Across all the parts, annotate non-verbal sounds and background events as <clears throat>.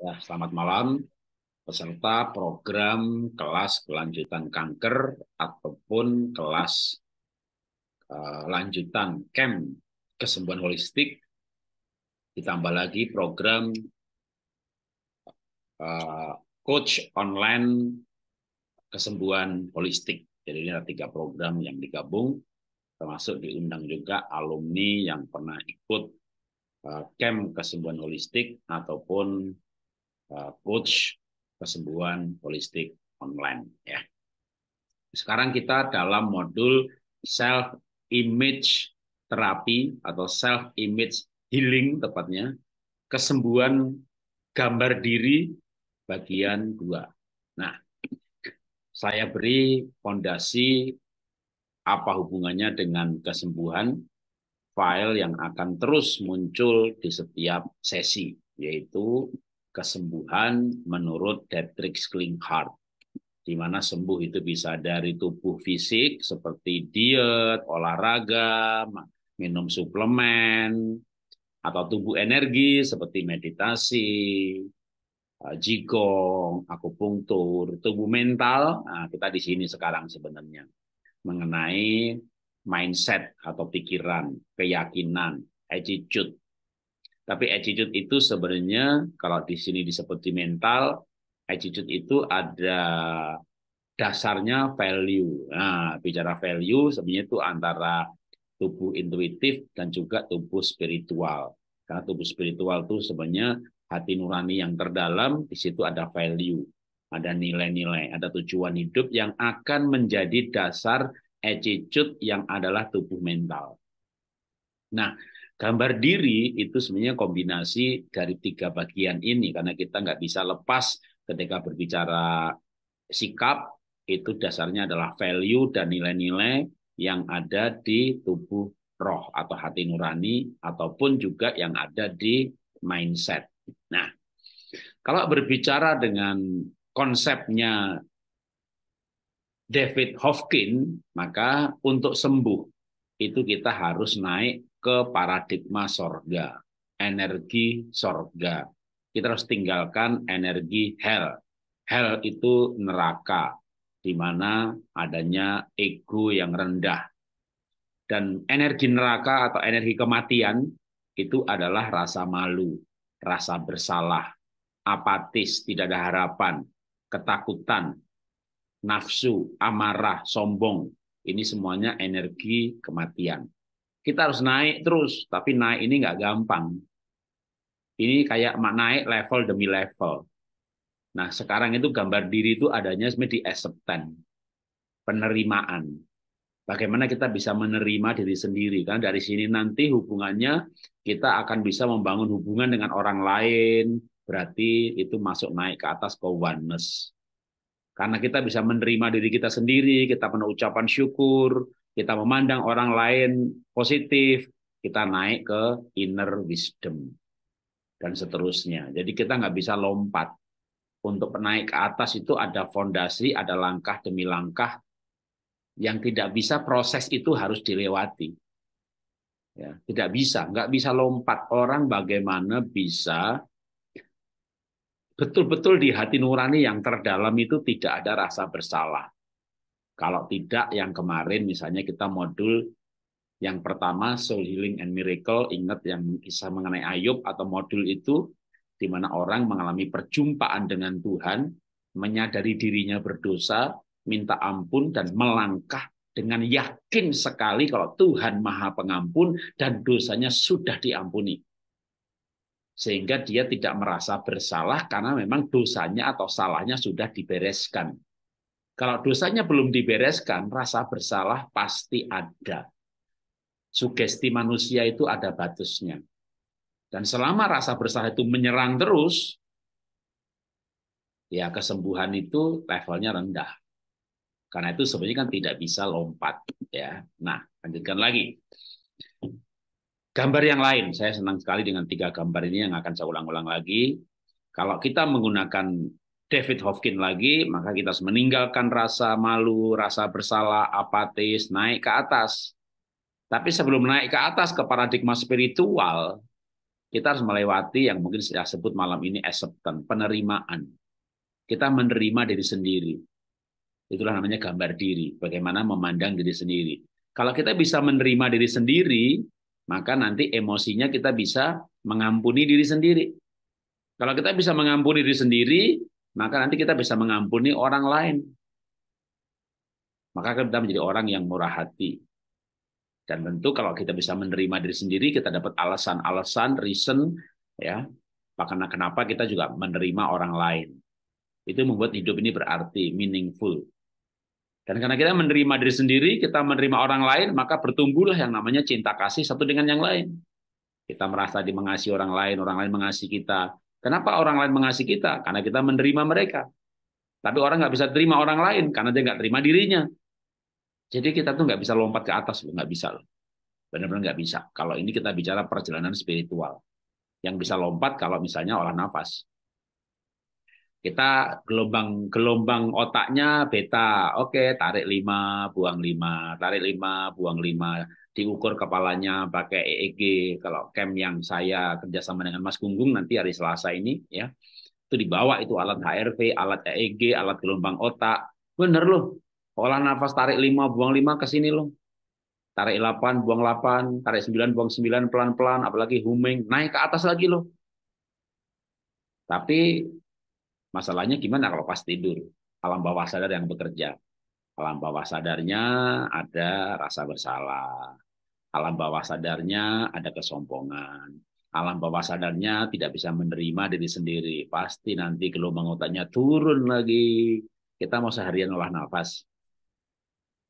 Ya, selamat malam peserta program kelas kelanjutan kanker ataupun kelas uh, lanjutan camp kesembuhan holistik ditambah lagi program uh, coach online kesembuhan holistik. Jadi ini ada tiga program yang digabung termasuk diundang juga alumni yang pernah ikut uh, eh, camp kesembuhan holistik ataupun Eh, coach kesembuhan holistik online ya. Sekarang kita dalam modul self image terapi atau self image healing tepatnya kesembuhan gambar diri bagian dua. Nah, saya beri fondasi apa hubungannya dengan kesembuhan file yang akan terus muncul di setiap sesi yaitu kesembuhan menurut Dietrich Klinghardt di mana sembuh itu bisa dari tubuh fisik seperti diet, olahraga, minum suplemen, atau tubuh energi seperti meditasi, e, jigong, akupunktur, tubuh mental. Nah, kita di sini sekarang sebenarnya mengenai mindset atau pikiran, keyakinan, attitude tapi attitude itu sebenarnya kalau di sini disebut mental, attitude itu ada dasarnya value. Nah, bicara value sebenarnya itu antara tubuh intuitif dan juga tubuh spiritual. Karena tubuh spiritual itu sebenarnya hati nurani yang terdalam, di situ ada value, ada nilai-nilai, ada tujuan hidup yang akan menjadi dasar attitude yang adalah tubuh mental. Nah, Gambar diri itu sebenarnya kombinasi dari tiga bagian ini karena kita nggak bisa lepas ketika berbicara sikap itu dasarnya adalah value dan nilai-nilai yang ada di tubuh roh atau hati nurani ataupun juga yang ada di mindset. Nah, kalau berbicara dengan konsepnya David Hofkin, maka untuk sembuh itu kita harus naik ke paradigma sorga, energi sorga. Kita harus tinggalkan energi hell. Hell itu neraka, di mana adanya ego yang rendah. Dan energi neraka atau energi kematian itu adalah rasa malu, rasa bersalah, apatis, tidak ada harapan, ketakutan, nafsu, amarah, sombong. Ini semuanya energi kematian kita harus naik terus, tapi naik ini nggak gampang. Ini kayak mak naik level demi level. Nah, sekarang itu gambar diri itu adanya di acceptance, penerimaan. Bagaimana kita bisa menerima diri sendiri kan dari sini nanti hubungannya kita akan bisa membangun hubungan dengan orang lain, berarti itu masuk naik ke atas ke oneness. Karena kita bisa menerima diri kita sendiri, kita penuh ucapan syukur, kita memandang orang lain positif, kita naik ke inner wisdom dan seterusnya. Jadi kita nggak bisa lompat. Untuk naik ke atas itu ada fondasi, ada langkah demi langkah yang tidak bisa proses itu harus dilewati. Ya, tidak bisa, nggak bisa lompat. Orang bagaimana bisa betul-betul di hati nurani yang terdalam itu tidak ada rasa bersalah. Kalau tidak yang kemarin misalnya kita modul yang pertama Soul Healing and Miracle, ingat yang kisah mengenai Ayub atau modul itu di mana orang mengalami perjumpaan dengan Tuhan, menyadari dirinya berdosa, minta ampun dan melangkah dengan yakin sekali kalau Tuhan Maha Pengampun dan dosanya sudah diampuni. Sehingga dia tidak merasa bersalah karena memang dosanya atau salahnya sudah dibereskan kalau dosanya belum dibereskan, rasa bersalah pasti ada. Sugesti manusia itu ada batasnya. Dan selama rasa bersalah itu menyerang terus, ya kesembuhan itu levelnya rendah. Karena itu sebenarnya kan tidak bisa lompat ya. Nah, lanjutkan lagi. Gambar yang lain, saya senang sekali dengan tiga gambar ini yang akan saya ulang-ulang lagi. Kalau kita menggunakan David Hofkin lagi, maka kita harus meninggalkan rasa malu, rasa bersalah, apatis, naik ke atas. Tapi sebelum naik ke atas ke paradigma spiritual, kita harus melewati yang mungkin saya sebut malam ini acceptance, penerimaan. Kita menerima diri sendiri. Itulah namanya gambar diri, bagaimana memandang diri sendiri. Kalau kita bisa menerima diri sendiri, maka nanti emosinya kita bisa mengampuni diri sendiri. Kalau kita bisa mengampuni diri sendiri, maka nanti kita bisa mengampuni orang lain. Maka kita menjadi orang yang murah hati. Dan tentu kalau kita bisa menerima diri sendiri, kita dapat alasan-alasan, reason, ya, karena kenapa kita juga menerima orang lain. Itu membuat hidup ini berarti, meaningful. Dan karena kita menerima diri sendiri, kita menerima orang lain, maka bertumbuhlah yang namanya cinta kasih satu dengan yang lain. Kita merasa dimengasihi orang lain, orang lain mengasihi kita, Kenapa orang lain mengasihi kita? Karena kita menerima mereka. Tapi orang nggak bisa terima orang lain karena dia nggak terima dirinya. Jadi kita tuh nggak bisa lompat ke atas, nggak bisa. Benar-benar nggak bisa. Kalau ini kita bicara perjalanan spiritual. Yang bisa lompat kalau misalnya olah nafas. Kita gelombang gelombang otaknya beta. Oke, tarik lima, buang lima, Tarik lima, buang lima diukur kepalanya pakai EEG. Kalau camp yang saya kerjasama dengan Mas Gunggung nanti hari Selasa ini ya itu dibawa itu alat HRV, alat EEG, alat gelombang otak. Bener loh, pola nafas tarik lima buang lima ke sini loh. Tarik delapan buang delapan tarik sembilan buang sembilan pelan-pelan, apalagi humming, naik ke atas lagi loh. Tapi masalahnya gimana kalau pas tidur? Alam bawah sadar yang bekerja alam bawah sadarnya ada rasa bersalah. Alam bawah sadarnya ada kesombongan. Alam bawah sadarnya tidak bisa menerima diri sendiri. Pasti nanti gelombang otaknya turun lagi. Kita mau seharian olah nafas.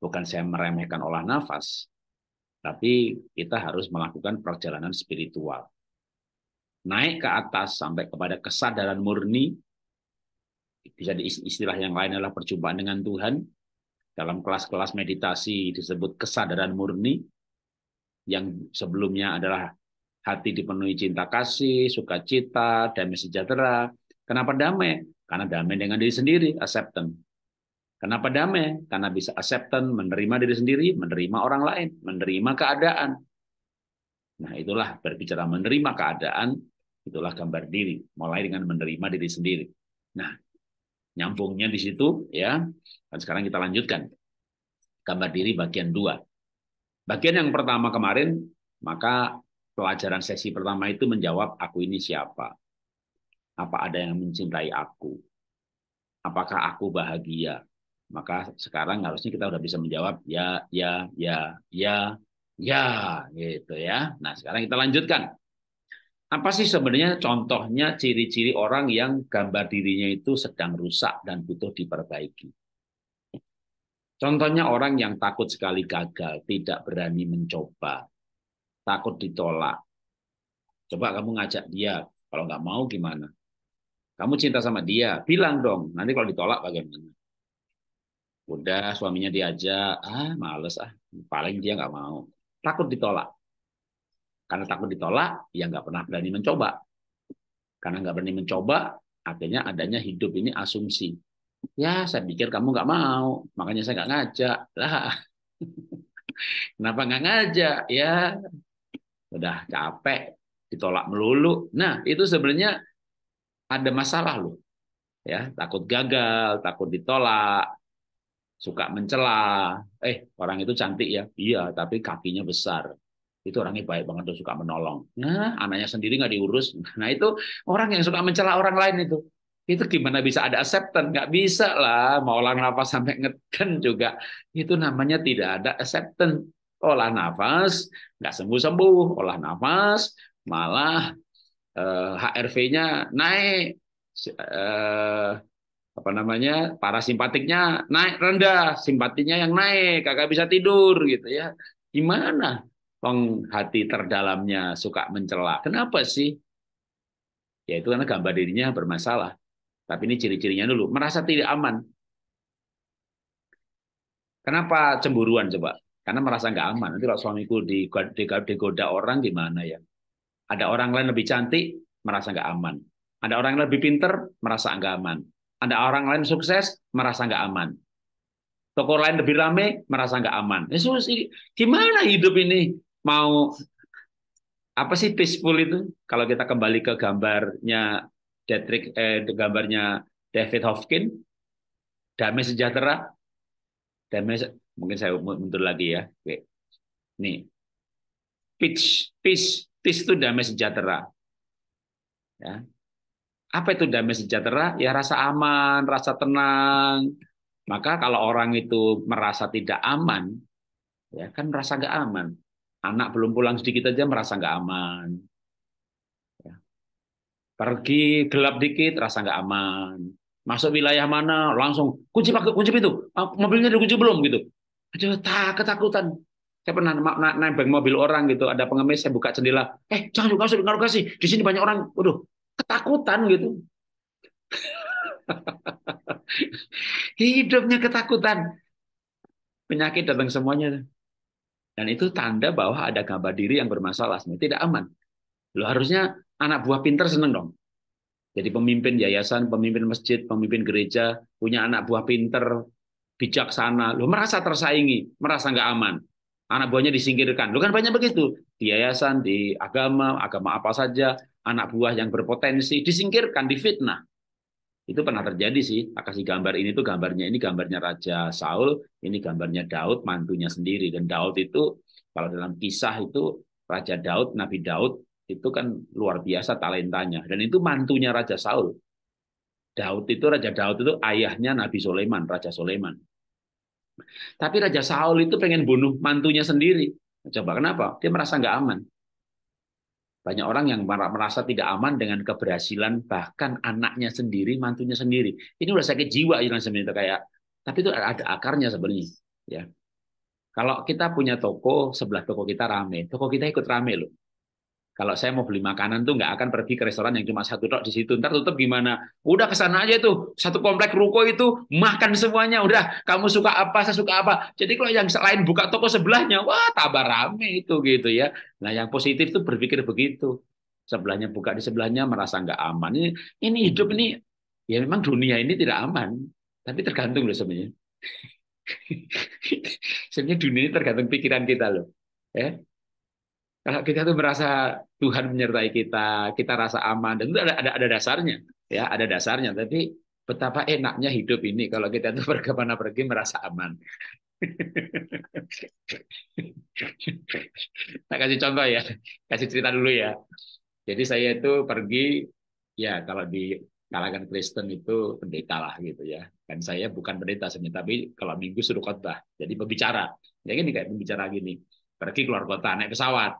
Bukan saya meremehkan olah nafas, tapi kita harus melakukan perjalanan spiritual. Naik ke atas sampai kepada kesadaran murni, bisa diistilah yang lain adalah perjumpaan dengan Tuhan, dalam kelas-kelas meditasi disebut kesadaran murni yang sebelumnya adalah hati dipenuhi cinta kasih, sukacita, damai sejahtera. Kenapa damai? Karena damai dengan diri sendiri, acceptance. Kenapa damai? Karena bisa acceptance, menerima diri sendiri, menerima orang lain, menerima keadaan. Nah, itulah berbicara menerima keadaan, itulah gambar diri, mulai dengan menerima diri sendiri. Nah, nyambungnya di situ ya. Dan sekarang kita lanjutkan. Gambar diri bagian dua. Bagian yang pertama kemarin, maka pelajaran sesi pertama itu menjawab aku ini siapa? Apa ada yang mencintai aku? Apakah aku bahagia? Maka sekarang harusnya kita sudah bisa menjawab ya, ya, ya, ya, ya, gitu ya. Nah sekarang kita lanjutkan apa sih sebenarnya contohnya ciri-ciri orang yang gambar dirinya itu sedang rusak dan butuh diperbaiki? Contohnya orang yang takut sekali gagal, tidak berani mencoba, takut ditolak. Coba kamu ngajak dia, kalau nggak mau gimana? Kamu cinta sama dia, bilang dong. Nanti kalau ditolak bagaimana? Udah suaminya diajak, ah males ah, paling dia nggak mau. Takut ditolak. Karena takut ditolak, ya nggak pernah berani mencoba. Karena nggak berani mencoba, artinya adanya hidup ini asumsi. Ya, saya pikir kamu nggak mau, makanya saya nggak ngajak. Lah, <laughs> kenapa nggak ngajak? Ya, udah capek, ditolak melulu. Nah, itu sebenarnya ada masalah loh. Ya, takut gagal, takut ditolak, suka mencela. Eh, orang itu cantik ya. Iya, tapi kakinya besar itu orangnya baik banget tuh suka menolong. Nah, anaknya sendiri nggak diurus. <laughs> Nah, itu orang yang suka mencela orang lain itu. Itu gimana bisa ada acceptance? Nggak bisa lah. Mau olah nafas <laughs> sampai ngeten juga. Itu namanya tidak ada acceptance. Olah nafas, nggak sembuh-sembuh. Olah nafas, malah eh, HRV-nya naik. Eh, apa namanya para simpatiknya naik rendah simpatinya yang naik kakak bisa tidur gitu ya gimana penghati terdalamnya suka mencela. Kenapa sih? Ya itu karena gambar dirinya bermasalah. Tapi ini ciri-cirinya dulu. Merasa tidak aman. Kenapa cemburuan coba? Karena merasa nggak aman. Nanti kalau suamiku digoda orang gimana ya? Ada orang lain lebih cantik, merasa nggak aman. Ada orang yang lebih pinter, merasa nggak aman. Ada orang lain sukses, merasa nggak aman. Toko lain lebih rame, merasa nggak aman. Yesus, eh, gimana hidup ini? mau apa sih peaceful itu? Kalau kita kembali ke gambarnya Detrick, eh, gambarnya David Hofkin, damai sejahtera, damai mungkin saya mundur lagi ya. Oke. Nih, peace, peace, peace itu damai sejahtera. Ya. Apa itu damai sejahtera? Ya rasa aman, rasa tenang. Maka kalau orang itu merasa tidak aman, ya kan merasa nggak aman. Anak belum pulang sedikit aja merasa nggak aman. Ya. Pergi gelap dikit rasa nggak aman. Masuk wilayah mana langsung kunci pakai kunci pintu. Ah, mobilnya kunci belum gitu. Aduh, tak ketakutan. Saya pernah na na mobil orang gitu, ada pengemis saya buka jendela. Eh, jangan juga kasih, ngaruh kasih. Di sini banyak orang. Waduh, ketakutan gitu. <laughs> Hidupnya ketakutan. Penyakit datang semuanya. Dan itu tanda bahwa ada gambar diri yang bermasalah, sebenarnya tidak aman. Lo harusnya anak buah pinter seneng dong. Jadi pemimpin yayasan, pemimpin masjid, pemimpin gereja, punya anak buah pinter, bijaksana, lo merasa tersaingi, merasa nggak aman. Anak buahnya disingkirkan. Lo kan banyak begitu. Di yayasan, di agama, agama apa saja, anak buah yang berpotensi disingkirkan, difitnah. Itu pernah terjadi sih. tak kasih gambar ini tuh gambarnya ini gambarnya Raja Saul, ini gambarnya Daud mantunya sendiri dan Daud itu kalau dalam kisah itu Raja Daud, Nabi Daud itu kan luar biasa talentanya dan itu mantunya Raja Saul. Daud itu Raja Daud itu ayahnya Nabi Soleman, Raja Soleman. Tapi Raja Saul itu pengen bunuh mantunya sendiri. Coba kenapa? Dia merasa nggak aman. Banyak orang yang merasa tidak aman dengan keberhasilan bahkan anaknya sendiri, mantunya sendiri. Ini udah sakit jiwa yang itu kayak. Tapi itu ada akarnya sebenarnya, ya. Kalau kita punya toko, sebelah toko kita rame, toko kita ikut rame loh. Kalau saya mau beli makanan tuh nggak akan pergi ke restoran yang cuma satu tok di situ. Ntar tutup gimana? Udah ke sana aja tuh. Satu komplek ruko itu makan semuanya. Udah kamu suka apa, saya suka apa. Jadi kalau yang selain buka toko sebelahnya, wah tabar rame itu gitu ya. Nah yang positif tuh berpikir begitu. Sebelahnya buka di sebelahnya merasa nggak aman. Ini, ini hidup ini ya memang dunia ini tidak aman. Tapi tergantung loh sebenarnya. <laughs> sebenarnya dunia ini tergantung pikiran kita loh. Ya, kalau kita tuh merasa Tuhan menyertai kita, kita rasa aman, dan itu ada, ada, ada dasarnya, ya ada dasarnya. Tapi betapa enaknya hidup ini kalau kita tuh pergi mana pergi merasa aman. Tak nah, kasih contoh ya, kasih cerita dulu ya. Jadi saya itu pergi, ya kalau di kalangan Kristen itu pendeta lah gitu ya. Dan saya bukan pendeta sebenarnya, tapi kalau minggu suruh khotbah, jadi berbicara. Jadi ya, ini kayak berbicara gini, pergi keluar kota naik pesawat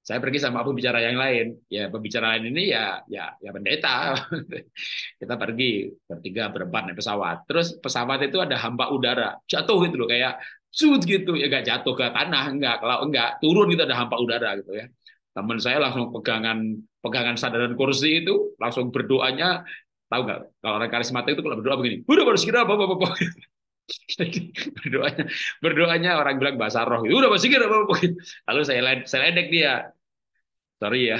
saya pergi sama pembicara yang lain. Ya pembicara lain ini ya ya ya pendeta. <laughs> kita pergi bertiga berempat naik pesawat. Terus pesawat itu ada hamba udara jatuh gitu loh kayak sud gitu ya nggak jatuh ke tanah nggak kalau nggak turun gitu ada hampa udara gitu ya. Teman saya langsung pegangan pegangan sadaran kursi itu langsung berdoanya tahu nggak kalau orang karismatik itu kalau berdoa begini udah baru segera bawa bawa berdoanya berdoanya orang bilang bahasa roh itu udah apa lalu saya saya ledek dia sorry ya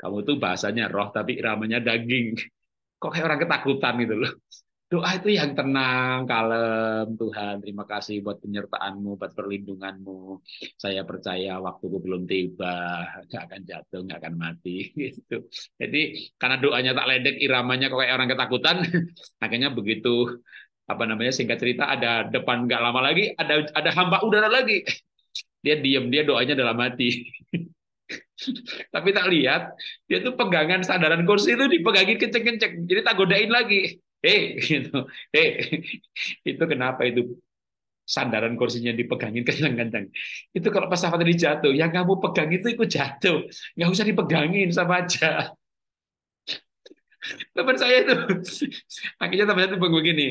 kamu tuh bahasanya roh tapi iramanya daging kok kayak orang ketakutan gitu loh doa itu yang tenang kalem Tuhan terima kasih buat penyertaanmu buat perlindunganmu saya percaya waktuku belum tiba nggak akan jatuh nggak akan mati <laughs> gitu jadi karena doanya tak ledek iramanya kok kayak orang ketakutan <laughs> akhirnya begitu apa namanya singkat cerita ada depan nggak lama lagi ada ada hamba udara lagi <laughs> dia diem dia doanya dalam hati <laughs> tapi tak lihat dia tuh pegangan sandaran kursi itu dipegangin kenceng-kenceng jadi tak godain lagi eh <laughs> gitu eh itu kenapa itu sandaran kursinya dipegangin kenceng-kenceng itu kalau pas tadi jatuh yang kamu pegang itu ikut jatuh nggak usah dipegangin sama aja teman saya itu akhirnya teman saya itu begini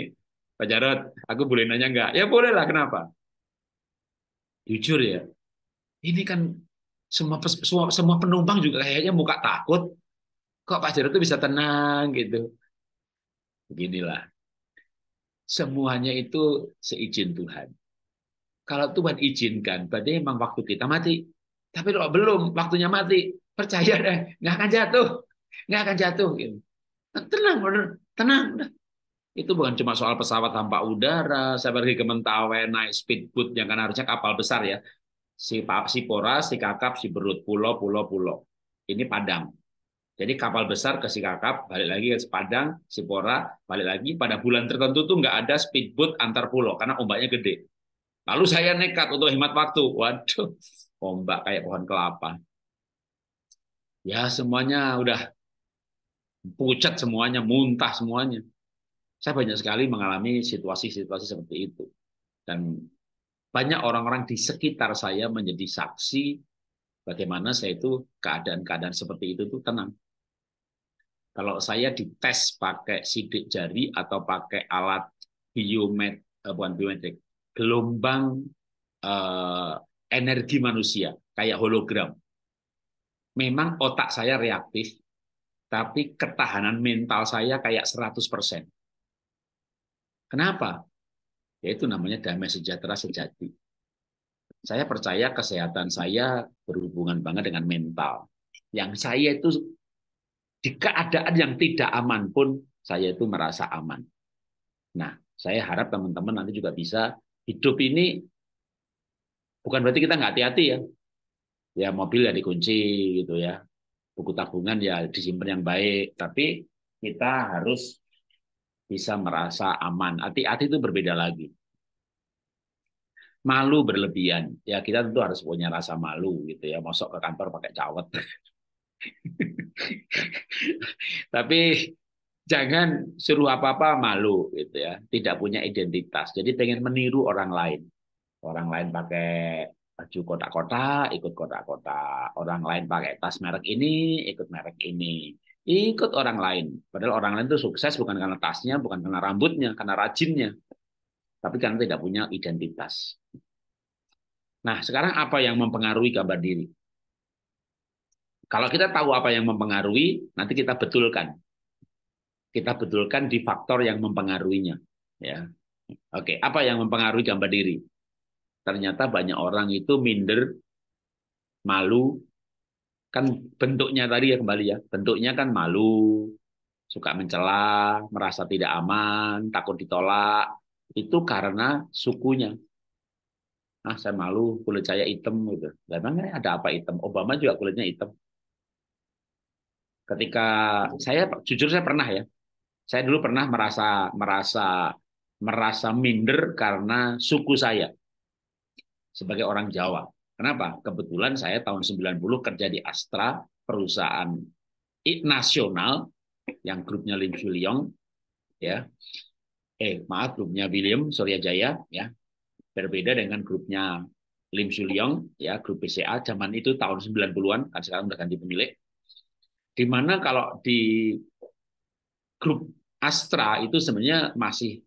Pak Jarod, aku boleh nanya nggak? Ya boleh lah, kenapa? Jujur ya, ini kan semua semua penumpang juga kayaknya muka takut. Kok Pak Jarod tuh bisa tenang gitu? Beginilah, semuanya itu seizin Tuhan. Kalau Tuhan izinkan, berarti memang waktu kita mati. Tapi kalau belum, waktunya mati, percaya deh, nggak akan jatuh, nggak akan jatuh. Gitu. Tenang, tenang itu bukan cuma soal pesawat tanpa udara, saya pergi ke Mentawai naik speedboat yang kan harusnya kapal besar ya. Si Pak si Pora, si Kakap, si Berut, pulau, pulau, pulau. Ini Padang. Jadi kapal besar ke si Kakap, balik lagi ke Padang, si Pora, balik lagi. Pada bulan tertentu tuh nggak ada speedboat antar pulau karena ombaknya gede. Lalu saya nekat untuk hemat waktu. Waduh, ombak kayak pohon kelapa. Ya semuanya udah pucat semuanya, muntah semuanya saya banyak sekali mengalami situasi-situasi seperti itu. Dan banyak orang-orang di sekitar saya menjadi saksi bagaimana saya itu keadaan-keadaan seperti itu tuh tenang. Kalau saya dites pakai sidik jari atau pakai alat biomet eh, bukan biometrik, gelombang eh, energi manusia kayak hologram. Memang otak saya reaktif, tapi ketahanan mental saya kayak 100%. Kenapa? Yaitu namanya damai sejahtera sejati. Saya percaya kesehatan saya berhubungan banget dengan mental. Yang saya itu di keadaan yang tidak aman pun saya itu merasa aman. Nah, saya harap teman-teman nanti juga bisa hidup ini bukan berarti kita nggak hati-hati ya. Ya mobil ya dikunci gitu ya. Buku tabungan ya disimpan yang baik, tapi kita harus bisa merasa aman. Hati-hati itu berbeda lagi. Malu berlebihan. Ya kita tentu harus punya rasa malu gitu ya. Masuk ke kantor pakai cawet. <laughs> Tapi jangan suruh apa-apa malu gitu ya. Tidak punya identitas. Jadi pengen meniru orang lain. Orang lain pakai baju kota-kota, ikut kota-kota. Orang lain pakai tas merek ini, ikut merek ini ikut orang lain. Padahal orang lain itu sukses bukan karena tasnya, bukan karena rambutnya, karena rajinnya. Tapi karena tidak punya identitas. Nah, sekarang apa yang mempengaruhi gambar diri? Kalau kita tahu apa yang mempengaruhi, nanti kita betulkan. Kita betulkan di faktor yang mempengaruhinya. Ya, Oke, apa yang mempengaruhi gambar diri? Ternyata banyak orang itu minder, malu, kan bentuknya tadi ya kembali ya bentuknya kan malu suka mencela merasa tidak aman takut ditolak itu karena sukunya ah saya malu kulit saya hitam gitu memangnya ada apa hitam Obama juga kulitnya hitam ketika saya jujur saya pernah ya saya dulu pernah merasa merasa merasa minder karena suku saya sebagai orang Jawa Kenapa? Kebetulan saya tahun 90 kerja di Astra, perusahaan nasional yang grupnya Lim Chuliong, ya. Eh, maaf, grupnya William Surya Jaya, ya. Berbeda dengan grupnya Lim Shui ya, grup BCA zaman itu tahun 90-an, kan sekarang sudah ganti pemilik. Di mana kalau di grup Astra itu sebenarnya masih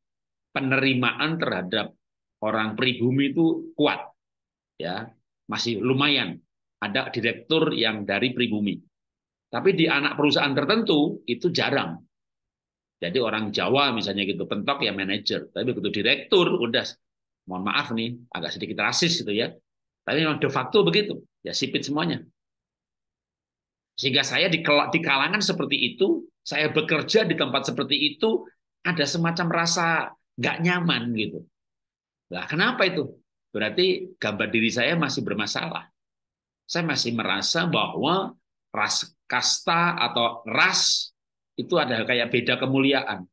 penerimaan terhadap orang pribumi itu kuat. Ya, masih lumayan. Ada direktur yang dari pribumi. Tapi di anak perusahaan tertentu itu jarang. Jadi orang Jawa misalnya gitu pentok ya manajer, tapi begitu direktur udah mohon maaf nih agak sedikit rasis gitu ya. Tapi memang de facto begitu, ya sipit semuanya. Sehingga saya di, di kalangan seperti itu, saya bekerja di tempat seperti itu, ada semacam rasa nggak nyaman gitu. Lah kenapa itu? berarti gambar diri saya masih bermasalah. Saya masih merasa bahwa ras kasta atau ras itu ada kayak beda kemuliaan.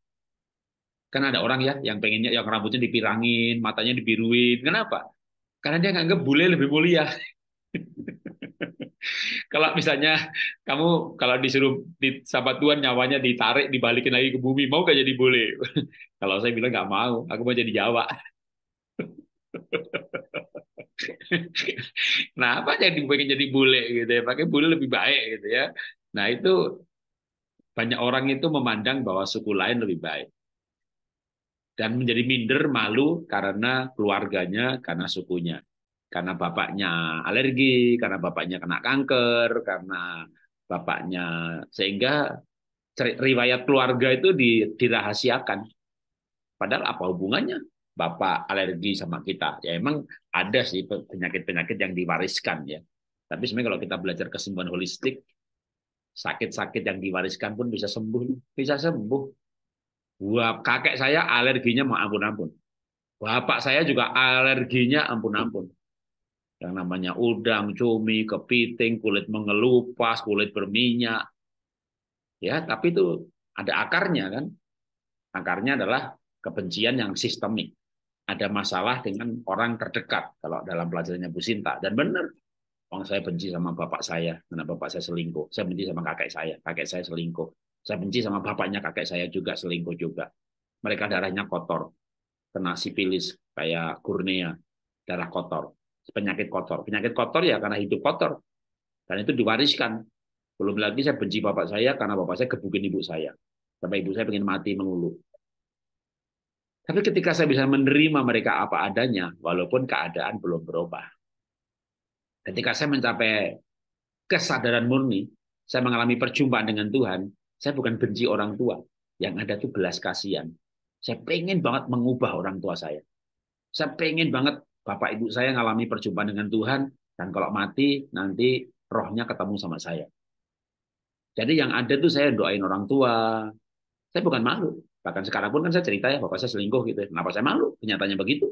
Kan ada orang ya yang pengennya yang rambutnya dipirangin, matanya dibiruin. Kenapa? Karena dia nganggep bule lebih mulia. <laughs> kalau misalnya kamu kalau disuruh di sahabat Tuhan nyawanya ditarik dibalikin lagi ke bumi mau gak jadi bule <laughs> kalau saya bilang nggak mau aku mau jadi Jawa <laughs> <laughs> nah apa jadi pengen jadi bule gitu ya pakai bule lebih baik gitu ya nah itu banyak orang itu memandang bahwa suku lain lebih baik dan menjadi minder malu karena keluarganya karena sukunya karena bapaknya alergi karena bapaknya kena kanker karena bapaknya sehingga riwayat keluarga itu dirahasiakan padahal apa hubungannya bapak alergi sama kita. Ya emang ada sih penyakit-penyakit yang diwariskan ya. Tapi sebenarnya kalau kita belajar kesembuhan holistik, sakit-sakit yang diwariskan pun bisa sembuh, bisa sembuh. Buat kakek saya alerginya mau ampun-ampun. Bapak saya juga alerginya ampun-ampun. Yang namanya udang, cumi, kepiting, kulit mengelupas, kulit berminyak. Ya, tapi itu ada akarnya kan. Akarnya adalah kebencian yang sistemik ada masalah dengan orang terdekat kalau dalam pelajarannya Bu Sinta dan benar orang saya benci sama bapak saya karena bapak saya selingkuh. Saya benci sama kakek saya, kakek saya selingkuh. Saya benci sama bapaknya, kakek saya juga selingkuh juga. Mereka darahnya kotor, kena sipilis kayak kurnia, darah kotor, penyakit kotor. Penyakit kotor ya karena hidup kotor. Dan itu diwariskan. Belum lagi saya benci bapak saya karena bapak saya gebukin ibu saya. Sampai ibu saya pengen mati melulu. Tapi ketika saya bisa menerima mereka apa adanya, walaupun keadaan belum berubah. Ketika saya mencapai kesadaran murni, saya mengalami perjumpaan dengan Tuhan, saya bukan benci orang tua. Yang ada itu belas kasihan. Saya pengen banget mengubah orang tua saya. Saya pengen banget Bapak Ibu saya mengalami perjumpaan dengan Tuhan, dan kalau mati, nanti rohnya ketemu sama saya. Jadi yang ada tuh saya doain orang tua. Saya bukan malu. Bahkan sekarang pun kan saya cerita ya, bapak saya selingkuh gitu. Ya. Kenapa saya malu? Kenyataannya begitu.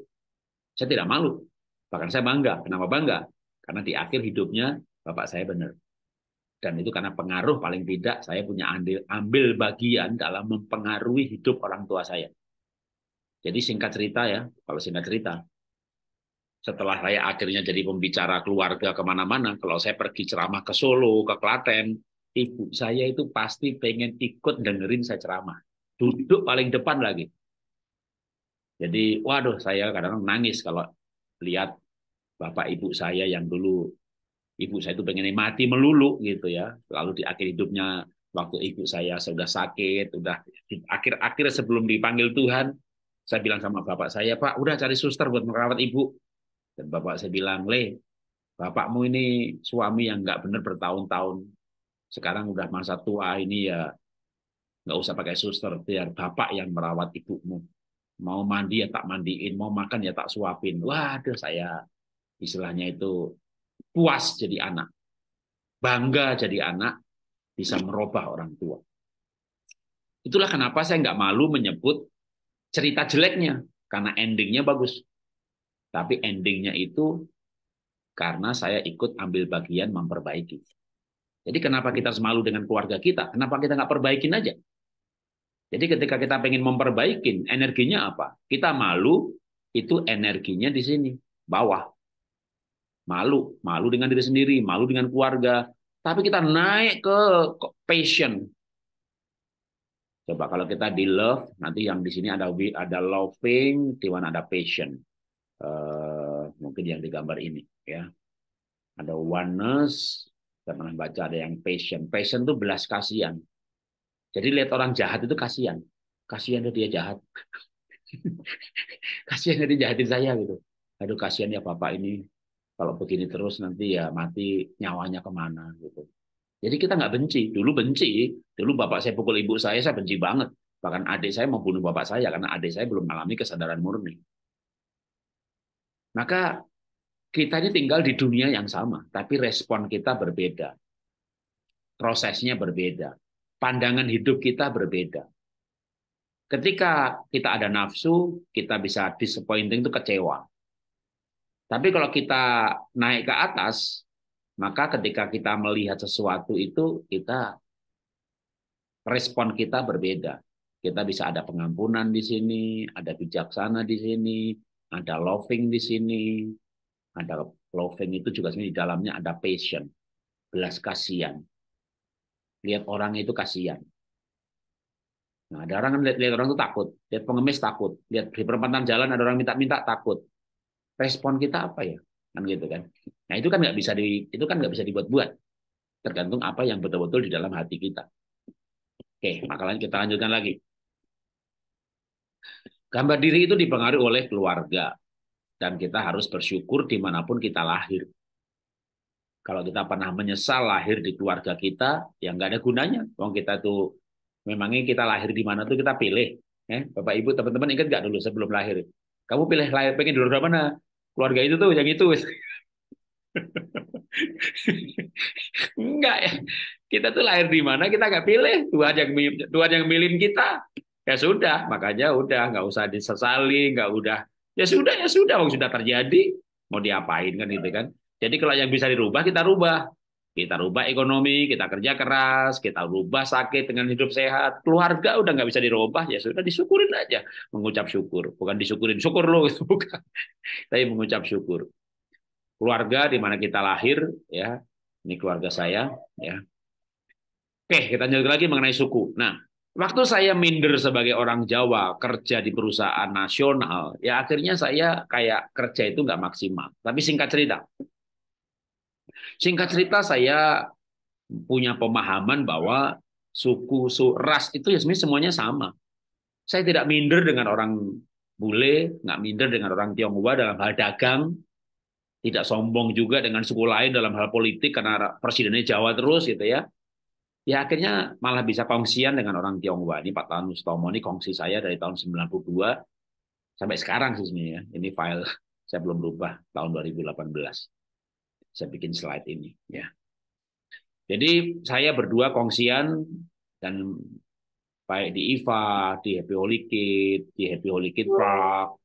Saya tidak malu. Bahkan saya bangga. Kenapa bangga? Karena di akhir hidupnya bapak saya benar. Dan itu karena pengaruh paling tidak saya punya andil, ambil bagian dalam mempengaruhi hidup orang tua saya. Jadi singkat cerita ya, kalau singkat cerita, setelah saya akhirnya jadi pembicara keluarga kemana-mana, kalau saya pergi ceramah ke Solo, ke Klaten, ibu saya itu pasti pengen ikut dengerin saya ceramah duduk paling depan lagi. Jadi, waduh, saya kadang-kadang nangis kalau lihat bapak ibu saya yang dulu ibu saya itu pengen mati melulu gitu ya. Lalu di akhir hidupnya waktu ibu saya sudah sakit, sudah akhir-akhir sebelum dipanggil Tuhan, saya bilang sama bapak saya, Pak, udah cari suster buat merawat ibu. Dan bapak saya bilang, leh, bapakmu ini suami yang nggak benar bertahun-tahun. Sekarang udah masa tua ini ya nggak usah pakai suster, biar bapak yang merawat ibumu. Mau mandi ya tak mandiin, mau makan ya tak suapin. Waduh saya istilahnya itu puas jadi anak. Bangga jadi anak, bisa merubah orang tua. Itulah kenapa saya nggak malu menyebut cerita jeleknya, karena endingnya bagus. Tapi endingnya itu karena saya ikut ambil bagian memperbaiki. Jadi kenapa kita semalu dengan keluarga kita? Kenapa kita nggak perbaikin aja? Jadi ketika kita pengen memperbaiki, energinya apa? Kita malu, itu energinya di sini, bawah. Malu, malu dengan diri sendiri, malu dengan keluarga. Tapi kita naik ke passion. Coba kalau kita di love, nanti yang di sini ada ada loving, mana ada passion. Uh, mungkin yang digambar ini ya. Ada oneness, kita pernah baca ada yang passion. Passion itu belas kasihan. Jadi lihat orang jahat itu kasihan. Kasihan tuh dia jahat. <laughs> kasihan dia jahatin saya gitu. Aduh kasihan ya Bapak ini. Kalau begini terus nanti ya mati nyawanya kemana gitu. Jadi kita nggak benci. Dulu benci. Dulu bapak saya pukul ibu saya, saya benci banget. Bahkan adik saya mau bunuh bapak saya karena adik saya belum mengalami kesadaran murni. Maka kita ini tinggal di dunia yang sama, tapi respon kita berbeda. Prosesnya berbeda pandangan hidup kita berbeda. Ketika kita ada nafsu, kita bisa disappointing itu kecewa. Tapi kalau kita naik ke atas, maka ketika kita melihat sesuatu itu kita respon kita berbeda. Kita bisa ada pengampunan di sini, ada bijaksana di sini, ada loving di sini, ada loving itu juga di dalamnya ada passion, belas kasihan, Lihat orang itu kasihan. Nah, ada orang kan lihat, lihat orang itu takut, lihat pengemis takut, lihat di perempatan jalan ada orang minta-minta takut. Respon kita apa ya? Kan gitu kan. Nah, itu kan nggak bisa di itu kan nggak bisa dibuat-buat. Tergantung apa yang betul-betul di dalam hati kita. Oke, maka kita lanjutkan lagi. Gambar diri itu dipengaruhi oleh keluarga dan kita harus bersyukur dimanapun kita lahir. Kalau kita pernah menyesal lahir di keluarga kita, yang nggak ada gunanya. Wong kita tuh memangnya kita lahir di mana tuh kita pilih. Eh, Bapak Ibu teman-teman ingat nggak dulu sebelum lahir? Kamu pilih lahir pengen dulu mana? Keluarga itu tuh yang itu. Enggak <laughs> ya. Kita tuh lahir di mana kita nggak pilih. Tuhan yang Tuhan yang milih kita. Ya sudah, makanya udah nggak usah disesali, nggak udah. Ya sudah, ya sudah, wong sudah terjadi. Mau diapain kan gitu kan? Jadi kalau yang bisa dirubah kita rubah. Kita rubah ekonomi, kita kerja keras, kita rubah sakit dengan hidup sehat. Keluarga udah nggak bisa dirubah, ya sudah disyukurin aja. Mengucap syukur. Bukan disyukurin, syukur lo. <laughs> Bukan. Tapi mengucap syukur. Keluarga di mana kita lahir, ya ini keluarga saya. ya Oke, kita lanjut lagi mengenai suku. Nah, Waktu saya minder sebagai orang Jawa kerja di perusahaan nasional, ya akhirnya saya kayak kerja itu nggak maksimal. Tapi singkat cerita, Singkat cerita saya punya pemahaman bahwa suku, su, ras itu ya semuanya sama. Saya tidak minder dengan orang bule, nggak minder dengan orang Tionghoa dalam hal dagang, tidak sombong juga dengan suku lain dalam hal politik karena presidennya Jawa terus gitu ya. Ya akhirnya malah bisa kongsian dengan orang Tionghoa. Ini Pak Tanus Tomo ini kongsi saya dari tahun 92 sampai sekarang sih sebenarnya. Ini file <laughs> saya belum berubah tahun 2018. Saya bikin slide ini ya. Jadi saya berdua kongsian dan baik di IFA, di Happy Holy Kid, di Happy Holy Kid Park,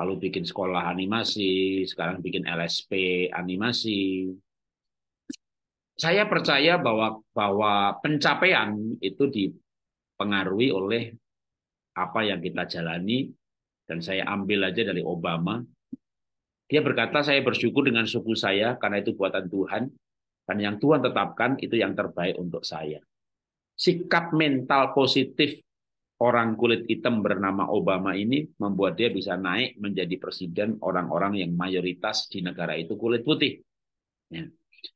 lalu bikin sekolah animasi, sekarang bikin LSP animasi. Saya percaya bahwa bahwa pencapaian itu dipengaruhi oleh apa yang kita jalani dan saya ambil aja dari Obama dia berkata, saya bersyukur dengan suku saya karena itu buatan Tuhan. Dan yang Tuhan tetapkan itu yang terbaik untuk saya. Sikap mental positif orang kulit hitam bernama Obama ini membuat dia bisa naik menjadi presiden orang-orang yang mayoritas di negara itu kulit putih. Ya.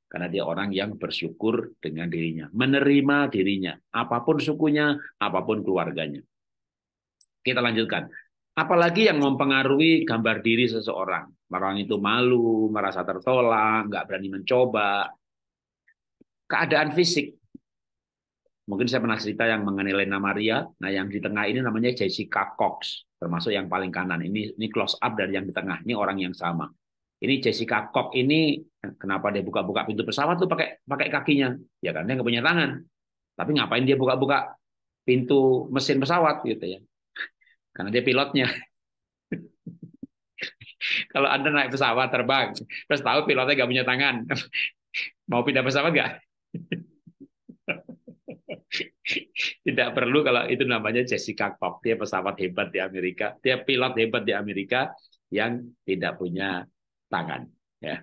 Karena dia orang yang bersyukur dengan dirinya. Menerima dirinya. Apapun sukunya, apapun keluarganya. Kita lanjutkan. Apalagi yang mempengaruhi gambar diri seseorang. Orang itu malu, merasa tertolak, nggak berani mencoba. Keadaan fisik. Mungkin saya pernah cerita yang mengenai Lena Maria. Nah, yang di tengah ini namanya Jessica Cox, termasuk yang paling kanan. Ini ini close up dari yang di tengah. Ini orang yang sama. Ini Jessica Cox ini kenapa dia buka-buka pintu pesawat tuh pakai pakai kakinya? Ya kan dia nggak punya tangan. Tapi ngapain dia buka-buka pintu mesin pesawat gitu ya? karena dia pilotnya. <laughs> Kalau Anda naik pesawat terbang, terus tahu pilotnya nggak punya tangan, <laughs> mau pindah pesawat nggak? <laughs> Tidak perlu kalau itu namanya Jessica Cox, dia pesawat hebat di Amerika, dia pilot hebat di Amerika yang tidak punya tangan. Ya,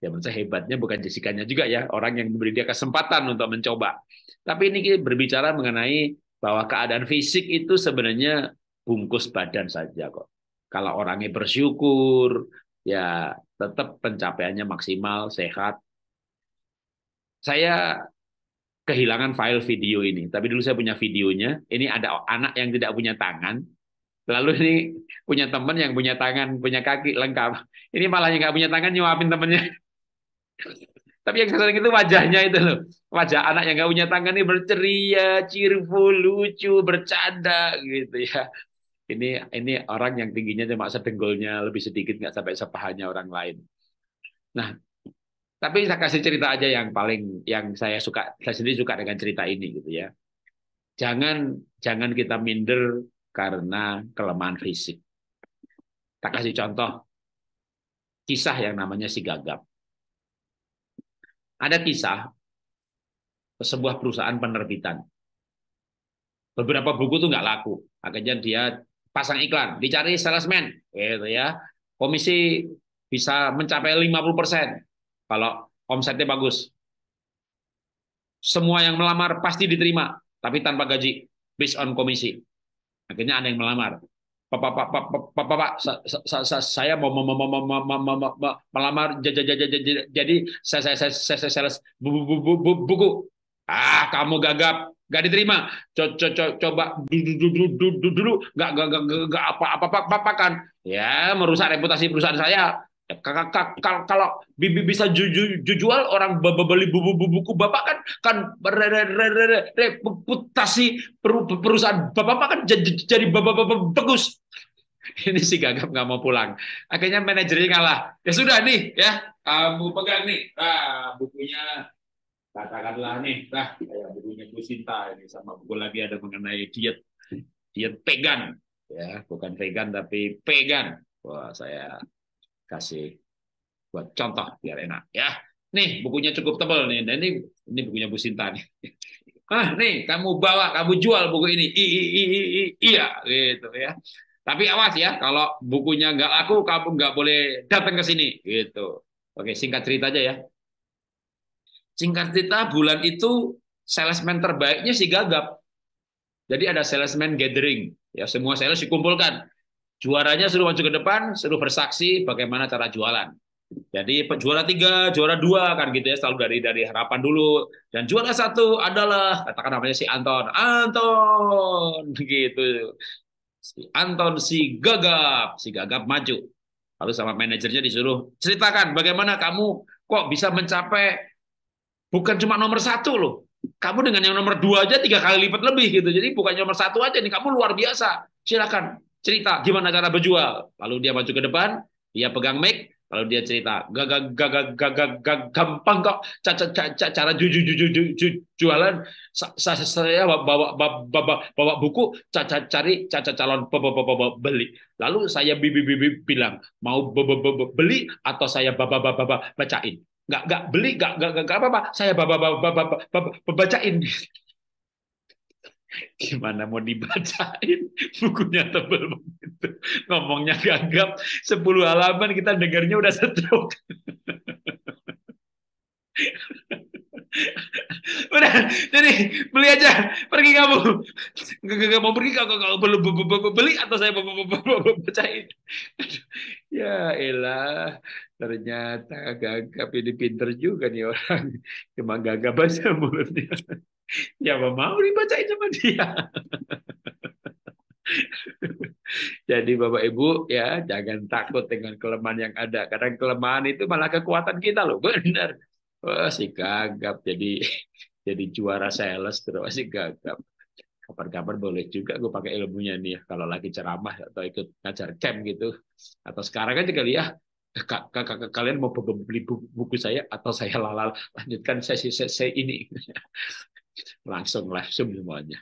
ya menurut saya hebatnya bukan Jessica-nya juga ya, orang yang memberi dia kesempatan untuk mencoba. Tapi ini kita berbicara mengenai bahwa keadaan fisik itu sebenarnya bungkus badan saja kok. Kalau orangnya bersyukur, ya tetap pencapaiannya maksimal, sehat. Saya kehilangan file video ini, tapi dulu saya punya videonya. Ini ada anak yang tidak punya tangan, lalu ini punya teman yang punya tangan, punya kaki lengkap. Ini malah yang nggak punya tangan nyuapin temennya. <laughs> Tapi yang sering itu wajahnya itu loh. Wajah anak yang nggak punya tangan ini berceria, cheerful, lucu, bercanda gitu ya ini ini orang yang tingginya cuma sedenggolnya lebih sedikit nggak sampai sepahanya orang lain. Nah, tapi saya kasih cerita aja yang paling yang saya suka saya sendiri suka dengan cerita ini gitu ya. Jangan jangan kita minder karena kelemahan fisik. Tak kasih contoh kisah yang namanya si gagap. Ada kisah sebuah perusahaan penerbitan. Beberapa buku tuh nggak laku, akhirnya dia pasang iklan, dicari salesman, gitu ya. Komisi bisa mencapai 50% kalau omsetnya bagus. Semua yang melamar pasti diterima, tapi tanpa gaji, based on komisi. Akhirnya ada yang melamar. Pak, saya mau melamar jadi saya saya saya sales buku. Ah, kamu gagap nggak diterima. Co -co -co Coba dulu nggak nggak nggak apa-apa apa kan. Ya merusak reputasi perusahaan saya. Ya, kalau bibi bisa jual orang beli buku bapak kan kan reputasi perusahaan bapak kan jadi bagus. <laughs> Ini si gagap nggak mau pulang. Akhirnya manajernya kalah. Ya sudah nih ya, ah, kamu pegang nih ah, bukunya katakanlah nih, dah kayak bukunya Bu Sinta ini sama buku lagi ada mengenai diet diet vegan, ya bukan vegan tapi vegan. Wah saya kasih buat contoh biar enak ya. Nih bukunya cukup tebal nih, dan ini ini bukunya Bu Sinta nih. <laughs> Ah nih kamu bawa kamu jual buku ini, i, i, i, i, i, iya gitu ya. Tapi awas ya, kalau bukunya nggak aku kamu nggak boleh datang ke sini. Gitu. Oke, singkat cerita aja ya. Singkat cerita, bulan itu salesman terbaiknya si Gagap. Jadi ada salesman gathering, ya semua sales dikumpulkan. Juaranya suruh maju ke depan, suruh bersaksi bagaimana cara jualan. Jadi juara tiga, juara dua kan gitu ya selalu dari dari harapan dulu. Dan juara satu adalah katakan namanya si Anton, Anton <laughs> gitu. Si Anton si gagap, si gagap maju. Lalu sama manajernya disuruh ceritakan bagaimana kamu kok bisa mencapai Bukan cuma nomor satu loh. Kamu dengan yang nomor dua aja tiga kali lipat lebih gitu. Jadi bukan nomor satu aja nih. Kamu luar biasa. Silakan cerita gimana cara berjual. Lalu dia maju ke depan, dia pegang mic, lalu dia cerita gagak gagak gagak gampang kok cara jujur jualan saya bawa bawa bawa buku cari caca calon beli lalu saya bibi bibi bilang mau beli atau saya bawa bawa bacain nggak nggak beli nggak nggak nggak apa-apa saya baba baba baba bacain <laughs> gimana mau dibacain <laughs> bukunya tebel begitu ngomongnya gagap sepuluh halaman kita dengarnya udah <laughs> stroke <laughs> Udah, jadi beli aja, pergi kamu. Gak mau pergi, kalau belum beli atau saya bacain. <laughs> Ya elah, ternyata gagap ini pinter juga nih orang. Cuma gagap aja mulutnya. <laughs> Ya mau dibacain sama dia. Jadi Bapak Ibu ya jangan takut dengan kelemahan yang ada. karena kelemahan itu malah kekuatan kita loh, benar. Wah, si gagap jadi <laughs> jadi juara sales terus si gagap. Kapan-kapan boleh juga gue pakai ilmunya nih ya. kalau lagi ceramah atau ikut ngajar camp gitu. Atau sekarang aja kali ya eh, kakak kalian mau beli buku saya atau saya lalal lanjutkan sesi sesi ini <laughs> langsung live zoom semuanya.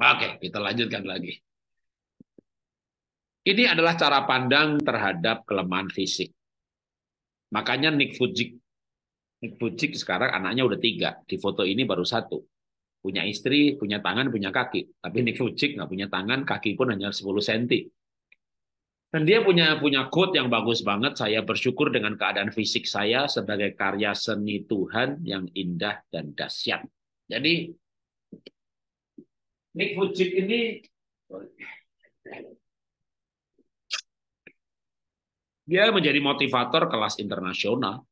Oke, kita lanjutkan lagi. Ini adalah cara pandang terhadap kelemahan fisik. Makanya Nick Fujik Nick sekarang anaknya udah tiga, di foto ini baru satu. Punya istri, punya tangan, punya kaki. Tapi Nick Fujik nggak punya tangan, kaki pun hanya 10 cm. Dan dia punya punya quote yang bagus banget. Saya bersyukur dengan keadaan fisik saya sebagai karya seni Tuhan yang indah dan dahsyat. Jadi Nick Fujik ini dia menjadi motivator kelas internasional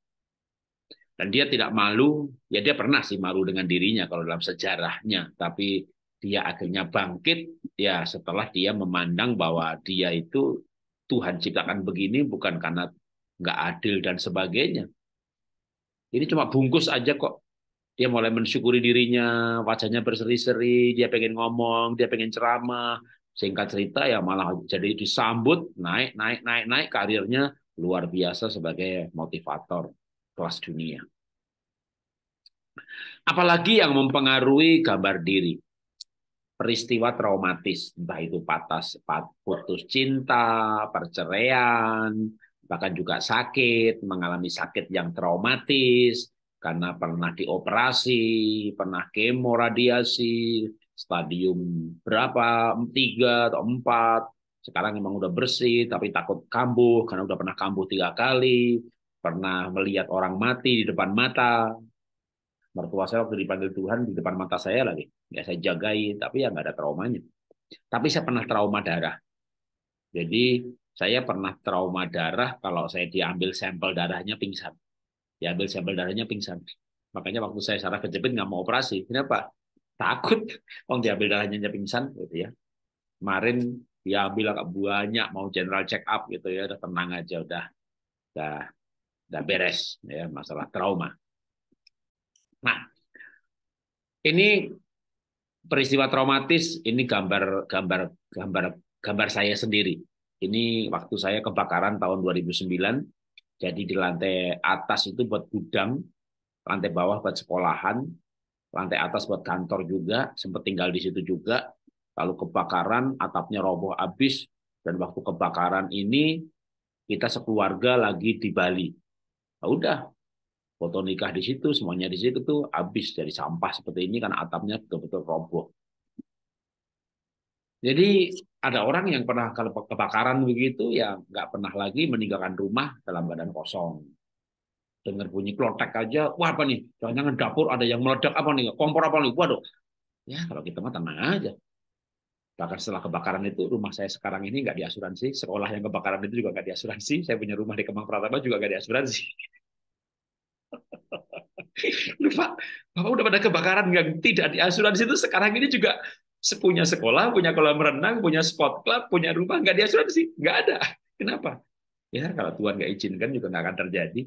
dan dia tidak malu ya dia pernah sih malu dengan dirinya kalau dalam sejarahnya tapi dia akhirnya bangkit ya setelah dia memandang bahwa dia itu Tuhan ciptakan begini bukan karena nggak adil dan sebagainya ini cuma bungkus aja kok dia mulai mensyukuri dirinya wajahnya berseri-seri dia pengen ngomong dia pengen ceramah singkat cerita ya malah jadi disambut naik naik naik naik karirnya luar biasa sebagai motivator kelas dunia. Apalagi yang mempengaruhi gambar diri. Peristiwa traumatis, entah itu patah, putus cinta, perceraian, bahkan juga sakit, mengalami sakit yang traumatis, karena pernah dioperasi, pernah kemo stadium berapa, tiga atau empat, sekarang memang udah bersih tapi takut kambuh karena udah pernah kambuh tiga kali pernah melihat orang mati di depan mata. Mertua saya waktu dipanggil Tuhan di depan mata saya lagi. Ya saya jagai, tapi ya nggak ada traumanya. Tapi saya pernah trauma darah. Jadi saya pernah trauma darah kalau saya diambil sampel darahnya pingsan. Diambil sampel darahnya pingsan. Makanya waktu saya saraf kejepit nggak mau operasi. Kenapa? Takut. <laughs> Kalau diambil darahnya pingsan gitu ya. Kemarin diambil agak banyak mau general check up gitu ya udah tenang aja udah udah udah beres ya masalah trauma. Nah, ini peristiwa traumatis ini gambar gambar gambar gambar saya sendiri. Ini waktu saya kebakaran tahun 2009. Jadi di lantai atas itu buat gudang, lantai bawah buat sekolahan, lantai atas buat kantor juga, sempat tinggal di situ juga. Lalu kebakaran, atapnya roboh habis dan waktu kebakaran ini kita sekeluarga lagi di Bali. Nah, udah foto nikah di situ, semuanya di situ tuh habis dari sampah seperti ini kan atapnya betul-betul roboh. Jadi ada orang yang pernah kalau kebakaran begitu ya nggak pernah lagi meninggalkan rumah dalam badan kosong. Dengar bunyi klotek aja, wah apa nih? Jangan-jangan dapur ada yang meledak apa nih? Kompor apa nih? Waduh. Ya kalau kita gitu mah tenang aja. Bahkan setelah kebakaran itu rumah saya sekarang ini nggak diasuransi, sekolah yang kebakaran itu juga nggak diasuransi, saya punya rumah di Kemang Pratama juga nggak diasuransi. Lupa, Bapak udah pada kebakaran yang tidak di asuransi itu sekarang ini juga punya sekolah, punya kolam renang, punya sport club, punya rumah, nggak diasuransi? asuransi, nggak ada. Kenapa? Ya kalau Tuhan nggak izinkan juga nggak akan terjadi.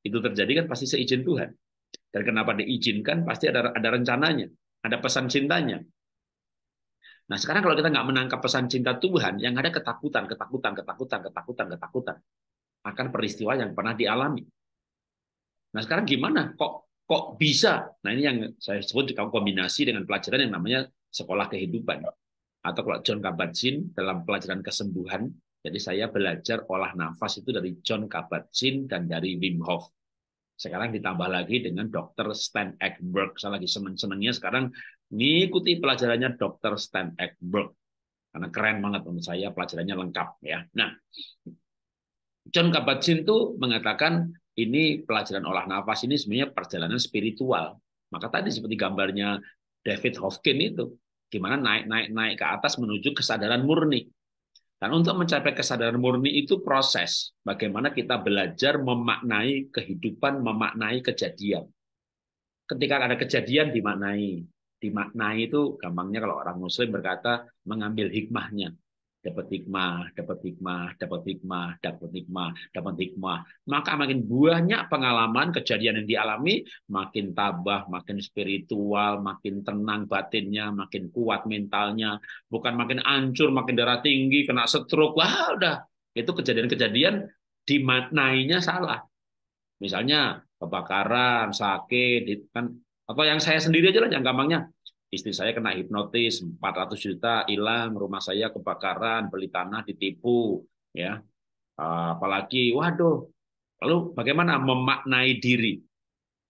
Itu terjadi kan pasti seizin Tuhan. Dan kenapa diizinkan pasti ada ada rencananya, ada pesan cintanya. Nah sekarang kalau kita nggak menangkap pesan cinta Tuhan, yang ada ketakutan, ketakutan, ketakutan, ketakutan, ketakutan akan peristiwa yang pernah dialami. Nah sekarang gimana? Kok kok bisa? Nah ini yang saya sebut kombinasi dengan pelajaran yang namanya sekolah kehidupan atau kalau John Kabat-Zinn dalam pelajaran kesembuhan. Jadi saya belajar olah nafas itu dari John Kabat-Zinn dan dari Wim Hof. Sekarang ditambah lagi dengan Dr. Stan Ekberg. Saya lagi seneng-senengnya sekarang mengikuti pelajarannya Dr. Stan Ekberg. Karena keren banget menurut saya pelajarannya lengkap ya. Nah, John Kabat-Zinn itu mengatakan ini pelajaran olah nafas ini sebenarnya perjalanan spiritual. Maka tadi seperti gambarnya David Hofkin itu, gimana naik naik naik ke atas menuju kesadaran murni. Dan untuk mencapai kesadaran murni itu proses. Bagaimana kita belajar memaknai kehidupan, memaknai kejadian. Ketika ada kejadian dimaknai, dimaknai itu gampangnya kalau orang Muslim berkata mengambil hikmahnya dapat hikmah, dapat hikmah, dapat hikmah, dapat hikmah, dapat hikmah. Maka makin banyak pengalaman kejadian yang dialami, makin tabah, makin spiritual, makin tenang batinnya, makin kuat mentalnya, bukan makin ancur, makin darah tinggi, kena stroke, wah udah. Itu kejadian-kejadian dimaknainya salah. Misalnya kebakaran, sakit, kan apa yang saya sendiri aja lah yang gampangnya istri saya kena hipnotis 400 juta hilang rumah saya kebakaran beli tanah ditipu ya ah, apalagi waduh lalu bagaimana memaknai diri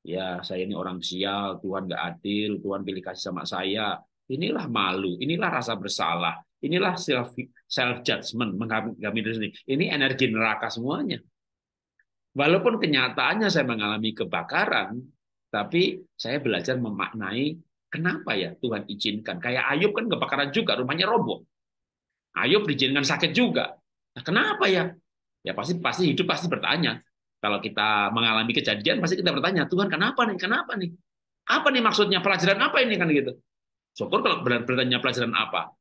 ya saya ini orang sial Tuhan nggak adil Tuhan pilih kasih sama saya inilah malu inilah rasa bersalah inilah self self judgment menghakimi diri sendiri ini energi neraka semuanya walaupun kenyataannya saya mengalami kebakaran tapi saya belajar memaknai Kenapa ya Tuhan izinkan? Kayak Ayub kan kebakaran juga, rumahnya roboh. Ayub diizinkan sakit juga. Nah, kenapa ya? Ya pasti pasti hidup pasti bertanya. Kalau kita mengalami kejadian pasti kita bertanya, Tuhan kenapa nih? Kenapa nih? Apa nih maksudnya? Pelajaran apa ini kan gitu? Syukur kalau bertanya pelajaran apa?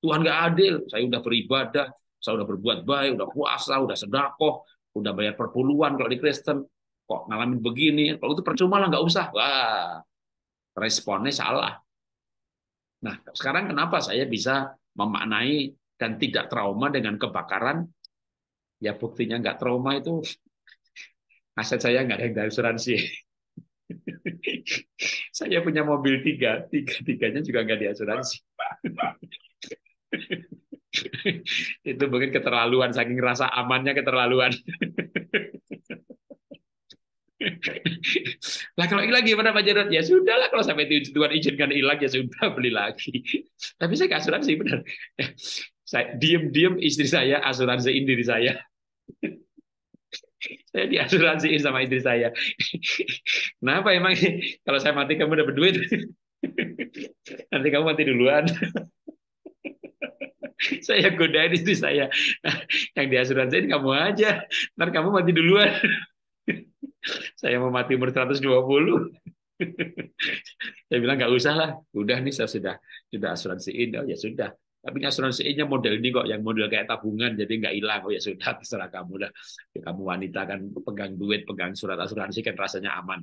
Tuhan nggak adil. Saya udah beribadah, saya udah berbuat baik, udah puasa, udah sedekah, udah bayar perpuluhan kalau di Kristen. Kok ngalamin begini? Kalau itu percuma lah, nggak usah. Wah, responnya salah. Nah, sekarang kenapa saya bisa memaknai dan tidak trauma dengan kebakaran? Ya buktinya nggak trauma itu <laughs> aset saya nggak ada yang asuransi. <laughs> saya punya mobil tiga, tiga-tiganya juga nggak diasuransi. <laughs> itu mungkin keterlaluan, saking rasa amannya keterlaluan. <laughs> lah kalau hilang gimana Pak Jarod? Ya lah kalau sampai tujuan izinkan hilang ya sudah <laughs> beli lagi. Tapi saya nggak asuransi benar. <laughs> Saya diem-diem istri saya asuransiin diri saya. saya diasuransiin sama istri saya. Kenapa emang kalau saya mati kamu dapat duit? Nanti kamu mati duluan. saya godain istri saya. Yang diasuransiin kamu aja. Ntar kamu mati duluan saya mau mati umur 120. saya bilang nggak usah lah, udah nih saya sudah sudah asuransi ini, oh ya sudah. Tapi asuransi ini model ini kok, yang model kayak tabungan, jadi nggak hilang. Oh ya sudah, <laughs> terserah kamu lah. Ya, kamu wanita kan pegang duit, pegang surat asuransi kan rasanya aman.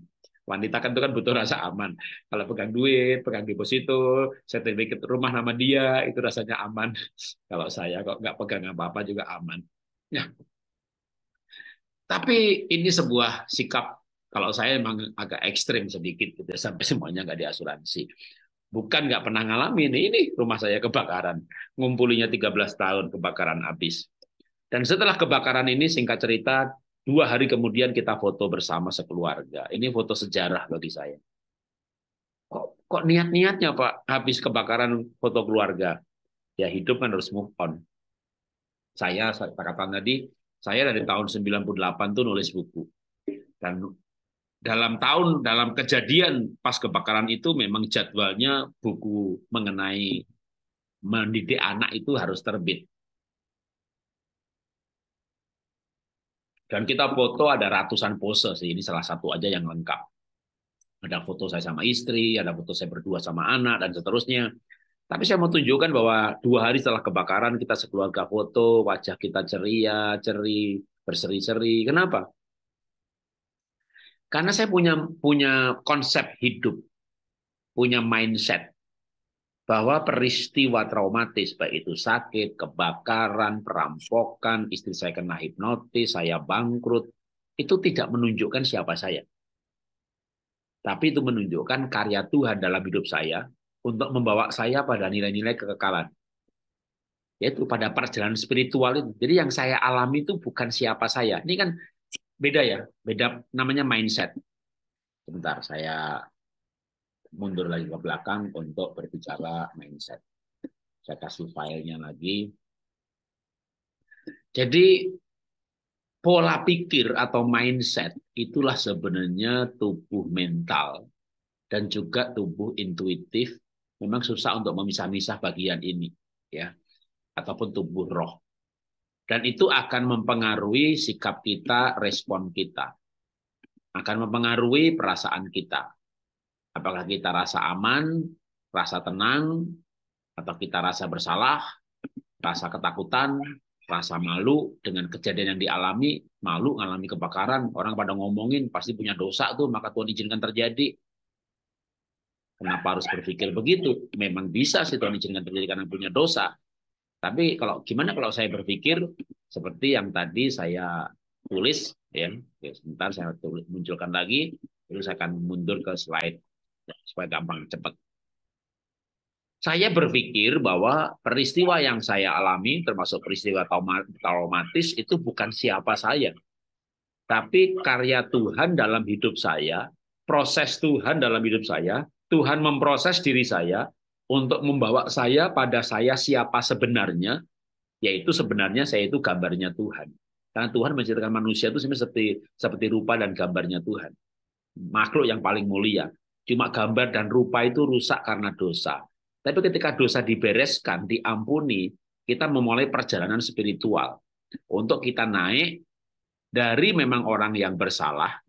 Wanita kan itu kan butuh rasa aman. Kalau pegang duit, pegang deposito, sertifikat rumah nama dia, itu rasanya aman. <laughs> Kalau saya kok nggak pegang apa-apa juga aman. Ya, tapi ini sebuah sikap kalau saya memang agak ekstrim sedikit gitu, <laughs> sampai semuanya nggak diasuransi. Bukan nggak pernah ngalami ini, ini rumah saya kebakaran. Ngumpulinya 13 tahun kebakaran habis. Dan setelah kebakaran ini singkat cerita, dua hari kemudian kita foto bersama sekeluarga. Ini foto sejarah bagi saya. Kok, kok niat-niatnya Pak, habis kebakaran foto keluarga? Ya hidup kan harus move on. Saya, saya katakan tadi, saya dari tahun 98 tuh nulis buku. Dan dalam tahun dalam kejadian pas kebakaran itu memang jadwalnya buku mengenai mendidik anak itu harus terbit. Dan kita foto ada ratusan pose sih, ini salah satu aja yang lengkap. Ada foto saya sama istri, ada foto saya berdua sama anak, dan seterusnya. Tapi saya mau tunjukkan bahwa dua hari setelah kebakaran kita sekeluarga foto, wajah kita ceria, ceri, berseri-seri. Kenapa? Karena saya punya punya konsep hidup, punya mindset bahwa peristiwa traumatis baik itu sakit, kebakaran, perampokan, istri saya kena hipnotis, saya bangkrut, itu tidak menunjukkan siapa saya. Tapi itu menunjukkan karya Tuhan dalam hidup saya untuk membawa saya pada nilai-nilai kekekalan. Yaitu pada perjalanan spiritual itu. Jadi yang saya alami itu bukan siapa saya. Ini kan beda ya, beda namanya mindset. Sebentar, saya mundur lagi ke belakang untuk berbicara mindset. Saya kasih filenya lagi. Jadi pola pikir atau mindset itulah sebenarnya tubuh mental dan juga tubuh intuitif memang susah untuk memisah-misah bagian ini ya ataupun tubuh roh. Dan itu akan mempengaruhi sikap kita, respon kita. Akan mempengaruhi perasaan kita. Apakah kita rasa aman, rasa tenang, atau kita rasa bersalah, rasa ketakutan, rasa malu dengan kejadian yang dialami, malu ngalami kebakaran, orang pada ngomongin pasti punya dosa tuh, maka Tuhan izinkan terjadi. Kenapa harus berpikir begitu? Memang bisa sih situasi dengan terjadi karena punya dosa. Tapi kalau gimana kalau saya berpikir seperti yang tadi saya tulis ya, ya sebentar saya tulis, munculkan lagi terus saya akan mundur ke slide ya, supaya gampang cepat. Saya berpikir bahwa peristiwa yang saya alami termasuk peristiwa traumatis itu bukan siapa saya. Tapi karya Tuhan dalam hidup saya, proses Tuhan dalam hidup saya Tuhan memproses diri saya untuk membawa saya pada saya siapa sebenarnya, yaitu sebenarnya saya itu gambarnya Tuhan. Karena Tuhan menciptakan manusia itu seperti seperti rupa dan gambarnya Tuhan. Makhluk yang paling mulia. Cuma gambar dan rupa itu rusak karena dosa. Tapi ketika dosa dibereskan, diampuni, kita memulai perjalanan spiritual untuk kita naik dari memang orang yang bersalah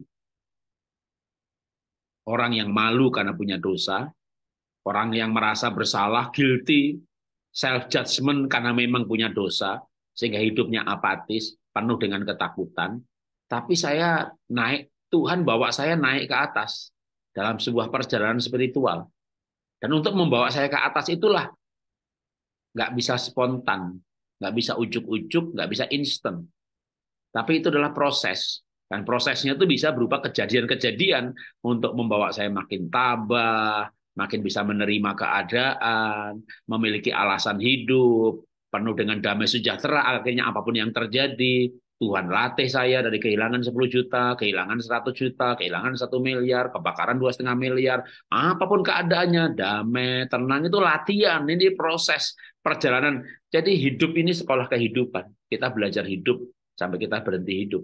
orang yang malu karena punya dosa, orang yang merasa bersalah, guilty, self judgment karena memang punya dosa sehingga hidupnya apatis, penuh dengan ketakutan. Tapi saya naik, Tuhan bawa saya naik ke atas dalam sebuah perjalanan spiritual. Dan untuk membawa saya ke atas itulah nggak bisa spontan, nggak bisa ujuk-ujuk, nggak bisa instan. Tapi itu adalah proses. Dan prosesnya itu bisa berupa kejadian-kejadian untuk membawa saya makin tabah, makin bisa menerima keadaan, memiliki alasan hidup, penuh dengan damai sejahtera, akhirnya apapun yang terjadi, Tuhan latih saya dari kehilangan 10 juta, kehilangan 100 juta, kehilangan 1 miliar, kebakaran 2,5 miliar, apapun keadaannya, damai, tenang, itu latihan, ini proses perjalanan. Jadi hidup ini sekolah kehidupan. Kita belajar hidup sampai kita berhenti hidup.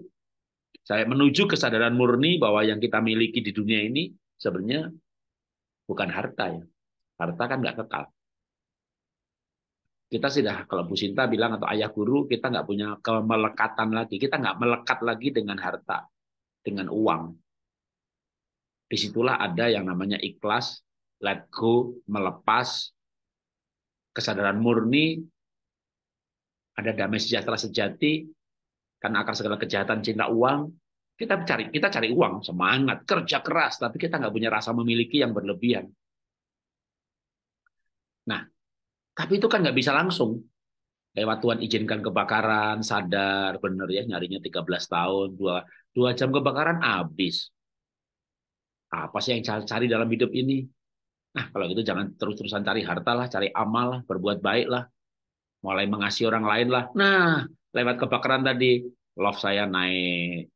Saya menuju kesadaran murni bahwa yang kita miliki di dunia ini sebenarnya bukan harta ya. Harta kan nggak kekal. Kita sudah kalau Bu Sinta bilang atau ayah guru kita nggak punya kemelekatan lagi. Kita nggak melekat lagi dengan harta, dengan uang. Disitulah ada yang namanya ikhlas, let go, melepas, kesadaran murni, ada damai sejahtera sejati, karena akar segala kejahatan cinta uang kita cari kita cari uang semangat kerja keras tapi kita nggak punya rasa memiliki yang berlebihan nah tapi itu kan nggak bisa langsung lewat Tuhan izinkan kebakaran sadar benar ya nyarinya 13 tahun dua dua jam kebakaran habis apa sih yang cari dalam hidup ini nah kalau gitu jangan terus terusan cari harta lah cari amal lah berbuat baik lah mulai mengasihi orang lain lah nah lewat kebakaran tadi love saya naik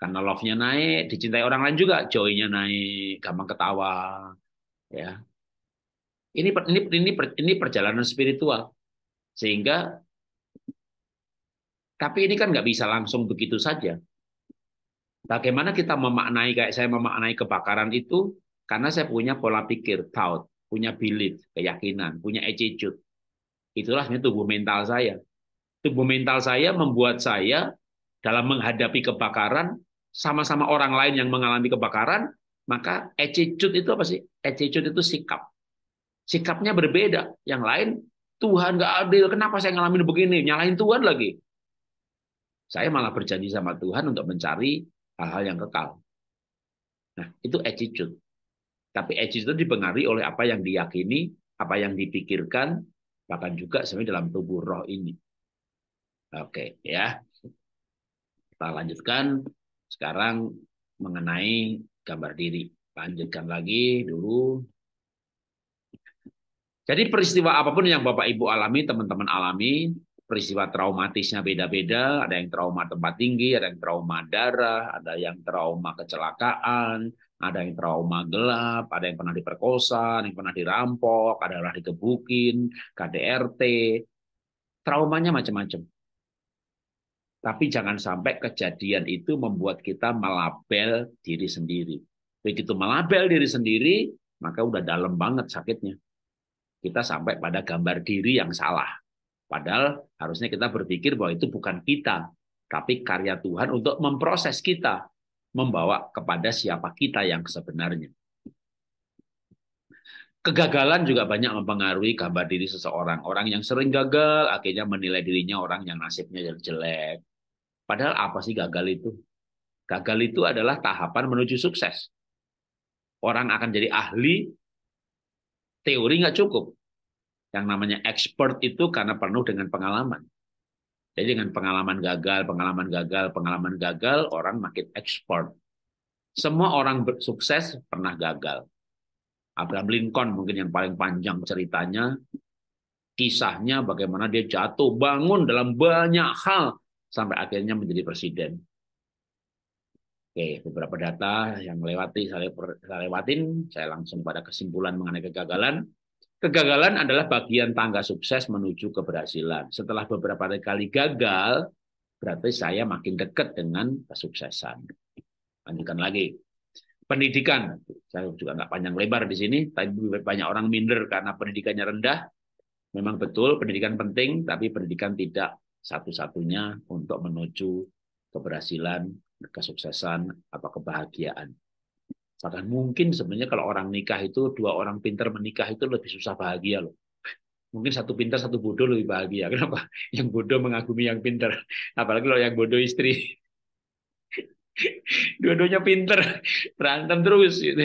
karena love-nya naik dicintai orang lain juga joy-nya naik gampang ketawa ya ini ini ini ini perjalanan spiritual sehingga tapi ini kan nggak bisa langsung begitu saja bagaimana kita memaknai kayak saya memaknai kebakaran itu karena saya punya pola pikir thought punya belief keyakinan punya attitude itulah tubuh mental saya tubuh mental saya membuat saya dalam menghadapi kebakaran sama-sama orang lain yang mengalami kebakaran, maka attitude itu apa sih? Attitude itu sikap. Sikapnya berbeda. Yang lain, Tuhan nggak adil, kenapa saya ngalamin begini? Nyalahin Tuhan lagi. Saya malah berjanji sama Tuhan untuk mencari hal-hal yang kekal. Nah, itu attitude. Tapi attitude itu dipengaruhi oleh apa yang diyakini, apa yang dipikirkan, bahkan juga sebenarnya dalam tubuh roh ini. Oke, ya. Kita lanjutkan sekarang mengenai gambar diri. Lanjutkan lagi dulu. Jadi peristiwa apapun yang Bapak Ibu alami, teman-teman alami, peristiwa traumatisnya beda-beda, ada yang trauma tempat tinggi, ada yang trauma darah, ada yang trauma kecelakaan, ada yang trauma gelap, ada yang pernah diperkosa, ada yang pernah dirampok, ada yang pernah dikebukin, KDRT. Traumanya macam-macam. Tapi jangan sampai kejadian itu membuat kita melabel diri sendiri. Begitu melabel diri sendiri, maka udah dalam banget sakitnya. Kita sampai pada gambar diri yang salah. Padahal harusnya kita berpikir bahwa itu bukan kita, tapi karya Tuhan untuk memproses kita, membawa kepada siapa kita yang sebenarnya. Kegagalan juga banyak mempengaruhi gambar diri seseorang. Orang yang sering gagal akhirnya menilai dirinya orang yang nasibnya jelek. Padahal apa sih gagal itu? Gagal itu adalah tahapan menuju sukses. Orang akan jadi ahli, teori nggak cukup. Yang namanya expert itu karena penuh dengan pengalaman. Jadi dengan pengalaman gagal, pengalaman gagal, pengalaman gagal, orang makin expert. Semua orang sukses pernah gagal. Abraham Lincoln mungkin yang paling panjang ceritanya, kisahnya bagaimana dia jatuh bangun dalam banyak hal sampai akhirnya menjadi presiden. Oke, beberapa data yang melewati saya, lewatin, saya langsung pada kesimpulan mengenai kegagalan. Kegagalan adalah bagian tangga sukses menuju keberhasilan. Setelah beberapa kali gagal, berarti saya makin dekat dengan kesuksesan. Lanjutkan lagi. Pendidikan, saya juga nggak panjang lebar di sini, tapi banyak orang minder karena pendidikannya rendah. Memang betul pendidikan penting, tapi pendidikan tidak satu-satunya untuk menuju keberhasilan, kesuksesan, apa kebahagiaan. Bahkan mungkin sebenarnya kalau orang nikah itu dua orang pintar menikah itu lebih susah bahagia loh. Mungkin satu pintar satu bodoh lebih bahagia. <laughs> Kenapa? Yang bodoh mengagumi yang pintar. Apalagi kalau yang bodoh istri. <laughs> Dua-duanya pintar, berantem terus gitu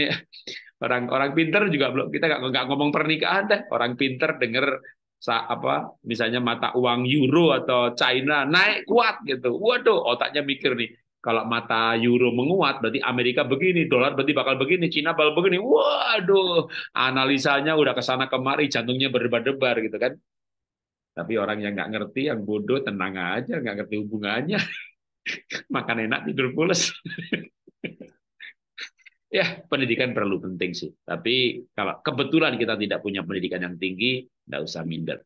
Orang orang pintar juga belum kita nggak ngomong pernikahan deh. Orang pintar dengar apa misalnya mata uang euro atau China naik kuat gitu. Waduh, otaknya mikir nih, kalau mata euro menguat berarti Amerika begini, dolar berarti bakal begini, Cina bakal begini. Waduh, analisanya udah ke sana kemari, jantungnya berdebar-debar gitu kan. Tapi orang yang nggak ngerti, yang bodoh tenang aja, nggak ngerti hubungannya. <laughs> Makan enak tidur pulas. <laughs> Ya, pendidikan perlu penting sih. Tapi kalau kebetulan kita tidak punya pendidikan yang tinggi, nggak usah minder.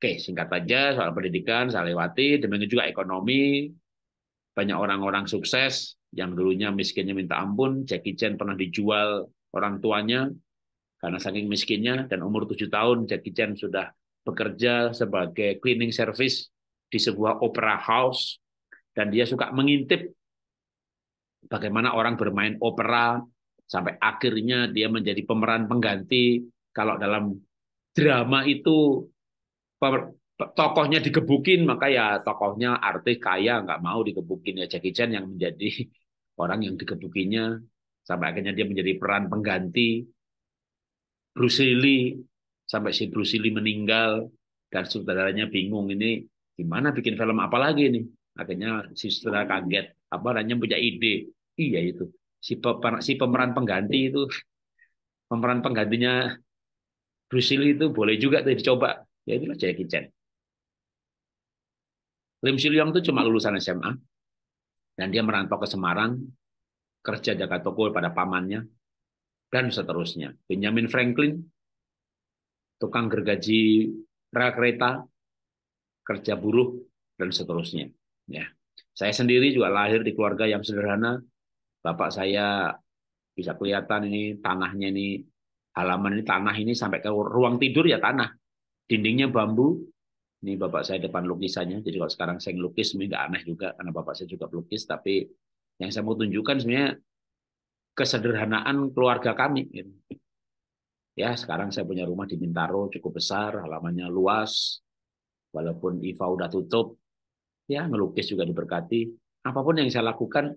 Oke, singkat aja soal pendidikan, saya lewati. Demikian juga ekonomi. Banyak orang-orang sukses yang dulunya miskinnya minta ampun. Jackie Chan pernah dijual orang tuanya karena saking miskinnya dan umur 7 tahun Jackie Chan sudah bekerja sebagai cleaning service di sebuah opera house dan dia suka mengintip bagaimana orang bermain opera sampai akhirnya dia menjadi pemeran pengganti kalau dalam drama itu tokohnya digebukin maka ya tokohnya artis kaya nggak mau digebukin ya Jackie Chan yang menjadi <laughs> orang yang digebukinya sampai akhirnya dia menjadi peran pengganti Bruce Lee sampai si Bruce Lee meninggal dan saudaranya bingung ini gimana bikin film apa lagi nih akhirnya si saudara kaget apa namanya punya ide. Iya itu. Si, peper, si pemeran pengganti itu <laughs> pemeran penggantinya Bruce Lee itu boleh juga tuh dicoba. Ya itulah Jackie Chan. Lim Silyong itu cuma lulusan SMA dan dia merantau ke Semarang, kerja jaga toko pada pamannya dan seterusnya. Benjamin Franklin tukang gergaji rel kereta, kerja buruh, dan seterusnya. Ya. Saya sendiri juga lahir di keluarga yang sederhana. Bapak saya bisa kelihatan ini tanahnya ini halaman ini tanah ini sampai ke ruang tidur ya tanah. Dindingnya bambu. Ini bapak saya depan lukisannya. Jadi kalau sekarang saya ngelukis ini nggak aneh juga karena bapak saya juga pelukis. Tapi yang saya mau tunjukkan sebenarnya kesederhanaan keluarga kami. Gitu. Ya sekarang saya punya rumah di Bintaro cukup besar, halamannya luas. Walaupun IFA udah tutup, ya melukis juga diberkati. Apapun yang saya lakukan,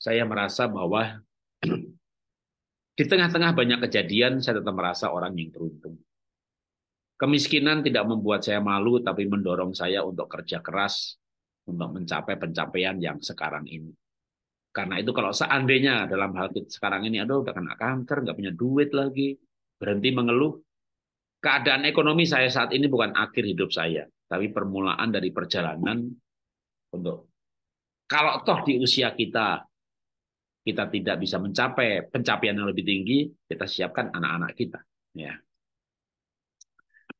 saya merasa bahwa <clears throat> di tengah-tengah banyak kejadian, saya tetap merasa orang yang beruntung. Kemiskinan tidak membuat saya malu, tapi mendorong saya untuk kerja keras untuk mencapai pencapaian yang sekarang ini. Karena itu kalau seandainya dalam hal sekarang ini, aduh udah kena kanker, nggak punya duit lagi, berhenti mengeluh. Keadaan ekonomi saya saat ini bukan akhir hidup saya tapi permulaan dari perjalanan untuk kalau toh di usia kita kita tidak bisa mencapai pencapaian yang lebih tinggi, kita siapkan anak-anak kita. Ya.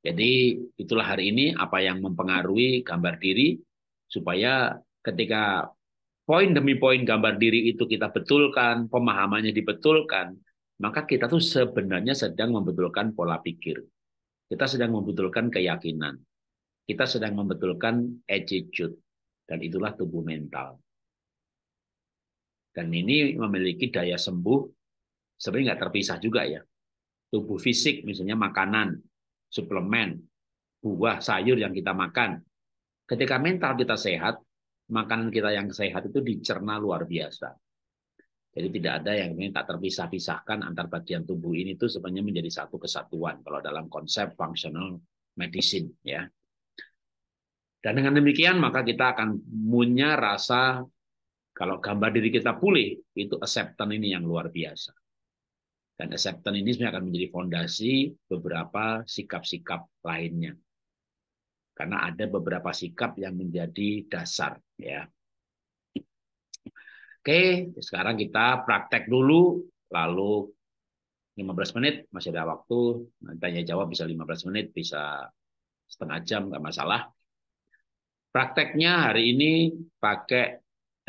Jadi itulah hari ini apa yang mempengaruhi gambar diri supaya ketika poin demi poin gambar diri itu kita betulkan, pemahamannya dibetulkan, maka kita tuh sebenarnya sedang membetulkan pola pikir. Kita sedang membetulkan keyakinan. Kita sedang membetulkan attitude dan itulah tubuh mental. Dan ini memiliki daya sembuh sebenarnya nggak terpisah juga ya. Tubuh fisik misalnya makanan, suplemen, buah, sayur yang kita makan. Ketika mental kita sehat, makanan kita yang sehat itu dicerna luar biasa. Jadi tidak ada yang ini tak terpisah-pisahkan antar bagian tubuh ini itu sebenarnya menjadi satu kesatuan kalau dalam konsep functional medicine ya. Dan dengan demikian maka kita akan punya rasa kalau gambar diri kita pulih, itu acceptance ini yang luar biasa. Dan acceptance ini sebenarnya akan menjadi fondasi beberapa sikap-sikap lainnya. Karena ada beberapa sikap yang menjadi dasar. ya. Oke, sekarang kita praktek dulu, lalu 15 menit, masih ada waktu, tanya jawab bisa 15 menit, bisa setengah jam, nggak masalah. Prakteknya hari ini pakai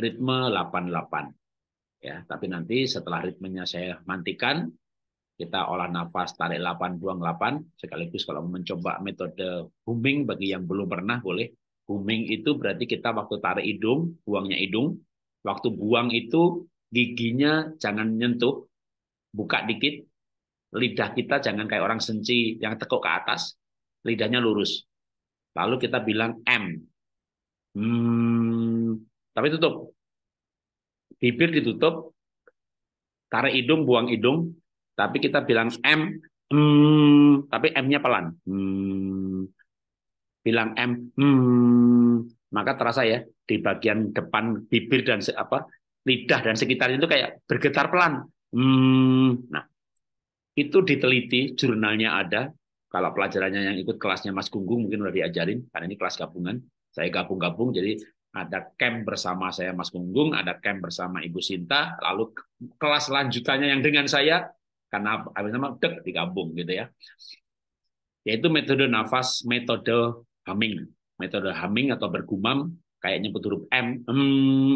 ritme 88. Ya, tapi nanti setelah ritmenya saya mantikan, kita olah nafas tarik 8 buang 8 sekaligus kalau mencoba metode booming bagi yang belum pernah boleh. Booming itu berarti kita waktu tarik hidung, buangnya hidung. Waktu buang itu giginya jangan nyentuh, buka dikit. Lidah kita jangan kayak orang senci yang tekuk ke atas, lidahnya lurus. Lalu kita bilang M, Hmm, tapi tutup. Bibir ditutup, tarik hidung, buang hidung, tapi kita bilang M, mm, tapi M-nya pelan. Mm, bilang M, mm, maka terasa ya di bagian depan bibir dan apa lidah dan sekitarnya itu kayak bergetar pelan. Mm, nah, itu diteliti, jurnalnya ada. Kalau pelajarannya yang ikut kelasnya Mas Gunggung mungkin udah diajarin, karena ini kelas gabungan. Saya gabung-gabung jadi ada camp bersama saya Mas Gunggung, ada camp bersama Ibu Sinta, lalu kelas lanjutannya yang dengan saya karena apa nama dek digabung gitu ya. Yaitu metode nafas, metode humming. Metode humming atau bergumam kayaknya nyebut huruf M, hmm,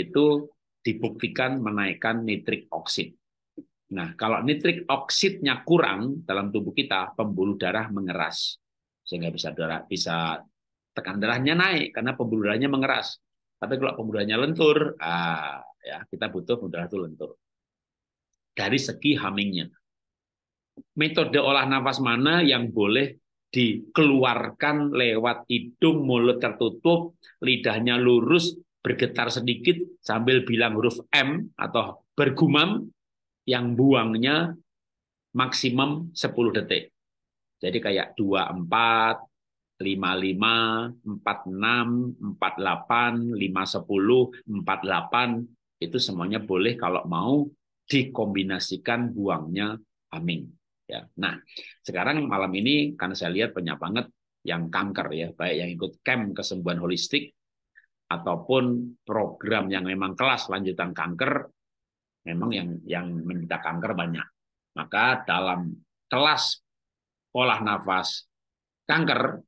itu dibuktikan menaikkan nitrik oksid. Nah, kalau nitrik oksidnya kurang dalam tubuh kita, pembuluh darah mengeras sehingga bisa darah bisa tekanan darahnya naik karena pembuluh darahnya mengeras. Tapi kalau pembuluh darahnya lentur, ah, ya kita butuh pembuluh darah itu lentur. Dari segi hummingnya. Metode olah nafas mana yang boleh dikeluarkan lewat hidung, mulut tertutup, lidahnya lurus, bergetar sedikit sambil bilang huruf M atau bergumam yang buangnya maksimum 10 detik. Jadi kayak 4, 55, 46, 48, 510, 48 itu semuanya boleh kalau mau dikombinasikan buangnya amin. Ya. Nah, sekarang malam ini karena saya lihat banyak banget yang kanker ya, baik yang ikut camp kesembuhan holistik ataupun program yang memang kelas lanjutan kanker memang yang yang menderita kanker banyak. Maka dalam kelas olah nafas kanker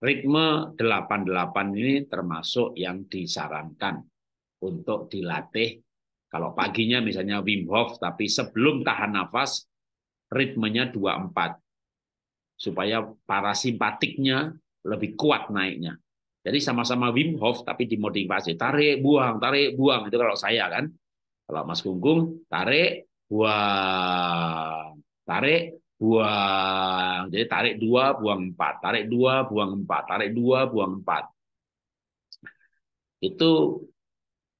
Ritme 88 ini termasuk yang disarankan untuk dilatih. Kalau paginya misalnya Wim Hof, tapi sebelum tahan nafas, ritmenya 24. Supaya parasimpatiknya lebih kuat naiknya. Jadi sama-sama Wim Hof, tapi dimotivasi. Tarik, buang, tarik, buang. Itu kalau saya kan. Kalau Mas Gunggung, tarik, buang. Tarik, buang. Jadi tarik dua, buang empat. Tarik dua, buang empat. Tarik dua, buang empat. Itu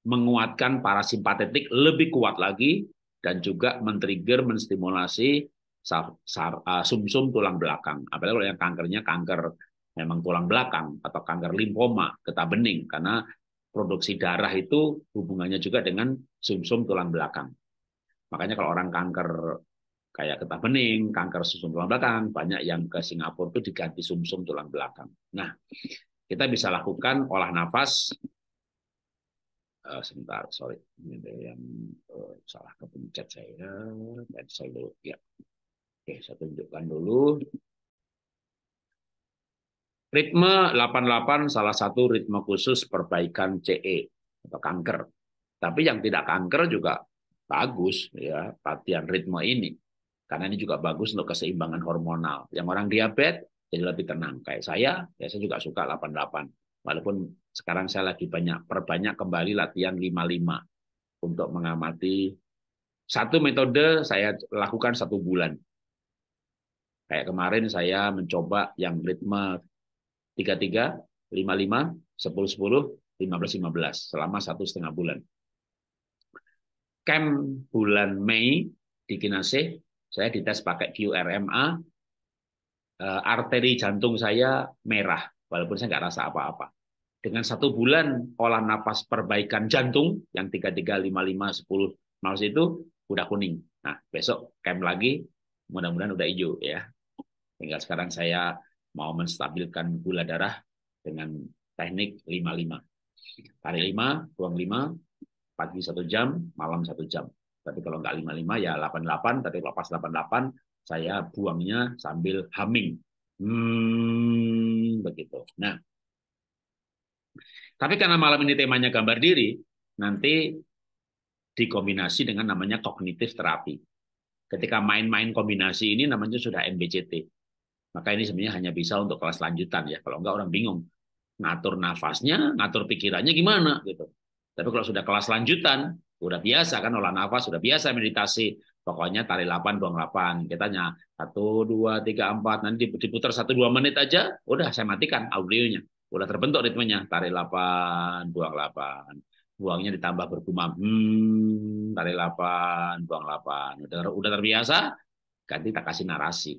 menguatkan parasimpatetik lebih kuat lagi dan juga men-trigger, menstimulasi uh, sumsum -sum tulang belakang. Apalagi kalau yang kankernya kanker memang tulang belakang atau kanker limfoma, getah bening. Karena produksi darah itu hubungannya juga dengan sumsum -sum tulang belakang. Makanya kalau orang kanker kayak getah bening, kanker sumsum tulang belakang, banyak yang ke Singapura itu diganti sumsum tulang belakang. Nah, kita bisa lakukan olah nafas uh, sebentar, sorry, ini yang uh, salah kepencet saya, dan saya dulu, ya. Oke, saya tunjukkan dulu. Ritme 88 salah satu ritme khusus perbaikan CE atau kanker. Tapi yang tidak kanker juga bagus ya latihan ritme ini. Karena ini juga bagus untuk keseimbangan hormonal. Yang orang diabetes jadi lebih tenang. Kayak saya, ya saya juga suka 88. Walaupun sekarang saya lagi banyak perbanyak kembali latihan 55 untuk mengamati satu metode saya lakukan satu bulan. Kayak kemarin saya mencoba yang ritme 33, 55, 10, 10, 15, 15 selama satu setengah bulan. Camp bulan Mei di Kinaseh saya dites pakai QRMA, eh, arteri jantung saya merah, walaupun saya nggak rasa apa-apa. Dengan satu bulan olah nafas perbaikan jantung yang 33, 55, 10 mouse itu udah kuning. Nah, besok camp lagi, mudah-mudahan udah hijau ya. Tinggal sekarang saya mau menstabilkan gula darah dengan teknik 55. Hari 5, ruang 5, pagi satu jam, malam satu jam. Tapi kalau nggak 55 ya 88, tapi kalau pas 88 saya buangnya sambil humming. Hmm, begitu. Nah, tapi karena malam ini temanya gambar diri, nanti dikombinasi dengan namanya kognitif terapi. Ketika main-main kombinasi ini namanya sudah MBCT. Maka ini sebenarnya hanya bisa untuk kelas lanjutan ya. Kalau enggak orang bingung ngatur nafasnya, ngatur pikirannya gimana gitu. Tapi kalau sudah kelas lanjutan, Udah biasa kan olah nafas, sudah biasa meditasi. Pokoknya tarik 8, buang 8. Kita nya 1, 2, 3, 4. Nanti diputar 1, 2 menit aja, udah saya matikan audionya. Udah terbentuk ritmenya. Tarik 8, buang 8. Buangnya ditambah bergumam. Hmm, tarik 8, buang 8. Udah, udah terbiasa, ganti tak kasih narasi.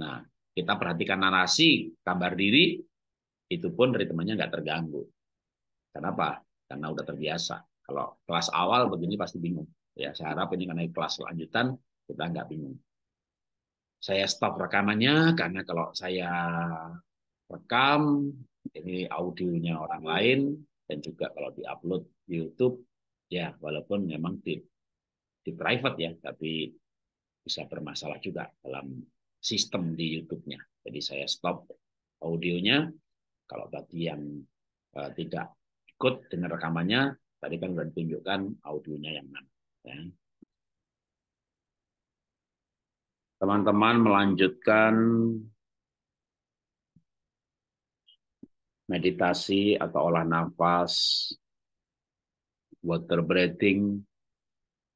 Nah, kita perhatikan narasi, kabar diri, itu pun ritmenya nggak terganggu. Kenapa? Karena udah terbiasa. Kalau kelas awal begini pasti bingung. Ya, saya harap ini karena kelas lanjutan kita nggak bingung. Saya stop rekamannya karena kalau saya rekam ini audionya orang lain dan juga kalau diupload di YouTube ya walaupun memang di di private ya tapi bisa bermasalah juga dalam sistem di YouTube-nya. Jadi saya stop audionya. Kalau bagi yang uh, tidak ikut dengan rekamannya, Tadi kan sudah ditunjukkan audionya yang mana. Ya. Teman-teman melanjutkan meditasi atau olah nafas, water breathing,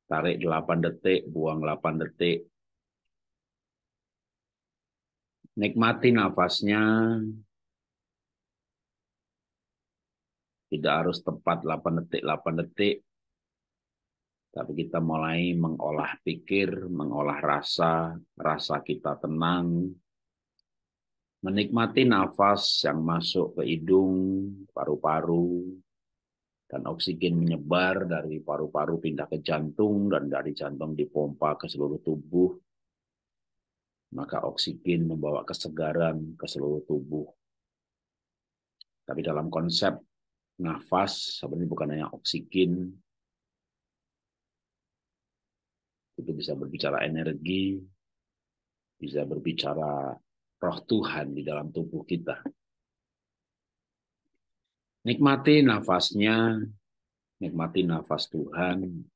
tarik 8 detik, buang 8 detik. Nikmati nafasnya, Tidak harus tepat 8 detik, 8 detik. Tapi kita mulai mengolah pikir, mengolah rasa, rasa kita tenang, menikmati nafas yang masuk ke hidung, paru-paru, dan oksigen menyebar dari paru-paru pindah ke jantung dan dari jantung dipompa ke seluruh tubuh. Maka oksigen membawa kesegaran ke seluruh tubuh. Tapi dalam konsep nafas sebenarnya bukan hanya oksigen itu bisa berbicara energi bisa berbicara roh Tuhan di dalam tubuh kita nikmati nafasnya nikmati nafas Tuhan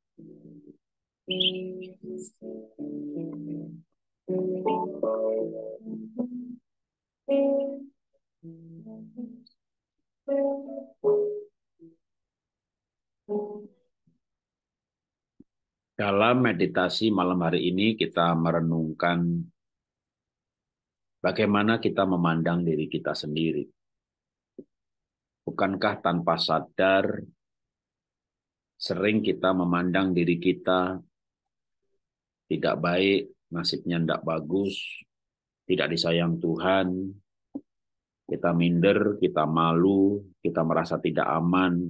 Thank you. Dalam meditasi malam hari ini kita merenungkan bagaimana kita memandang diri kita sendiri. Bukankah tanpa sadar sering kita memandang diri kita tidak baik, nasibnya tidak bagus, tidak disayang Tuhan, kita minder, kita malu, kita merasa tidak aman,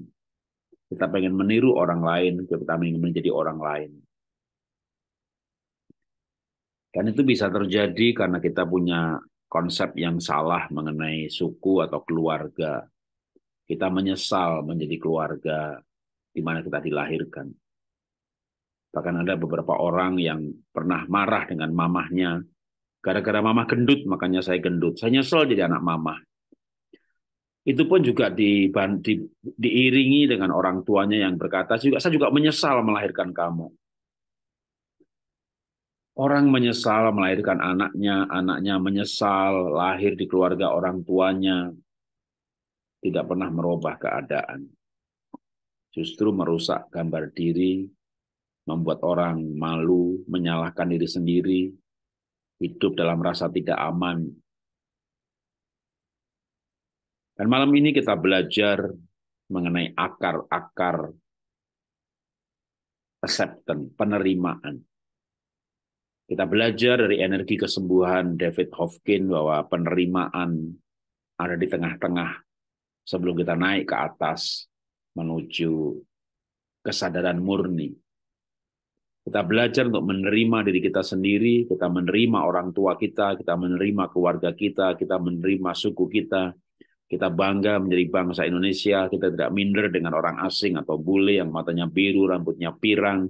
kita pengen meniru orang lain, kita ingin menjadi orang lain. Dan itu bisa terjadi karena kita punya konsep yang salah mengenai suku atau keluarga. Kita menyesal menjadi keluarga di mana kita dilahirkan. Bahkan ada beberapa orang yang pernah marah dengan mamahnya Gara-gara mama gendut, makanya saya gendut. Saya nyesel jadi anak mama. Itu pun juga di, di, diiringi dengan orang tuanya yang berkata, juga saya juga menyesal melahirkan kamu. Orang menyesal melahirkan anaknya, anaknya menyesal lahir di keluarga orang tuanya, tidak pernah merubah keadaan. Justru merusak gambar diri, membuat orang malu, menyalahkan diri sendiri, hidup dalam rasa tidak aman. Dan malam ini kita belajar mengenai akar-akar acceptance, penerimaan. Kita belajar dari energi kesembuhan David Hofkin bahwa penerimaan ada di tengah-tengah sebelum kita naik ke atas menuju kesadaran murni. Kita belajar untuk menerima diri kita sendiri, kita menerima orang tua kita, kita menerima keluarga kita, kita menerima suku kita. Kita bangga menjadi bangsa Indonesia, kita tidak minder dengan orang asing atau bule yang matanya biru, rambutnya pirang.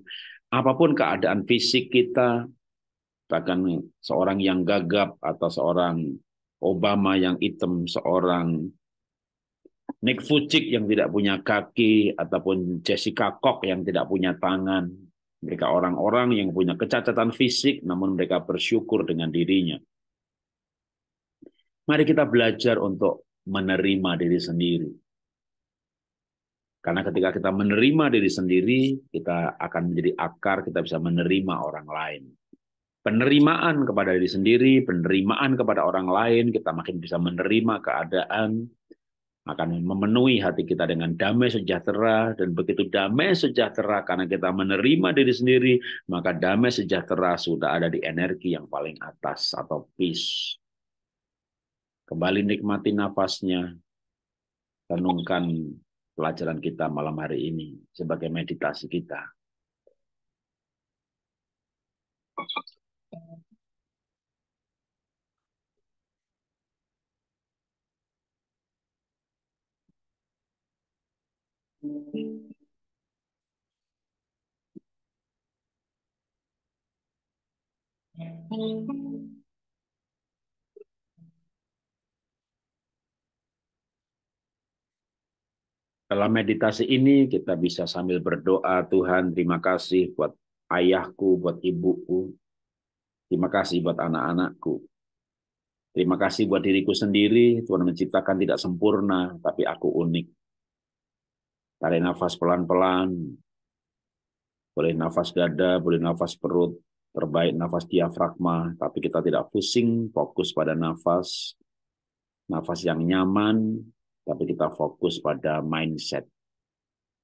Apapun keadaan fisik kita, bahkan seorang yang gagap atau seorang Obama yang hitam, seorang Nick Fujik yang tidak punya kaki, ataupun Jessica Koch yang tidak punya tangan, mereka orang-orang yang punya kecacatan fisik, namun mereka bersyukur dengan dirinya. Mari kita belajar untuk menerima diri sendiri. Karena ketika kita menerima diri sendiri, kita akan menjadi akar, kita bisa menerima orang lain. Penerimaan kepada diri sendiri, penerimaan kepada orang lain, kita makin bisa menerima keadaan, akan memenuhi hati kita dengan damai sejahtera dan begitu damai sejahtera karena kita menerima diri sendiri maka damai sejahtera sudah ada di energi yang paling atas atau peace kembali nikmati nafasnya renungkan pelajaran kita malam hari ini sebagai meditasi kita Dalam meditasi ini kita bisa sambil berdoa, Tuhan terima kasih buat ayahku, buat ibuku. Terima kasih buat anak-anakku. Terima kasih buat diriku sendiri, Tuhan menciptakan tidak sempurna, tapi aku unik. Tarik nafas pelan-pelan. Boleh nafas dada, boleh nafas perut. Terbaik nafas diafragma, tapi kita tidak pusing, fokus pada nafas. Nafas yang nyaman, tapi kita fokus pada mindset,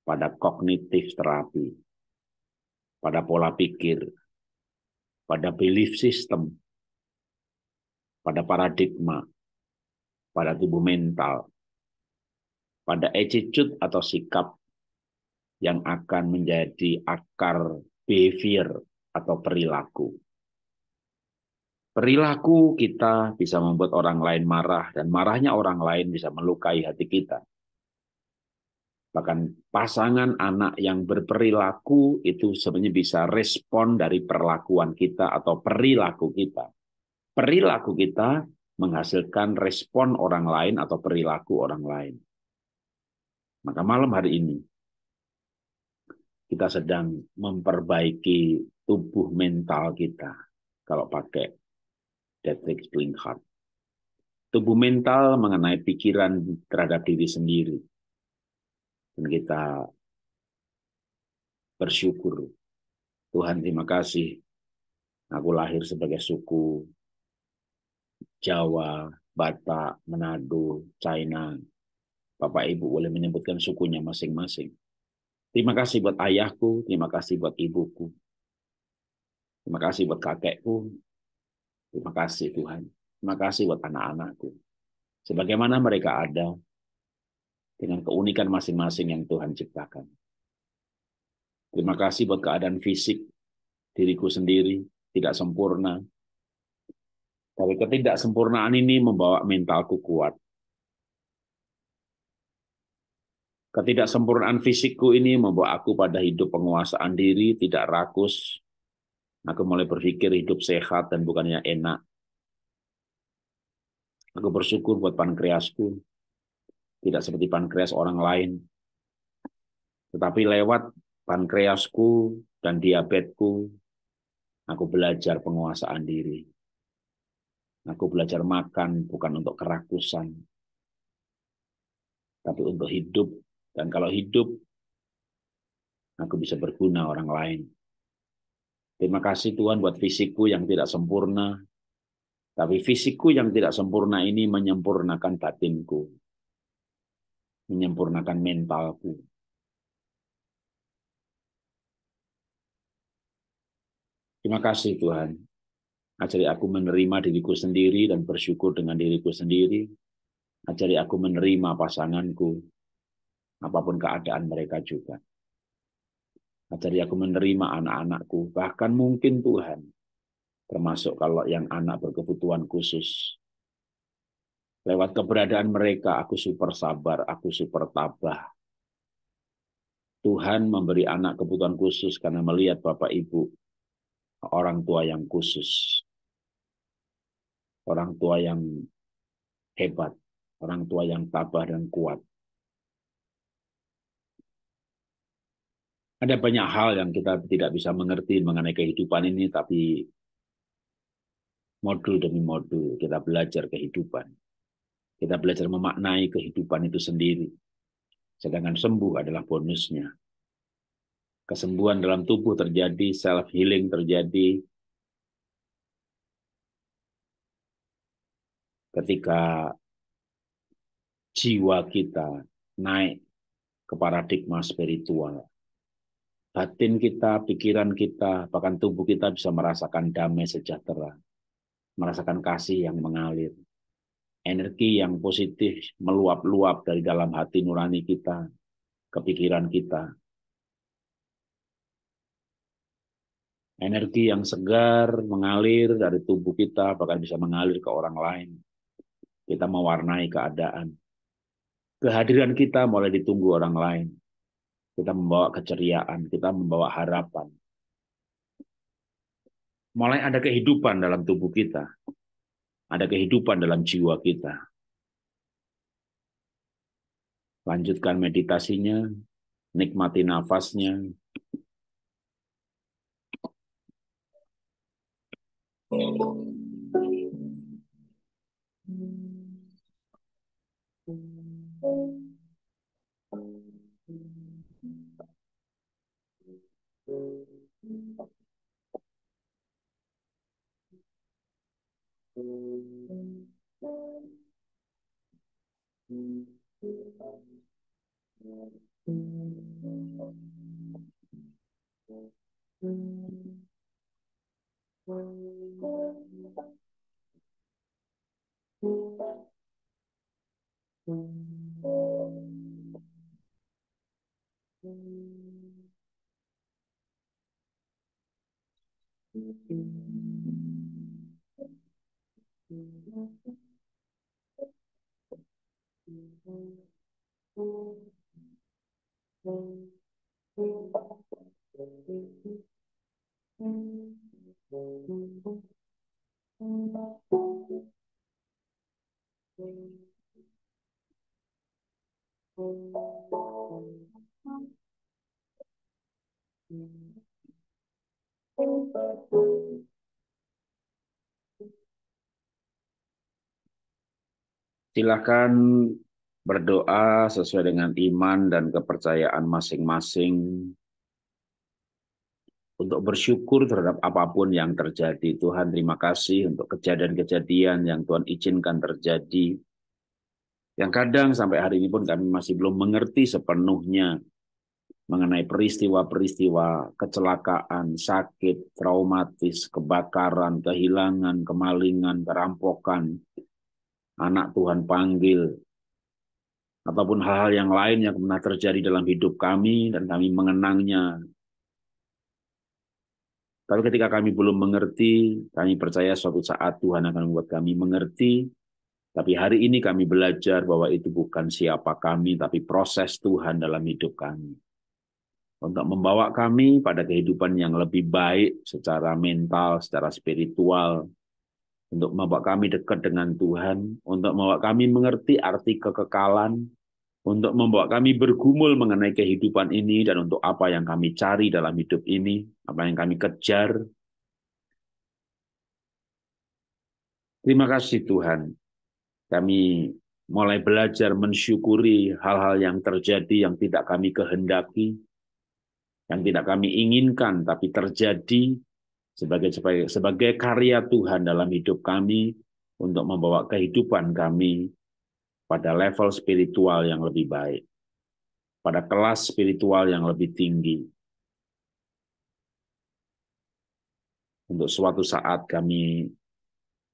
pada kognitif terapi, pada pola pikir, pada belief system, pada paradigma, pada tubuh mental pada attitude atau sikap yang akan menjadi akar behavior atau perilaku. Perilaku kita bisa membuat orang lain marah, dan marahnya orang lain bisa melukai hati kita. Bahkan pasangan anak yang berperilaku itu sebenarnya bisa respon dari perlakuan kita atau perilaku kita. Perilaku kita menghasilkan respon orang lain atau perilaku orang lain. Maka malam hari ini kita sedang memperbaiki tubuh mental kita kalau pakai Dietrich Blinkhart. Tubuh mental mengenai pikiran terhadap diri sendiri. Dan kita bersyukur. Tuhan terima kasih. Aku lahir sebagai suku Jawa, Batak, Manado, China, Bapak Ibu boleh menyebutkan sukunya masing-masing. Terima kasih buat ayahku, terima kasih buat ibuku. Terima kasih buat kakekku. Terima kasih Tuhan. Terima kasih buat anak-anakku. Sebagaimana mereka ada dengan keunikan masing-masing yang Tuhan ciptakan. Terima kasih buat keadaan fisik diriku sendiri tidak sempurna. Tapi ketidaksempurnaan ini membawa mentalku kuat. Ketidaksempurnaan fisikku ini membawa aku pada hidup penguasaan diri, tidak rakus. Aku mulai berpikir hidup sehat dan bukannya enak. Aku bersyukur buat pankreasku. Tidak seperti pankreas orang lain. Tetapi lewat pankreasku dan diabetku, aku belajar penguasaan diri. Aku belajar makan bukan untuk kerakusan, tapi untuk hidup dan kalau hidup, aku bisa berguna orang lain. Terima kasih Tuhan buat fisikku yang tidak sempurna. Tapi fisikku yang tidak sempurna ini menyempurnakan batinku. Menyempurnakan mentalku. Terima kasih Tuhan. Ajari aku menerima diriku sendiri dan bersyukur dengan diriku sendiri. Ajari aku menerima pasanganku apapun keadaan mereka juga. Ajari nah, aku menerima anak-anakku, bahkan mungkin Tuhan, termasuk kalau yang anak berkebutuhan khusus. Lewat keberadaan mereka, aku super sabar, aku super tabah. Tuhan memberi anak kebutuhan khusus karena melihat Bapak Ibu orang tua yang khusus. Orang tua yang hebat, orang tua yang tabah dan kuat ada banyak hal yang kita tidak bisa mengerti mengenai kehidupan ini, tapi modul demi modul kita belajar kehidupan. Kita belajar memaknai kehidupan itu sendiri. Sedangkan sembuh adalah bonusnya. Kesembuhan dalam tubuh terjadi, self healing terjadi. Ketika jiwa kita naik ke paradigma spiritual, batin kita, pikiran kita, bahkan tubuh kita bisa merasakan damai sejahtera, merasakan kasih yang mengalir, energi yang positif meluap-luap dari dalam hati nurani kita, kepikiran kita. Energi yang segar mengalir dari tubuh kita, bahkan bisa mengalir ke orang lain. Kita mewarnai keadaan. Kehadiran kita mulai ditunggu orang lain kita membawa keceriaan, kita membawa harapan. Mulai ada kehidupan dalam tubuh kita, ada kehidupan dalam jiwa kita. Lanjutkan meditasinya, nikmati nafasnya. Thank you. Thank mm -hmm. you. Silakan berdoa sesuai dengan iman dan kepercayaan masing-masing untuk bersyukur terhadap apapun yang terjadi. Tuhan terima kasih untuk kejadian-kejadian yang Tuhan izinkan terjadi. Yang kadang sampai hari ini pun kami masih belum mengerti sepenuhnya mengenai peristiwa-peristiwa kecelakaan, sakit, traumatis, kebakaran, kehilangan, kemalingan, perampokan, anak Tuhan panggil, ataupun hal-hal yang lain yang pernah terjadi dalam hidup kami dan kami mengenangnya. Tapi ketika kami belum mengerti, kami percaya suatu saat Tuhan akan membuat kami mengerti. Tapi hari ini kami belajar bahwa itu bukan siapa kami, tapi proses Tuhan dalam hidup kami. Untuk membawa kami pada kehidupan yang lebih baik secara mental, secara spiritual, untuk membawa kami dekat dengan Tuhan, untuk membawa kami mengerti arti kekekalan, untuk membawa kami bergumul mengenai kehidupan ini dan untuk apa yang kami cari dalam hidup ini, apa yang kami kejar. Terima kasih Tuhan. Kami mulai belajar mensyukuri hal-hal yang terjadi yang tidak kami kehendaki, yang tidak kami inginkan tapi terjadi sebagai sebagai, karya Tuhan dalam hidup kami untuk membawa kehidupan kami pada level spiritual yang lebih baik, pada kelas spiritual yang lebih tinggi. Untuk suatu saat kami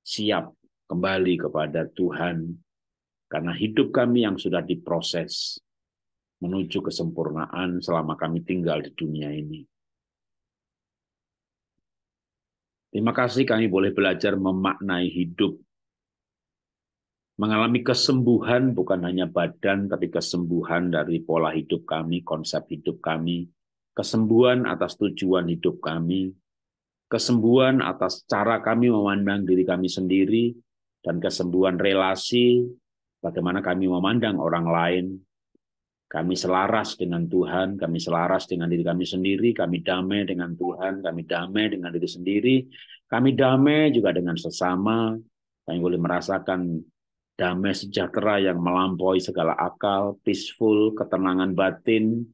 siap kembali kepada Tuhan karena hidup kami yang sudah diproses menuju kesempurnaan selama kami tinggal di dunia ini. Terima kasih kami boleh belajar memaknai hidup. Mengalami kesembuhan bukan hanya badan, tapi kesembuhan dari pola hidup kami, konsep hidup kami. Kesembuhan atas tujuan hidup kami. Kesembuhan atas cara kami memandang diri kami sendiri. Dan kesembuhan relasi, bagaimana kami memandang orang lain. Kami selaras dengan Tuhan, kami selaras dengan diri kami sendiri, kami damai dengan Tuhan, kami damai dengan diri sendiri, kami damai juga dengan sesama, kami boleh merasakan damai sejahtera yang melampaui segala akal, peaceful, ketenangan batin,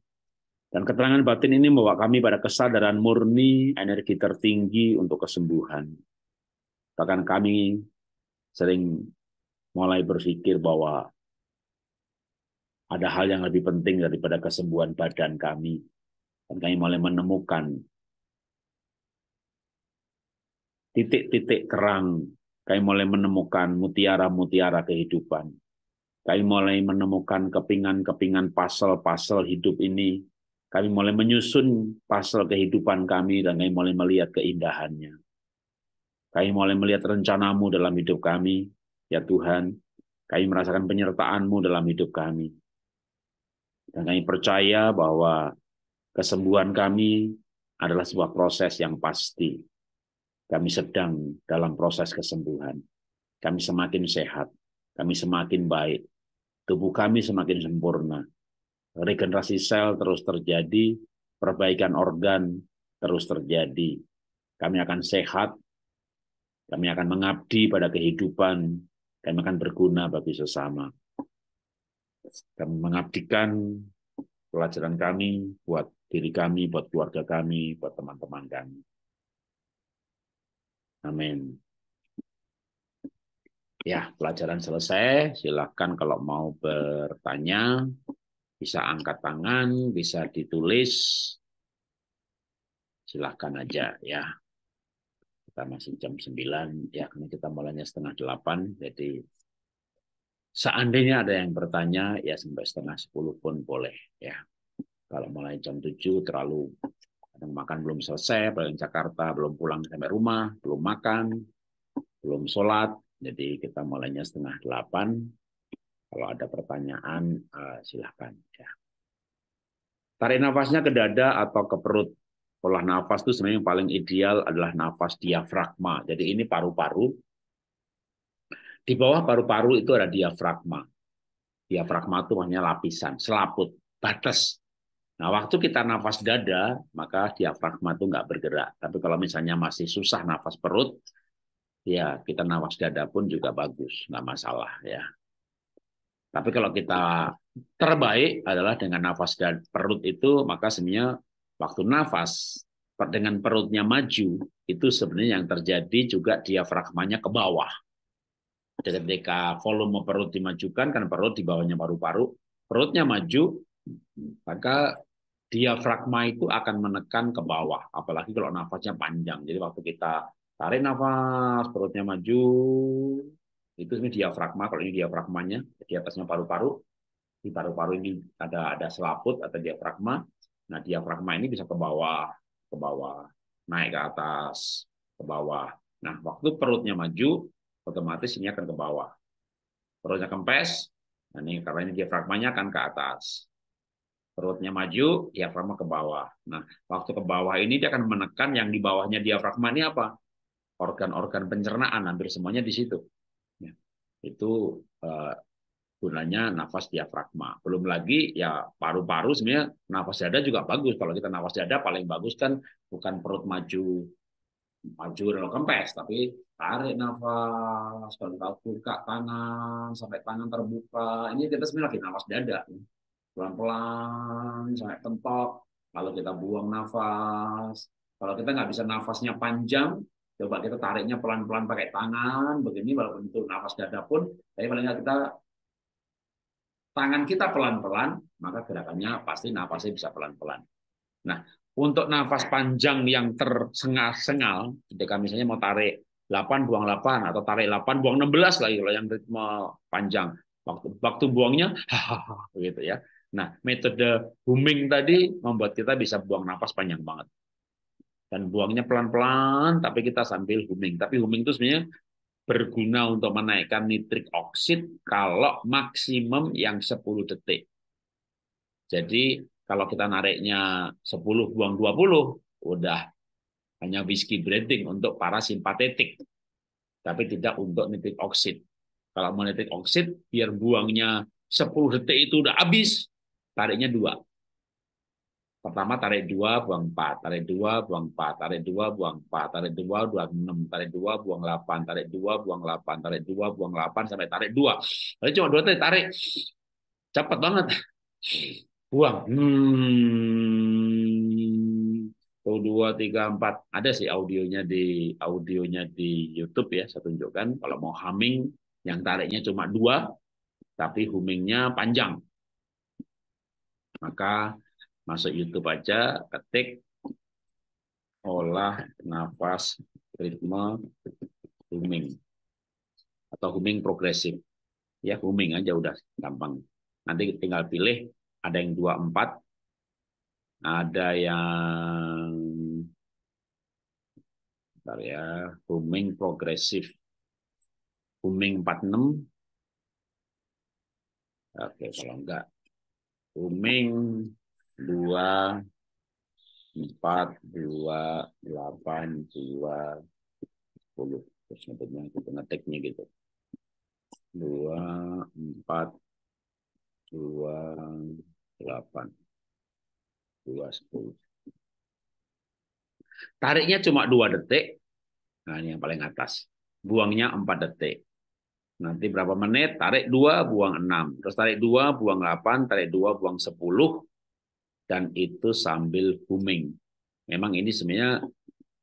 dan ketenangan batin ini membawa kami pada kesadaran murni, energi tertinggi untuk kesembuhan. Bahkan kami sering mulai berpikir bahwa ada hal yang lebih penting daripada kesembuhan badan kami. Dan kami mulai menemukan titik-titik terang. Kami mulai menemukan mutiara-mutiara kehidupan. Kami mulai menemukan kepingan-kepingan pasal-pasal hidup ini. Kami mulai menyusun pasal kehidupan kami dan kami mulai melihat keindahannya. Kami mulai melihat rencanamu dalam hidup kami, ya Tuhan. Kami merasakan penyertaanmu dalam hidup kami dan kami percaya bahwa kesembuhan kami adalah sebuah proses yang pasti. Kami sedang dalam proses kesembuhan. Kami semakin sehat, kami semakin baik, tubuh kami semakin sempurna. Regenerasi sel terus terjadi, perbaikan organ terus terjadi. Kami akan sehat, kami akan mengabdi pada kehidupan, kami akan berguna bagi sesama dan mengabdikan pelajaran kami buat diri kami, buat keluarga kami, buat teman-teman kami. Amin. Ya, pelajaran selesai. Silakan kalau mau bertanya, bisa angkat tangan, bisa ditulis. Silakan aja ya. Kita masih jam 9, ya karena kita mulainya setengah 8, jadi Seandainya ada yang bertanya, ya sampai setengah sepuluh pun boleh ya. Kalau mulai jam tujuh terlalu kadang makan belum selesai, paling Jakarta belum pulang sampai rumah, belum makan, belum sholat, jadi kita mulainya setengah delapan. Kalau ada pertanyaan eh, silahkan ya. Tarik nafasnya ke dada atau ke perut. Olah nafas itu sebenarnya yang paling ideal adalah nafas diafragma. Jadi ini paru-paru di bawah paru-paru itu ada diafragma. Diafragma itu hanya lapisan, selaput, batas. Nah, waktu kita nafas dada, maka diafragma itu nggak bergerak. Tapi kalau misalnya masih susah nafas perut, ya kita nafas dada pun juga bagus, nggak masalah ya. Tapi kalau kita terbaik adalah dengan nafas dan perut itu, maka sebenarnya waktu nafas dengan perutnya maju, itu sebenarnya yang terjadi juga diafragmanya ke bawah ketika volume perut dimajukan karena perut di bawahnya paru-paru, perutnya maju, maka diafragma itu akan menekan ke bawah, apalagi kalau nafasnya panjang. Jadi waktu kita tarik nafas, perutnya maju, itu sebenarnya diafragma. Kalau ini diafragmanya di atasnya paru-paru, di paru-paru ini ada ada selaput atau diafragma. Nah diafragma ini bisa ke bawah, ke bawah, naik ke atas, ke bawah. Nah waktu perutnya maju, otomatis ini akan ke bawah. Perutnya kempes, nah ini karena ini diafragmanya akan ke atas. Perutnya maju, diafragma ke bawah. Nah, waktu ke bawah ini dia akan menekan yang di bawahnya diafragma ini apa? Organ-organ pencernaan, hampir semuanya di situ. Ya, itu eh, gunanya nafas diafragma. Belum lagi ya paru-paru sebenarnya nafas dada juga bagus. Kalau kita nafas dada paling bagus kan bukan perut maju maju dan kempes, tapi Tarik nafas, kalau kita buka tangan, sampai tangan terbuka. Ini kita sebenarnya lagi nafas dada. Pelan-pelan, sampai tempok. Kalau kita buang nafas, kalau kita nggak bisa nafasnya panjang, coba kita tariknya pelan-pelan pakai tangan, begini walaupun itu nafas dada pun, tapi paling kita tangan kita pelan-pelan, maka gerakannya pasti nafasnya bisa pelan-pelan. Nah, untuk nafas panjang yang tersengal-sengal, ketika misalnya mau tarik 8 buang 8 atau tarik 8 buang 16 lagi kalau yang ritme panjang. Waktu waktu buangnya <laughs> gitu ya. Nah, metode booming tadi membuat kita bisa buang nafas panjang banget. Dan buangnya pelan-pelan tapi kita sambil booming. Tapi booming itu sebenarnya berguna untuk menaikkan nitrik oksid kalau maksimum yang 10 detik. Jadi kalau kita nariknya 10 buang 20, udah hanya whisky branding untuk para simpatetik, tapi tidak untuk nitrik oksid. Kalau mau nitrik oksid, biar buangnya 10 detik itu udah habis, tariknya dua. Pertama tarik dua, buang empat. Tarik dua, buang empat. Tarik dua, buang empat. Tarik dua, buang enam. Tarik dua, buang delapan. Tarik dua, buang delapan. Tarik dua, buang delapan sampai tarik dua. Jadi cuma dua tarik, tarik. Cepat banget. Buang. Hmm, dua tiga empat ada sih audionya di audionya di YouTube ya saya tunjukkan kalau mau humming yang tariknya cuma dua tapi hummingnya panjang maka masuk YouTube aja ketik olah nafas ritme humming atau humming progresif ya humming aja udah gampang nanti tinggal pilih ada yang dua empat ada yang sebentar ya, booming progresif. Booming 46. Oke, kalau enggak. Booming 2 4 2 8 2 10. Terus ngetiknya kita ngetiknya gitu. 2 4 2 8 2 10. Tariknya cuma dua detik. Nah, ini yang paling atas. Buangnya empat detik. Nanti berapa menit, tarik 2, buang 6. Terus tarik 2, buang 8, tarik 2, buang 10. Dan itu sambil booming. Memang ini sebenarnya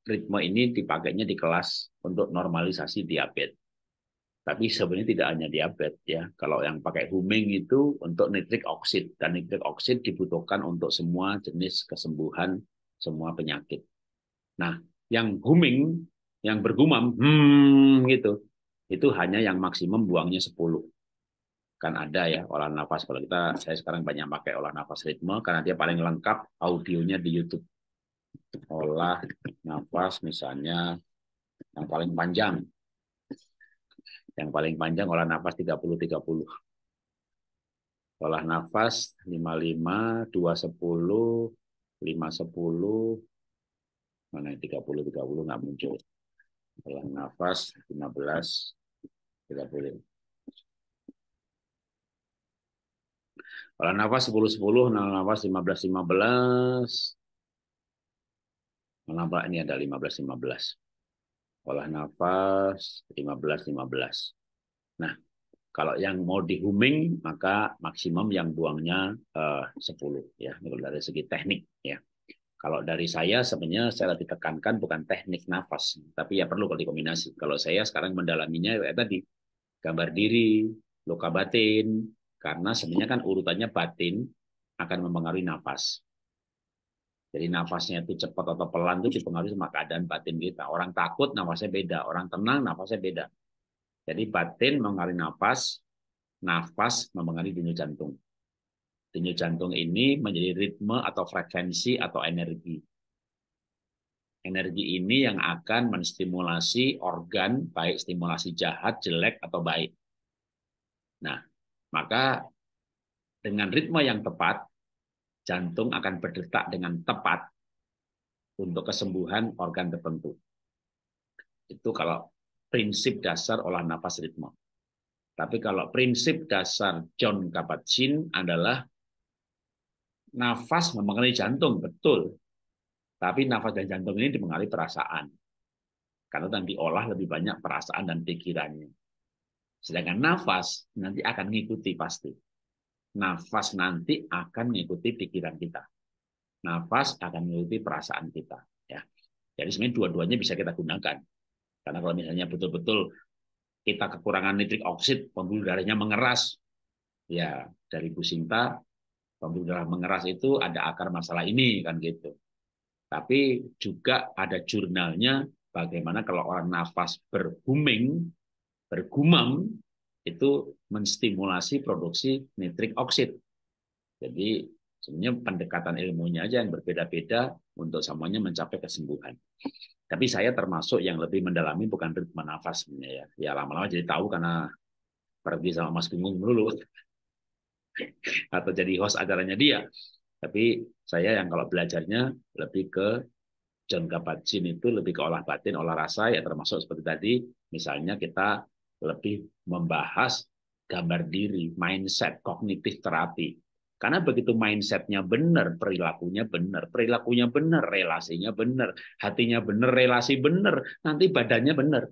ritme ini dipakainya di kelas untuk normalisasi diabetes. Tapi sebenarnya tidak hanya diabetes ya. Kalau yang pakai booming itu untuk nitrik oksid dan nitrik oksid dibutuhkan untuk semua jenis kesembuhan semua penyakit. Nah, yang humming, yang bergumam, hmm gitu, itu hanya yang maksimum buangnya 10. Kan ada ya olah nafas. Kalau kita, saya sekarang banyak pakai olah nafas ritme karena dia paling lengkap audionya di YouTube. Olah nafas misalnya yang paling panjang. Yang paling panjang olah nafas 30-30 olah nafas 55 210 510 mana yang 30 30 nggak muncul setelah nafas 15 tidak boleh kalau nafas 10 10 nah nafas 15 15 Kenapa ini ada 15 15 olah nafas 15 15 nah kalau yang mau dihuming maka maksimum yang buangnya eh, uh, 10 ya dari segi teknik ya kalau dari saya sebenarnya saya lebih tekankan bukan teknik nafas, tapi ya perlu kalau dikombinasi. Kalau saya sekarang mendalaminya ya tadi, gambar diri, luka batin, karena sebenarnya kan urutannya batin akan mempengaruhi nafas. Jadi nafasnya itu cepat atau pelan itu dipengaruhi sama keadaan batin kita. Orang takut nafasnya beda, orang tenang nafasnya beda. Jadi batin mengalir nafas, nafas mempengaruhi denyut jantung denyut jantung ini menjadi ritme atau frekuensi atau energi. Energi ini yang akan menstimulasi organ, baik stimulasi jahat, jelek, atau baik. Nah, maka dengan ritme yang tepat, jantung akan berdetak dengan tepat untuk kesembuhan organ tertentu. Itu kalau prinsip dasar olah nafas ritme. Tapi kalau prinsip dasar John Kabat-Zinn adalah nafas mempengaruhi jantung, betul. Tapi nafas dan jantung ini dipengaruhi perasaan. Karena nanti olah lebih banyak perasaan dan pikirannya. Sedangkan nafas nanti akan mengikuti pasti. Nafas nanti akan mengikuti pikiran kita. Nafas akan mengikuti perasaan kita. Ya. Jadi sebenarnya dua-duanya bisa kita gunakan. Karena kalau misalnya betul-betul kita kekurangan nitrik oksid, pembuluh darahnya mengeras, ya dari pusing Sinta darah mengeras itu ada akar masalah ini kan gitu. Tapi juga ada jurnalnya bagaimana kalau orang nafas bergumeng, bergumam itu menstimulasi produksi nitrik oksid. Jadi sebenarnya pendekatan ilmunya aja yang berbeda-beda untuk semuanya mencapai kesembuhan. Tapi saya termasuk yang lebih mendalami bukan ritme nafas sebenarnya ya. Ya lama-lama jadi tahu karena pergi sama Mas Gunggung dulu atau jadi host acaranya dia. Tapi saya yang kalau belajarnya lebih ke jangka batin itu lebih ke olah batin, olah rasa ya termasuk seperti tadi misalnya kita lebih membahas gambar diri, mindset, kognitif terapi. Karena begitu mindsetnya benar, perilakunya benar, perilakunya benar, relasinya benar, hatinya benar, relasi benar, nanti badannya benar.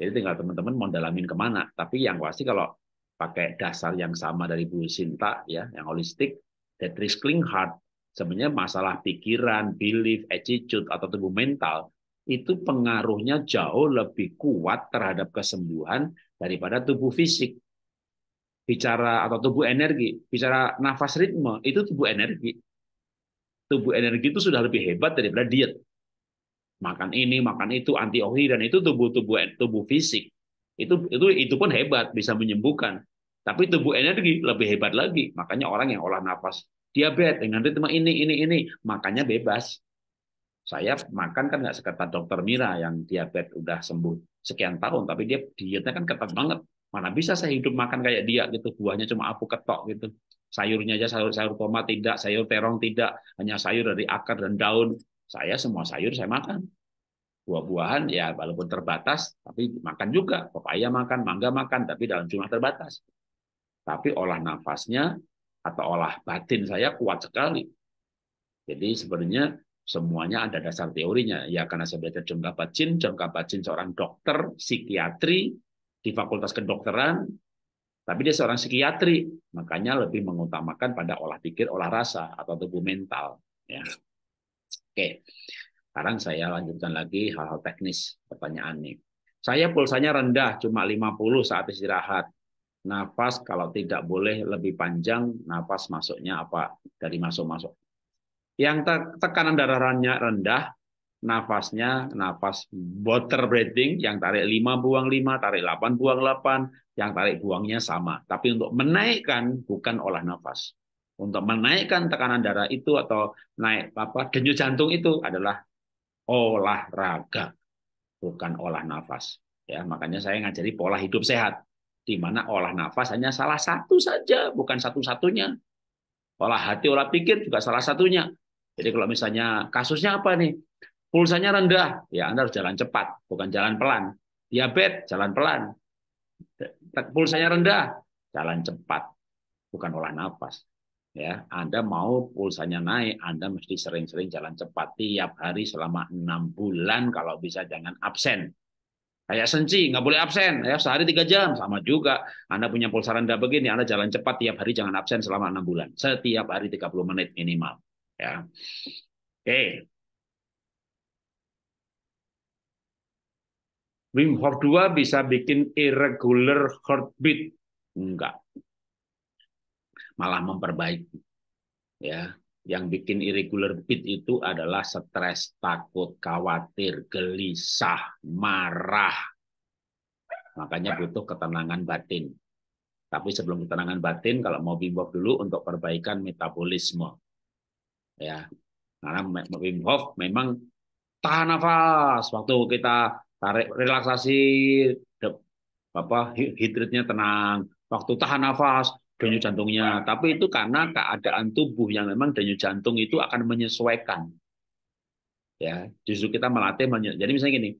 Jadi tinggal teman-teman mau dalamin kemana. Tapi yang pasti kalau pakai dasar yang sama dari Bu Sinta ya yang holistik Tetris Klinghardt, sebenarnya masalah pikiran, belief, attitude atau tubuh mental itu pengaruhnya jauh lebih kuat terhadap kesembuhan daripada tubuh fisik. Bicara atau tubuh energi, bicara nafas ritme itu tubuh energi. Tubuh energi itu sudah lebih hebat daripada diet. Makan ini, makan itu, antioksidan itu tubuh tubuh tubuh fisik itu itu itu pun hebat bisa menyembuhkan. Tapi tubuh energi lebih hebat lagi. Makanya orang yang olah nafas diabetes dengan ritme ini ini ini makanya bebas. Saya makan kan nggak seketat dokter Mira yang diabetes udah sembuh sekian tahun, tapi dia dietnya kan ketat banget. Mana bisa saya hidup makan kayak dia gitu, buahnya cuma aku ketok gitu. Sayurnya aja sayur sayur tomat tidak, sayur terong tidak, hanya sayur dari akar dan daun. Saya semua sayur saya makan buah-buahan ya walaupun terbatas tapi makan juga pepaya makan mangga makan tapi dalam jumlah terbatas tapi olah nafasnya atau olah batin saya kuat sekali jadi sebenarnya semuanya ada dasar teorinya ya karena saya belajar jengka batin jengka batin seorang dokter psikiatri di fakultas kedokteran tapi dia seorang psikiatri makanya lebih mengutamakan pada olah pikir olah rasa atau tubuh mental ya oke okay. Sekarang saya lanjutkan lagi hal-hal teknis pertanyaan nih. Saya pulsanya rendah, cuma 50 saat istirahat. Nafas kalau tidak boleh lebih panjang, nafas masuknya apa? Dari masuk-masuk. Yang te tekanan darahnya rendah, nafasnya nafas water breathing, yang tarik 5 buang 5, tarik 8 buang 8, yang tarik buangnya sama. Tapi untuk menaikkan bukan olah nafas. Untuk menaikkan tekanan darah itu atau naik apa denyut jantung itu adalah olahraga, bukan olah nafas. Ya, makanya saya ngajari pola hidup sehat, di mana olah nafas hanya salah satu saja, bukan satu-satunya. Olah hati, olah pikir juga salah satunya. Jadi kalau misalnya kasusnya apa nih? Pulsanya rendah, ya Anda harus jalan cepat, bukan jalan pelan. Diabetes, jalan pelan. Pulsanya rendah, jalan cepat, bukan olah nafas ya Anda mau pulsanya naik Anda mesti sering-sering jalan cepat tiap hari selama enam bulan kalau bisa jangan absen kayak senci nggak boleh absen ya sehari tiga jam sama juga Anda punya pulsa rendah begini Anda jalan cepat tiap hari jangan absen selama enam bulan setiap hari 30 menit minimal ya oke Wim Hof 2 bisa bikin irregular heartbeat? Enggak malah memperbaiki. Ya, yang bikin irregular beat itu adalah stres, takut, khawatir, gelisah, marah. Makanya butuh ketenangan batin. Tapi sebelum ketenangan batin, kalau mau Wim dulu untuk perbaikan metabolisme. Ya, karena Wim Hof memang tahan nafas waktu kita tarik relaksasi, apa hidritnya tenang. Waktu tahan nafas, denyut jantungnya. Tapi itu karena keadaan tubuh yang memang denyut jantung itu akan menyesuaikan. Ya, justru kita melatih jadi misalnya gini,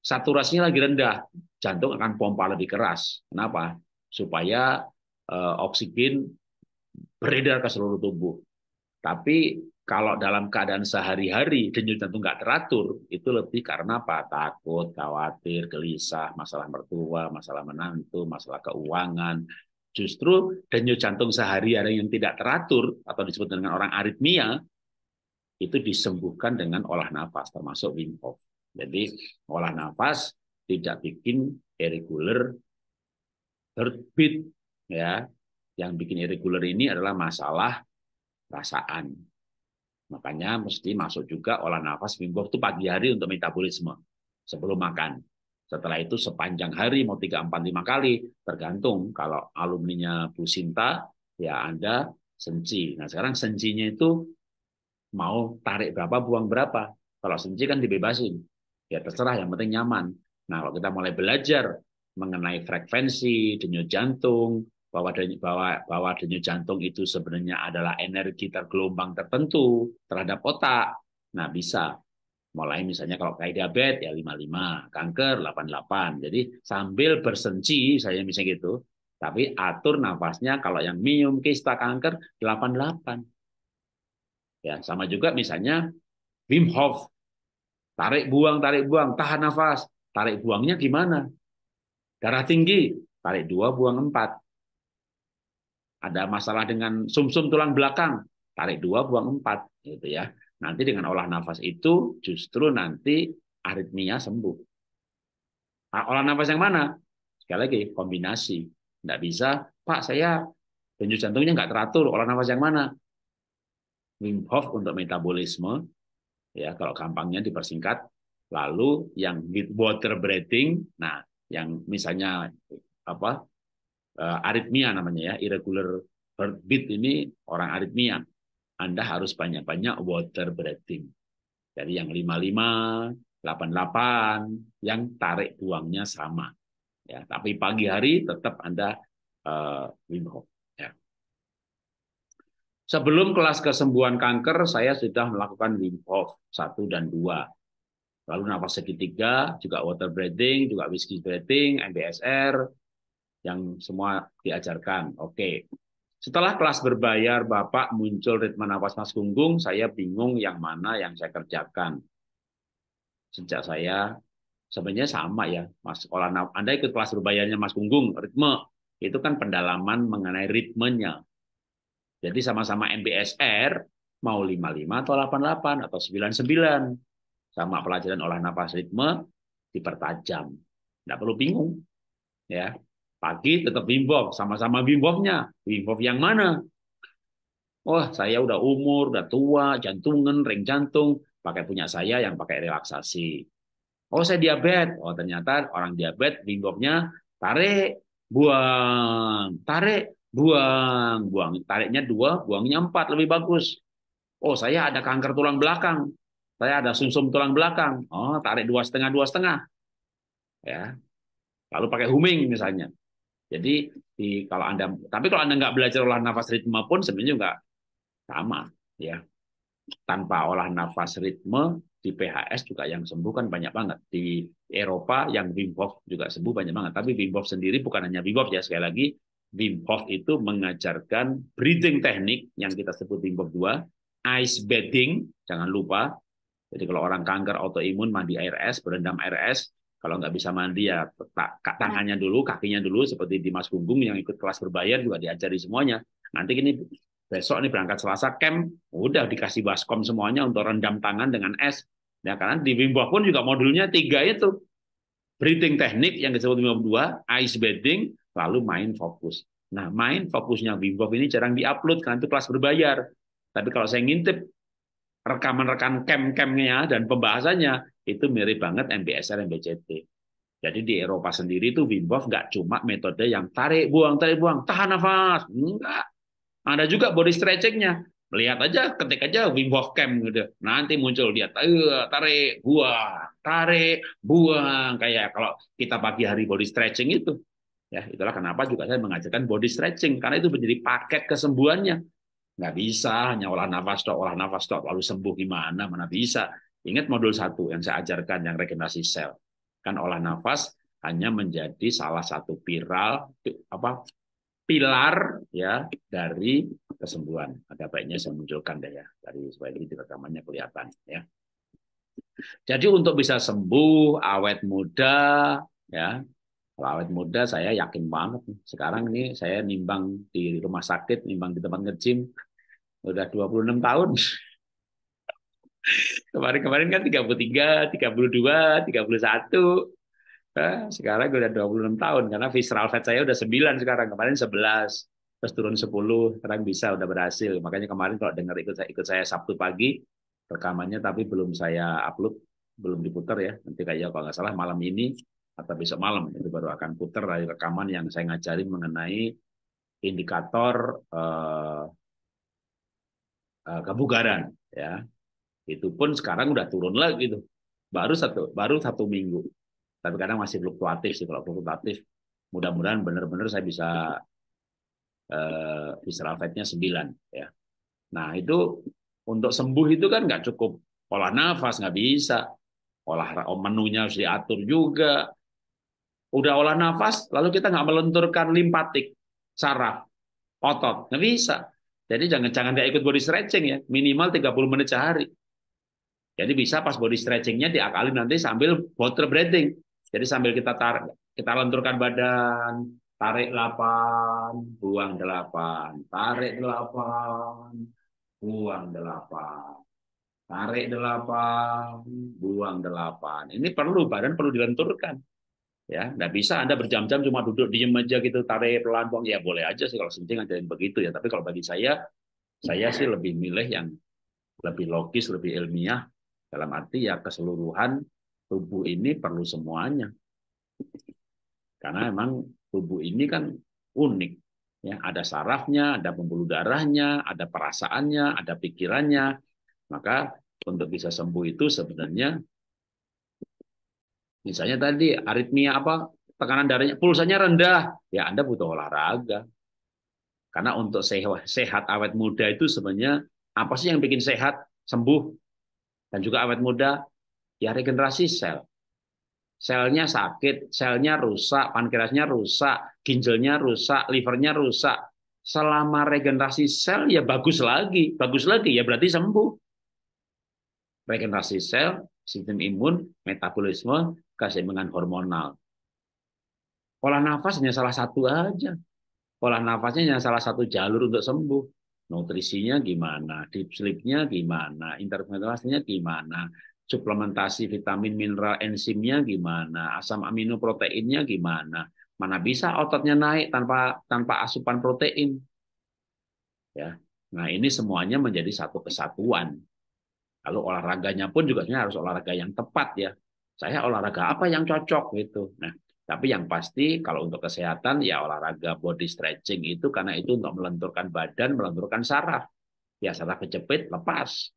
saturasinya lagi rendah, jantung akan pompa lebih keras. Kenapa? Supaya uh, oksigen beredar ke seluruh tubuh. Tapi kalau dalam keadaan sehari-hari denyut jantung nggak teratur, itu lebih karena apa? Takut, khawatir, gelisah, masalah mertua, masalah menantu, masalah keuangan, Justru denyut jantung sehari hari yang tidak teratur atau disebut dengan orang aritmia itu disembuhkan dengan olah nafas termasuk Wim Hof. Jadi olah nafas tidak bikin irregular heartbeat ya. Yang bikin irregular ini adalah masalah perasaan. Makanya mesti masuk juga olah nafas Wim Hof itu pagi hari untuk metabolisme sebelum makan. Setelah itu sepanjang hari mau 3, 4, 5 kali, tergantung kalau alumninya Bu Sinta, ya Anda senci. Nah sekarang sencinya itu mau tarik berapa, buang berapa. Kalau senci kan dibebasin. Ya terserah, yang penting nyaman. Nah kalau kita mulai belajar mengenai frekuensi, denyut jantung, bahwa denyut, bahwa, bahwa denyut jantung itu sebenarnya adalah energi tergelombang tertentu terhadap otak. Nah bisa mulai misalnya kalau kayak diabetes ya 55, kanker 88. Jadi sambil bersenci saya misalnya gitu, tapi atur nafasnya kalau yang minum kista kanker 88. Ya, sama juga misalnya Wim Hof. Tarik buang, tarik buang, tahan nafas. Tarik buangnya gimana? Darah tinggi, tarik dua buang empat. Ada masalah dengan sumsum -sum tulang belakang, tarik dua buang empat, gitu ya. Nanti dengan olah nafas itu justru nanti aritmia sembuh. Nah, olah nafas yang mana? Sekali lagi, kombinasi. Nggak bisa, Pak, saya denyut jantungnya nggak teratur. Olah nafas yang mana? Wim Hof untuk metabolisme, ya kalau gampangnya dipersingkat. Lalu yang with water breathing, nah yang misalnya apa eh, aritmia namanya ya, irregular heartbeat ini orang aritmia. Anda harus banyak-banyak water breathing. Jadi yang 55, 88, yang tarik uangnya sama. Ya, tapi pagi hari tetap Anda uh, Wim Ya. Sebelum kelas kesembuhan kanker, saya sudah melakukan Wim Hof 1 dan 2. Lalu nafas segitiga, juga water breathing, juga whiskey breathing, MBSR, yang semua diajarkan. Oke, okay. Setelah kelas berbayar, Bapak muncul ritme nafas mas gunggung, saya bingung yang mana yang saya kerjakan. Sejak saya, sebenarnya sama ya, Mas sekolah Anda ikut kelas berbayarnya Mas Gunggung, ritme, itu kan pendalaman mengenai ritmenya. Jadi sama-sama MBSR, mau 55 atau 88 atau 99. Sama pelajaran olah nafas ritme, dipertajam. Tidak perlu bingung. ya Pagi tetap bimbof sama-sama bimbofnya bimbof yang mana? oh saya udah umur, udah tua, jantungan, ring jantung. Pakai punya saya yang pakai relaksasi. Oh, saya diabetes. Oh, ternyata orang diabetes bimbofnya tarik, buang, tarik, buang, buang. Tariknya dua, buangnya empat, lebih bagus. Oh, saya ada kanker tulang belakang. Saya ada sumsum -sum tulang belakang. Oh, tarik dua setengah, dua setengah. Ya, lalu pakai huming misalnya. Jadi di, kalau anda, tapi kalau anda nggak belajar olah nafas ritme pun sebenarnya nggak sama, ya. Tanpa olah nafas ritme di PHS juga yang sembuh kan banyak banget di Eropa yang Wim Hof juga sembuh banyak banget. Tapi Wim Hof sendiri bukan hanya Wim Hof ya sekali lagi Wim Hof itu mengajarkan breathing teknik yang kita sebut Wim Hof 2, ice bathing, jangan lupa. Jadi kalau orang kanker autoimun mandi air es, berendam air es, kalau nggak bisa mandi ya tak iya. tangannya dulu, kakinya dulu seperti Dimas Mas Gunggung yang ikut kelas berbayar juga diajari semuanya. Nanti ini besok nih berangkat Selasa camp, udah dikasih baskom semuanya untuk rendam tangan dengan es. Ya karena di Wimbo pun juga modulnya tiga itu. Breathing teknik yang disebut Wimbo dua 2, ice bathing, lalu main fokus. Nah, main fokusnya Wimbo ini jarang diupload karena itu kelas berbayar. Tapi kalau saya ngintip rekaman-rekan camp-campnya dan pembahasannya, itu mirip banget MBSR MBCT. Jadi di Eropa sendiri itu Wim Hof nggak cuma metode yang tarik buang tarik buang tahan nafas enggak. Ada juga body stretchingnya. Lihat aja, ketik aja Wim Hof Camp gitu. Nanti muncul dia tarik buang, tarik buang kayak kalau kita pagi hari body stretching itu. Ya, itulah kenapa juga saya mengajarkan body stretching karena itu menjadi paket kesembuhannya. Nggak bisa hanya olah nafas toh olah nafas toh lalu sembuh gimana? Mana bisa? Ingat modul satu yang saya ajarkan yang regenerasi sel. Kan olah nafas hanya menjadi salah satu viral apa pilar ya dari kesembuhan. Ada baiknya saya munculkan deh ya dari supaya ini rekamannya kelihatan ya. Jadi untuk bisa sembuh awet muda ya kalau awet muda saya yakin banget sekarang ini saya nimbang di rumah sakit nimbang di tempat ngejim udah 26 tahun Kemarin-kemarin kan 33, 32, 31. Nah, sekarang udah 26 tahun karena visceral fat saya udah 9 sekarang. Kemarin 11 terus turun 10, sekarang bisa udah berhasil. Makanya kemarin kalau dengar ikut saya, ikut saya Sabtu pagi rekamannya tapi belum saya upload, belum diputar ya. Nanti kayak kalau nggak salah malam ini atau besok malam itu baru akan putar dari rekaman yang saya ngajarin mengenai indikator eh, eh, kebugaran ya itu pun sekarang udah turun lagi gitu. Baru satu baru satu minggu. Tapi kadang masih fluktuatif sih kalau fluktuatif. Mudah-mudahan benar-benar saya bisa eh, Israel Fed-nya 9 ya. Nah, itu untuk sembuh itu kan nggak cukup olah nafas nggak bisa. Olah oh, menunya harus diatur juga. Udah olah nafas, lalu kita nggak melenturkan limpatik, saraf, otot. Nggak bisa. Jadi jangan jangan dia ikut body stretching ya, minimal 30 menit sehari. Jadi bisa pas body stretchingnya diakalin nanti sambil water breathing. Jadi sambil kita tarik, kita lenturkan badan, tarik delapan, buang delapan, tarik delapan, buang delapan, tarik delapan, buang delapan. Ini perlu badan perlu dilenturkan. Ya, nggak bisa Anda berjam-jam cuma duduk di meja gitu, tarik pelan buang ya boleh aja sih kalau sencing yang begitu ya. Tapi kalau bagi saya, saya sih lebih milih yang lebih logis, lebih ilmiah, dalam arti ya keseluruhan tubuh ini perlu semuanya. Karena memang tubuh ini kan unik. Ya, ada sarafnya, ada pembuluh darahnya, ada perasaannya, ada pikirannya. Maka untuk bisa sembuh itu sebenarnya misalnya tadi aritmia apa tekanan darahnya pulsanya rendah ya Anda butuh olahraga karena untuk sehat, sehat awet muda itu sebenarnya apa sih yang bikin sehat sembuh dan juga awet muda ya regenerasi sel. Selnya sakit, selnya rusak, pankreasnya rusak, ginjalnya rusak, livernya rusak. Selama regenerasi sel ya bagus lagi, bagus lagi ya berarti sembuh. Regenerasi sel, sistem imun, metabolisme, keseimbangan hormonal. Pola nafas hanya salah satu aja. Pola nafasnya hanya salah satu jalur untuk sembuh nutrisinya gimana, deep sleep-nya gimana, intervensinya gimana, suplementasi vitamin, mineral, enzimnya gimana, asam amino proteinnya gimana. Mana bisa ototnya naik tanpa tanpa asupan protein. Ya. Nah, ini semuanya menjadi satu kesatuan. Lalu olahraganya pun juga harus olahraga yang tepat ya. Saya olahraga apa yang cocok gitu. Nah, tapi yang pasti kalau untuk kesehatan ya olahraga body stretching itu karena itu untuk melenturkan badan, melenturkan saraf. Ya saraf kejepit, lepas.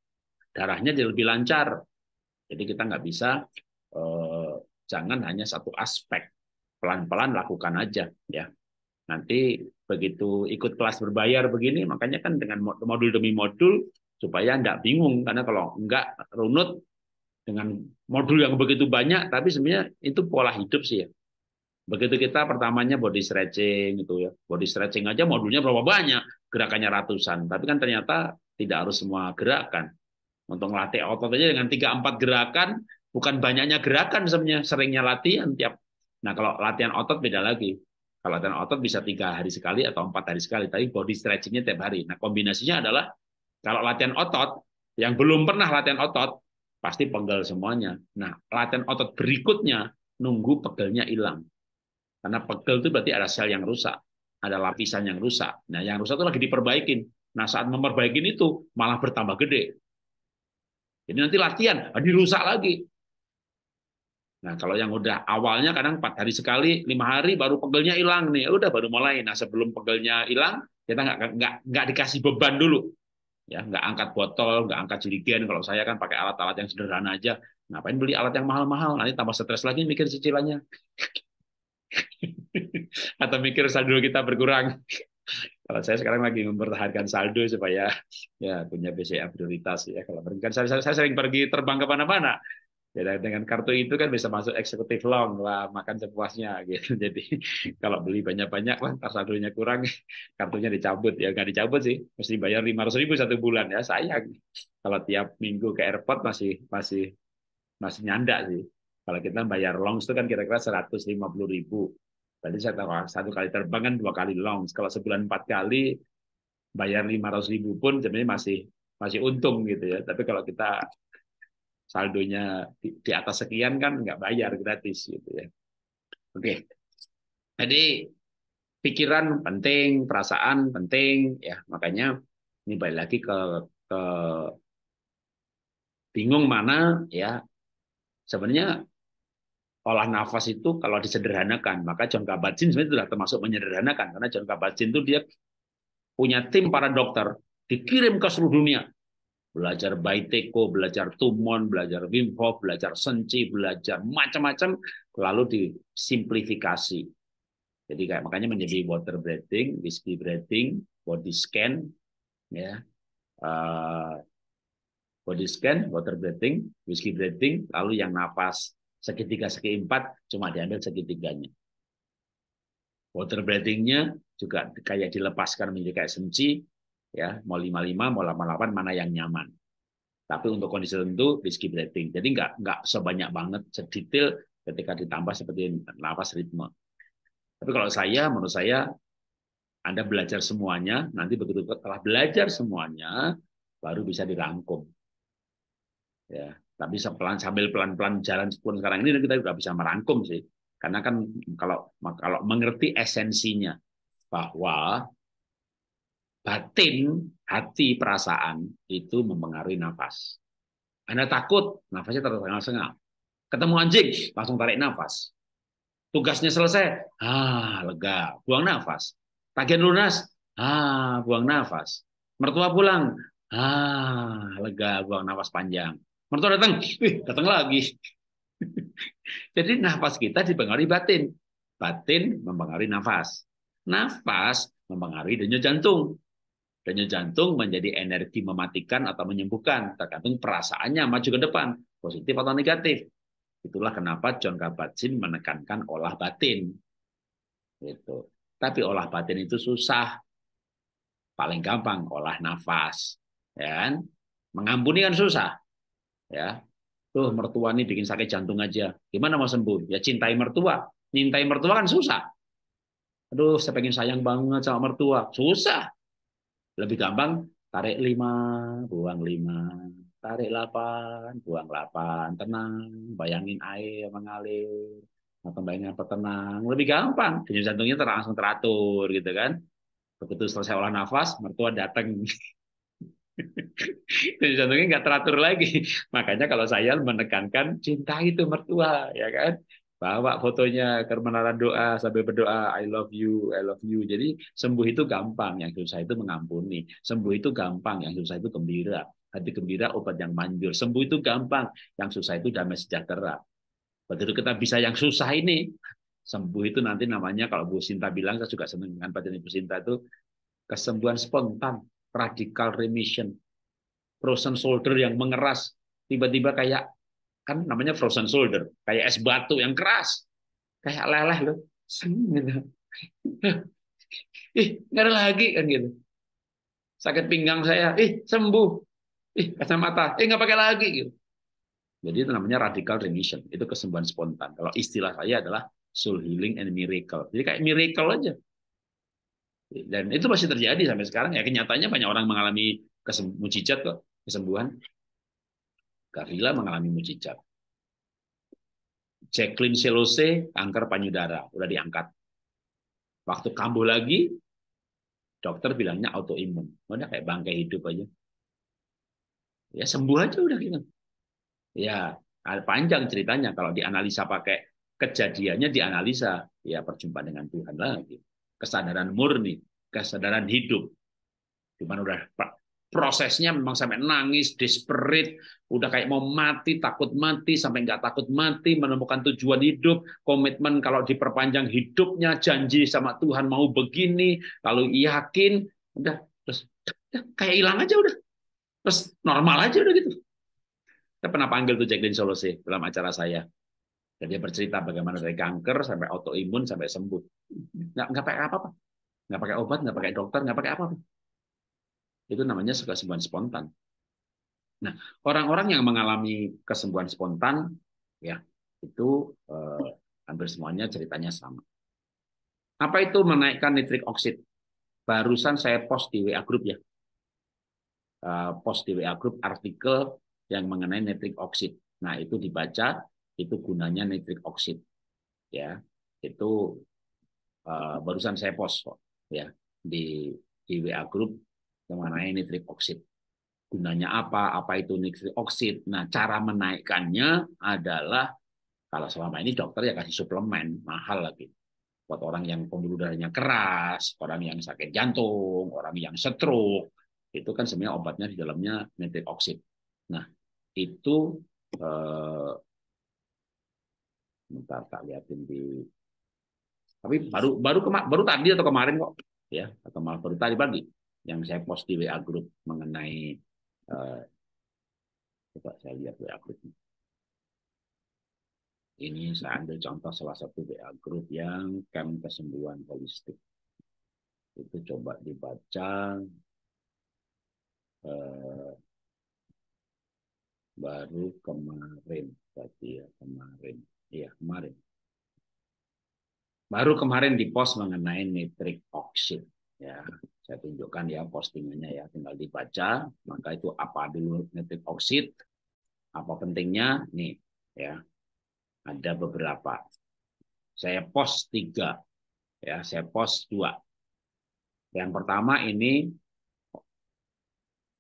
Darahnya jadi lebih lancar. Jadi kita nggak bisa eh, jangan hanya satu aspek. Pelan-pelan lakukan aja ya. Nanti begitu ikut kelas berbayar begini, makanya kan dengan modul demi modul supaya nggak bingung karena kalau nggak runut dengan modul yang begitu banyak, tapi sebenarnya itu pola hidup sih ya Begitu kita pertamanya body stretching gitu ya. Body stretching aja modulnya berapa banyak, gerakannya ratusan. Tapi kan ternyata tidak harus semua gerakan. Untuk melatih otot aja dengan tiga empat gerakan, bukan banyaknya gerakan sebenarnya, seringnya latihan tiap. Nah, kalau latihan otot beda lagi. Kalau latihan otot bisa tiga hari sekali atau empat hari sekali, tapi body stretchingnya tiap hari. Nah, kombinasinya adalah kalau latihan otot, yang belum pernah latihan otot, pasti pegel semuanya. Nah, latihan otot berikutnya, nunggu pegelnya hilang. Karena pegel itu berarti ada sel yang rusak, ada lapisan yang rusak. Nah, yang rusak itu lagi diperbaikin. Nah, saat memperbaikin itu malah bertambah gede. Jadi nanti latihan, ah, dirusak lagi. Nah, kalau yang udah awalnya kadang empat hari sekali, lima hari baru pegelnya hilang nih. Ya udah baru mulai. Nah, sebelum pegelnya hilang, kita nggak nggak nggak dikasih beban dulu. Ya, nggak angkat botol, nggak angkat jerigen. Kalau saya kan pakai alat-alat yang sederhana aja. Ngapain beli alat yang mahal-mahal? Nanti tambah stres lagi mikir cicilannya. <laughs> atau mikir saldo kita berkurang. <laughs> kalau saya sekarang lagi mempertahankan saldo supaya ya punya BCA prioritas ya. Kalau kan saya, saya, sering pergi terbang ke mana mana Ya, dengan kartu itu kan bisa masuk eksekutif long, lah makan sepuasnya gitu. <laughs> Jadi kalau beli banyak-banyak, wah saldonya kurang, kartunya dicabut ya nggak dicabut sih, mesti bayar lima ratus ribu satu bulan ya sayang. Kalau tiap minggu ke airport masih masih masih nyanda sih kalau kita bayar longs itu kan kira-kira 150 ribu. Berarti saya tahu satu kali terbang kan dua kali longs. Kalau sebulan empat kali bayar 500 ribu pun sebenarnya masih masih untung gitu ya. Tapi kalau kita saldonya di, di atas sekian kan nggak bayar gratis gitu ya. Oke. Jadi pikiran penting, perasaan penting ya. Makanya ini balik lagi ke ke bingung mana ya. Sebenarnya olah nafas itu kalau disederhanakan, maka John kabat sebenarnya sudah termasuk menyederhanakan karena John kabat itu dia punya tim para dokter dikirim ke seluruh dunia. Belajar Baiteko, belajar Tumon, belajar Wim Hof, belajar Senci, belajar macam-macam lalu disimplifikasi. Jadi kayak makanya menjadi water breathing, whiskey breathing, body scan ya. Uh, body scan, water breathing, whiskey breathing, lalu yang nafas segitiga segi empat cuma diambil segitiganya. Water breathing-nya juga kayak dilepaskan menjadi kayak semci, ya mau lima lima, mau delapan, mana yang nyaman. Tapi untuk kondisi tertentu risky breathing. Jadi nggak nggak sebanyak banget sedetail ketika ditambah seperti nafas ritme. Tapi kalau saya, menurut saya, Anda belajar semuanya, nanti begitu telah belajar semuanya, baru bisa dirangkum. Ya, tapi sepelan sambil pelan-pelan jalan pun sekarang ini kita sudah bisa merangkum sih. Karena kan kalau kalau mengerti esensinya bahwa batin, hati, perasaan itu mempengaruhi nafas. Anda takut, nafasnya tersengal-sengal. Ketemu anjing, langsung tarik nafas. Tugasnya selesai, ah lega, buang nafas. Tagihan lunas, ah buang nafas. Mertua pulang, ah lega, buang nafas panjang mertua datang, wih datang lagi. <laughs> Jadi nafas kita dipengaruhi batin. Batin mempengaruhi nafas. Nafas mempengaruhi denyut jantung. Denyut jantung menjadi energi mematikan atau menyembuhkan. Tergantung perasaannya maju ke depan. Positif atau negatif. Itulah kenapa John Kabat-Zinn menekankan olah batin. Gitu. Tapi olah batin itu susah. Paling gampang olah nafas. Ya kan? Mengampuni kan susah ya tuh mertua ini bikin sakit jantung aja gimana mau sembuh ya cintai mertua nintai mertua kan susah aduh saya pengen sayang banget sama mertua susah lebih gampang tarik lima buang lima tarik delapan buang delapan tenang bayangin air mengalir atau bayangin apa tenang lebih gampang denyut jantungnya terlangsung teratur gitu kan begitu selesai olah nafas mertua datang <laughs> Jadi <laughs> jantungnya nggak teratur lagi. Makanya kalau saya menekankan cinta itu mertua, ya kan? Bawa fotonya ke menara doa sambil berdoa, I love you, I love you. Jadi sembuh itu gampang, yang susah itu mengampuni. Sembuh itu gampang, yang susah itu gembira. Hati gembira, obat yang manjur. Sembuh itu gampang, yang susah itu damai sejahtera. Begitu kita bisa yang susah ini, sembuh itu nanti namanya kalau Bu Sinta bilang, saya juga senang dengan batin Bu Sinta itu, kesembuhan spontan radical remission. Frozen shoulder yang mengeras, tiba-tiba kayak kan namanya frozen shoulder, kayak es batu yang keras. Kayak leleh loh. gitu. Ih, nggak ada lagi kan gitu. Sakit pinggang saya, ih sembuh. Ih, kacamata, ih nggak pakai lagi gitu. Jadi itu namanya radical remission. Itu kesembuhan spontan. Kalau istilah saya adalah soul healing and miracle. Jadi kayak miracle aja. Dan itu masih terjadi sampai sekarang ya. Kenyataannya banyak orang mengalami mujizat kok, kesembuhan. Kavila mengalami mujizat. Jacqueline Selose, kanker payudara, udah diangkat. Waktu kambuh lagi, dokter bilangnya autoimun. mana oh, kayak bangkai hidup aja. Ya sembuh aja udah gitu. Ya panjang ceritanya kalau dianalisa pakai kejadiannya dianalisa ya perjumpaan dengan Tuhan lagi kesadaran murni, kesadaran hidup. Cuman udah prosesnya memang sampai nangis, desperate, udah kayak mau mati, takut mati, sampai nggak takut mati, menemukan tujuan hidup, komitmen kalau diperpanjang hidupnya, janji sama Tuhan mau begini, lalu yakin, udah terus udah, kayak hilang aja udah, terus normal aja udah gitu. Saya pernah panggil tuh Jacqueline Solose dalam acara saya. Dan dia bercerita bagaimana dari kanker sampai autoimun sampai sembuh. Nggak, nggak pakai apa-apa. Nggak pakai obat, nggak pakai dokter, nggak pakai apa-apa. Itu namanya kesembuhan spontan. Nah, orang-orang yang mengalami kesembuhan spontan, ya itu eh, hampir semuanya ceritanya sama. Apa itu menaikkan nitrik oksid? Barusan saya post di WA Group ya. Eh, post di WA Group artikel yang mengenai nitrik oksid. Nah, itu dibaca itu gunanya nitrik oksid ya itu uh, barusan saya post kok ya di di WA grup mengenai nitrik oksid gunanya apa apa itu nitrik oksid nah cara menaikkannya adalah kalau selama ini dokter ya kasih suplemen mahal lagi buat orang yang pembuluh darahnya keras orang yang sakit jantung orang yang stroke itu kan sebenarnya obatnya di dalamnya nitrik oksid nah itu eh, Bentar tak liatin di tapi baru baru kema, baru tadi atau kemarin kok ya atau malam baru tadi pagi yang saya post di WA grup mengenai eh, coba saya lihat WA grup Ini saya ambil contoh salah satu WA grup yang kami kesembuhan holistik. Itu coba dibaca eh, baru kemarin, tadi ya kemarin. Iya, kemarin. Baru kemarin di post mengenai nitrik oksid Ya, saya tunjukkan ya postingannya ya, tinggal dibaca. Maka itu apa dulu nitrik oksid Apa pentingnya? Nih, ya. Ada beberapa. Saya post tiga. Ya, saya post dua. Yang pertama ini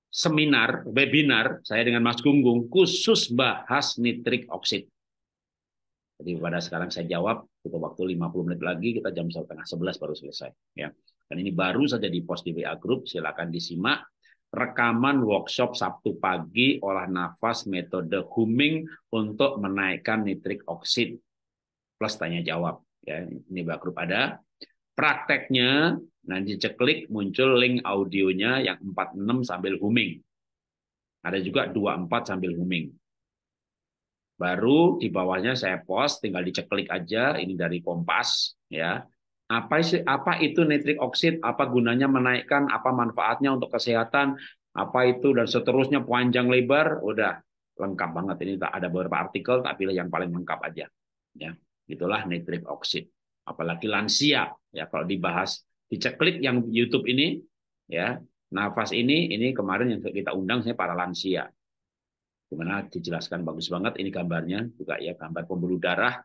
seminar, webinar saya dengan Mas Gunggung khusus bahas nitrik oksid. Jadi pada sekarang saya jawab, kita waktu 50 menit lagi, kita jam setengah 11 baru selesai. Ya. Dan ini baru saja di post di WA Group, silakan disimak. Rekaman workshop Sabtu pagi olah nafas metode humming untuk menaikkan nitrik oksid plus tanya jawab. Ya, ini WA Group ada. Prakteknya nanti ceklik muncul link audionya yang 46 sambil humming. Ada juga 24 sambil humming baru di bawahnya saya post tinggal diceklik aja ini dari Kompas ya apa sih apa itu nitrik oksid apa gunanya menaikkan apa manfaatnya untuk kesehatan apa itu dan seterusnya panjang lebar udah lengkap banget ini tak ada beberapa artikel tak pilih yang paling lengkap aja ya itulah nitrik oksid apalagi lansia ya kalau dibahas diceklik yang YouTube ini ya nafas ini ini kemarin yang kita undang saya para lansia dimana dijelaskan bagus banget ini gambarnya juga ya gambar pembuluh darah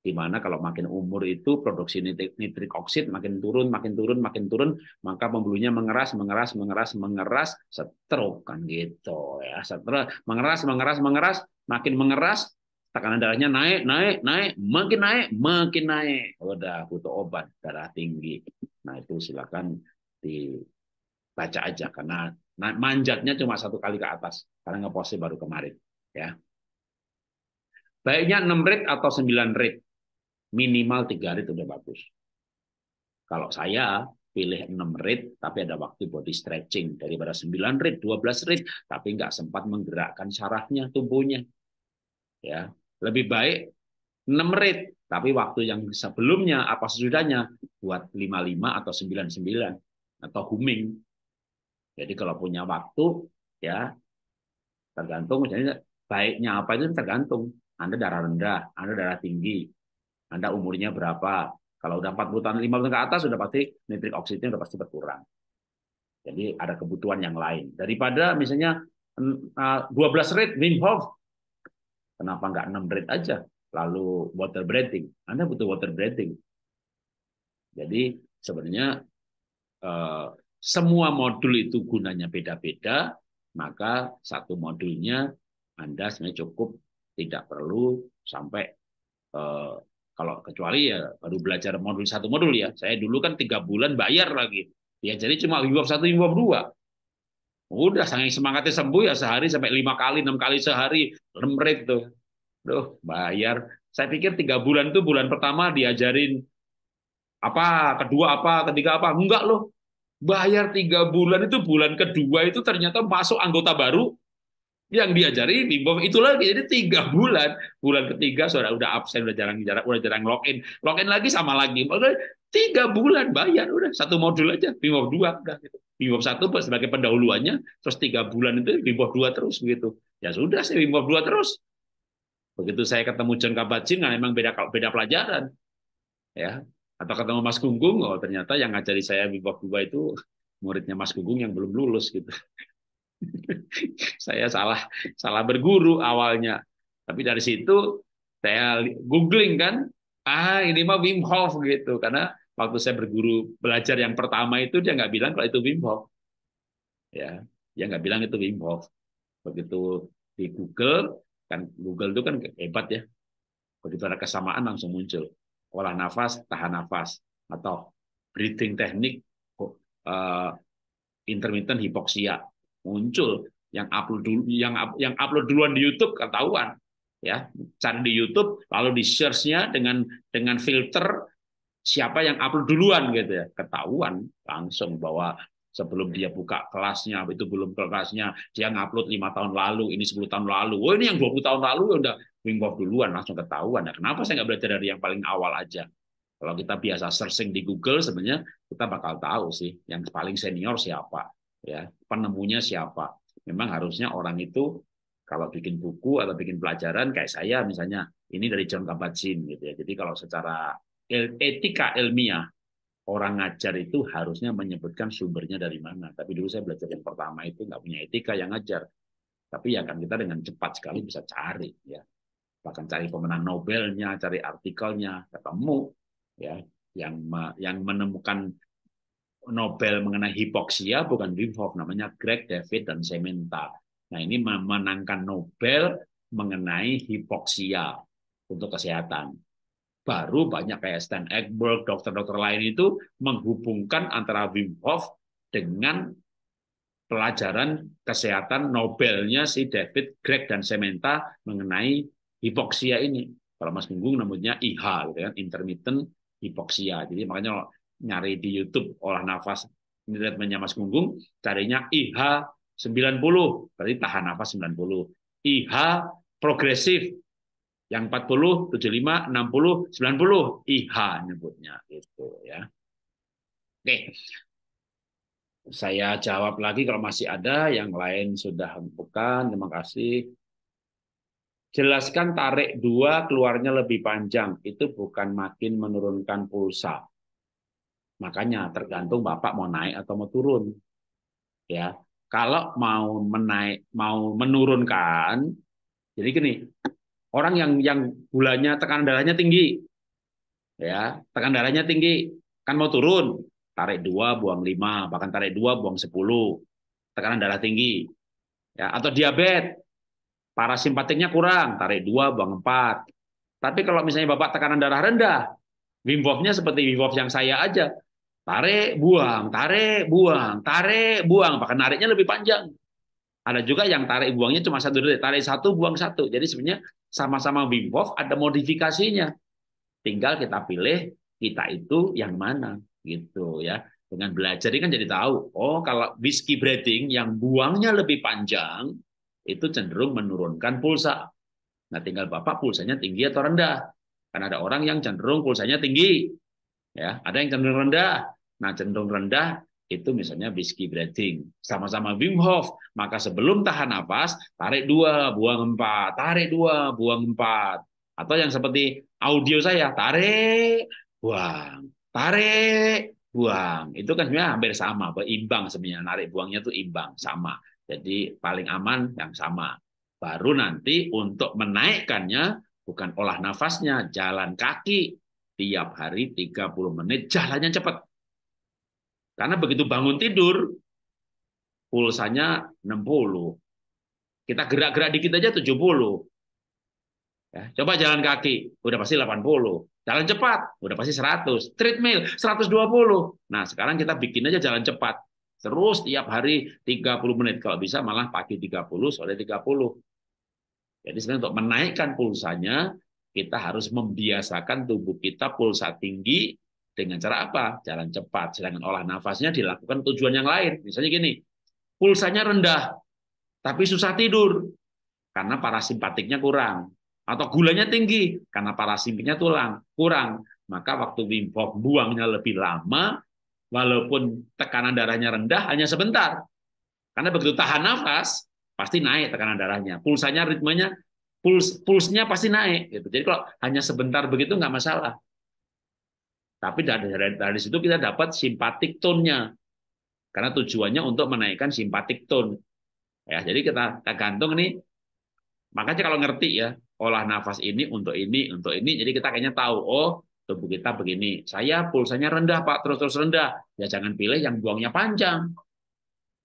di mana kalau makin umur itu produksi nitrik, nitrik oksid makin turun, makin turun, makin turun, maka pembuluhnya mengeras, mengeras, mengeras, mengeras, stroke kan gitu ya. setruk mengeras, mengeras, mengeras, makin mengeras, tekanan darahnya naik, naik, naik, makin naik, makin naik. Udah butuh obat darah tinggi. Nah itu silakan dibaca aja karena Nah, manjatnya cuma satu kali ke atas karena ngepostnya baru kemarin, ya. Baiknya 6 rate atau 9 rate. Minimal 3 rate udah bagus. Kalau saya pilih 6 rate tapi ada waktu body stretching daripada 9 rate, 12 rate tapi nggak sempat menggerakkan sarafnya tubuhnya. Ya, lebih baik 6 rate tapi waktu yang sebelumnya apa sesudahnya buat 55 atau 99 atau huming jadi kalau punya waktu ya tergantung misalnya baiknya apa itu tergantung. Anda darah rendah, Anda darah tinggi, Anda umurnya berapa. Kalau udah 40 tahun, 50 tahun ke atas sudah pasti nitrik oksidnya sudah pasti berkurang. Jadi ada kebutuhan yang lain. Daripada misalnya 12 rate Wim Hof, kenapa nggak 6 rate aja? Lalu water breathing. Anda butuh water breathing. Jadi sebenarnya eh, semua modul itu gunanya beda-beda, maka satu modulnya Anda sebenarnya cukup tidak perlu sampai eh, kalau kecuali ya baru belajar modul satu modul ya. Saya dulu kan tiga bulan bayar lagi. Ya jadi cuma wibab satu, wibab dua. Udah sangat semangatnya sembuh ya sehari sampai lima kali, enam kali sehari lemret tuh. Duh, bayar. Saya pikir tiga bulan tuh bulan pertama diajarin apa, kedua apa, ketiga apa. Enggak loh. Bayar tiga bulan itu bulan kedua itu ternyata masuk anggota baru yang diajari ini itu lagi jadi tiga bulan bulan ketiga sudah udah absen udah jarang jarang udah jarang login login lagi sama lagi Maksudnya, tiga bulan bayar udah satu modul aja bimob dua udah gitu bimob satu sebagai pendahuluannya terus tiga bulan itu bimob dua terus begitu ya sudah saya bimob dua terus begitu saya ketemu John Kabat-Zinn memang nah, beda beda pelajaran ya atau ketemu Mas Gunggung oh ternyata yang ngajari saya bibak buba itu muridnya Mas Gunggung yang belum lulus gitu <laughs> saya salah salah berguru awalnya tapi dari situ saya googling kan ah ini mah Wim Hof gitu karena waktu saya berguru belajar yang pertama itu dia nggak bilang kalau itu Wim Hof ya dia nggak bilang itu Wim Hof begitu di Google kan Google itu kan hebat ya begitu ada kesamaan langsung muncul olah nafas, tahan nafas, atau breathing teknik eh, intermittent hipoksia muncul yang upload dulu yang yang upload duluan di YouTube ketahuan ya cari di YouTube lalu di searchnya dengan dengan filter siapa yang upload duluan gitu ya ketahuan langsung bahwa sebelum dia buka kelasnya itu belum kelasnya dia ngupload lima tahun lalu ini 10 tahun lalu oh ini yang 20 tahun lalu udah Wing Hof duluan langsung ketahuan. Nah, kenapa saya nggak belajar dari yang paling awal aja? Kalau kita biasa searching di Google sebenarnya kita bakal tahu sih yang paling senior siapa, ya penemunya siapa. Memang harusnya orang itu kalau bikin buku atau bikin pelajaran kayak saya misalnya ini dari John Kabat-Zinn gitu ya. Jadi kalau secara etika ilmiah orang ngajar itu harusnya menyebutkan sumbernya dari mana. Tapi dulu saya belajar yang pertama itu nggak punya etika yang ngajar. Tapi ya kan kita dengan cepat sekali bisa cari ya bahkan cari pemenang Nobelnya, cari artikelnya, ketemu ya yang yang menemukan Nobel mengenai hipoksia bukan Wim Hof namanya Greg David dan Sementa. Nah ini memenangkan Nobel mengenai hipoksia untuk kesehatan. Baru banyak kayak Stan Eggberg, dokter-dokter lain itu menghubungkan antara Wim Hof dengan pelajaran kesehatan Nobelnya si David Greg dan Sementa mengenai hipoksia ini. Kalau Mas Gunggung namanya IH gitu kan, intermittent hipoksia. Jadi makanya nyari di YouTube olah nafas treatmentnya Mas Gunggung, carinya IH 90, berarti tahan nafas 90. IH progresif yang 40, 75, 60, 90 IH nyebutnya gitu ya. Oke. Saya jawab lagi kalau masih ada yang lain sudah bukan. Terima kasih. Jelaskan tarik dua keluarnya lebih panjang itu bukan makin menurunkan pulsa. Makanya tergantung Bapak mau naik atau mau turun. Ya, kalau mau menaik mau menurunkan jadi gini, orang yang yang gulanya tekanan darahnya tinggi. Ya, tekanan darahnya tinggi, kan mau turun, tarik dua buang lima bahkan tarik dua buang sepuluh tekanan darah tinggi. Ya, atau diabetes parasimpatiknya kurang, tarik dua, buang empat. Tapi kalau misalnya Bapak tekanan darah rendah, Wim hof seperti Wim Hof yang saya aja. Tarik, buang, tarik, buang, tarik, buang. Bahkan nariknya lebih panjang. Ada juga yang tarik buangnya cuma satu detik. Tarik satu, buang satu. Jadi sebenarnya sama-sama Wim Hof ada modifikasinya. Tinggal kita pilih kita itu yang mana gitu ya dengan belajar ini kan jadi tahu oh kalau whiskey breathing yang buangnya lebih panjang itu cenderung menurunkan pulsa. Nah, tinggal Bapak pulsanya tinggi atau rendah. Karena ada orang yang cenderung pulsanya tinggi. Ya, ada yang cenderung rendah. Nah, cenderung rendah itu misalnya whiskey breathing. Sama-sama Wim Hof. Maka sebelum tahan nafas, tarik dua, buang empat. Tarik dua, buang empat. Atau yang seperti audio saya, tarik, buang. Tarik, buang. Itu kan sebenarnya hampir sama, berimbang sebenarnya. Narik buangnya itu imbang, sama. Jadi paling aman yang sama. Baru nanti untuk menaikkannya bukan olah nafasnya, jalan kaki tiap hari 30 menit, jalannya cepat. Karena begitu bangun tidur, pulsanya 60. Kita gerak-gerak dikit aja 70. Ya, coba jalan kaki, udah pasti 80. Jalan cepat, udah pasti 100. Treadmill, 120. Nah, sekarang kita bikin aja jalan cepat. Terus tiap hari 30 menit. Kalau bisa malah pagi 30, sore 30. Jadi sebenarnya untuk menaikkan pulsanya, kita harus membiasakan tubuh kita pulsa tinggi dengan cara apa? Jalan cepat. Sedangkan olah nafasnya dilakukan tujuan yang lain. Misalnya gini, pulsanya rendah, tapi susah tidur. Karena parasimpatiknya kurang. Atau gulanya tinggi, karena parasimpiknya tulang kurang. Maka waktu Wim Hof buangnya lebih lama, Walaupun tekanan darahnya rendah hanya sebentar. Karena begitu tahan nafas, pasti naik tekanan darahnya. Pulsanya, ritmenya, puls pulsnya pasti naik. Gitu. Jadi kalau hanya sebentar begitu nggak masalah. Tapi dari, dari, dari situ kita dapat simpatik tone-nya. Karena tujuannya untuk menaikkan simpatik tone. Ya, jadi kita, kita gantung nih. Makanya kalau ngerti ya, olah nafas ini untuk ini, untuk ini. Jadi kita kayaknya tahu, oh tubuh kita begini. Saya pulsanya rendah, Pak, terus-terus rendah. Ya jangan pilih yang buangnya panjang.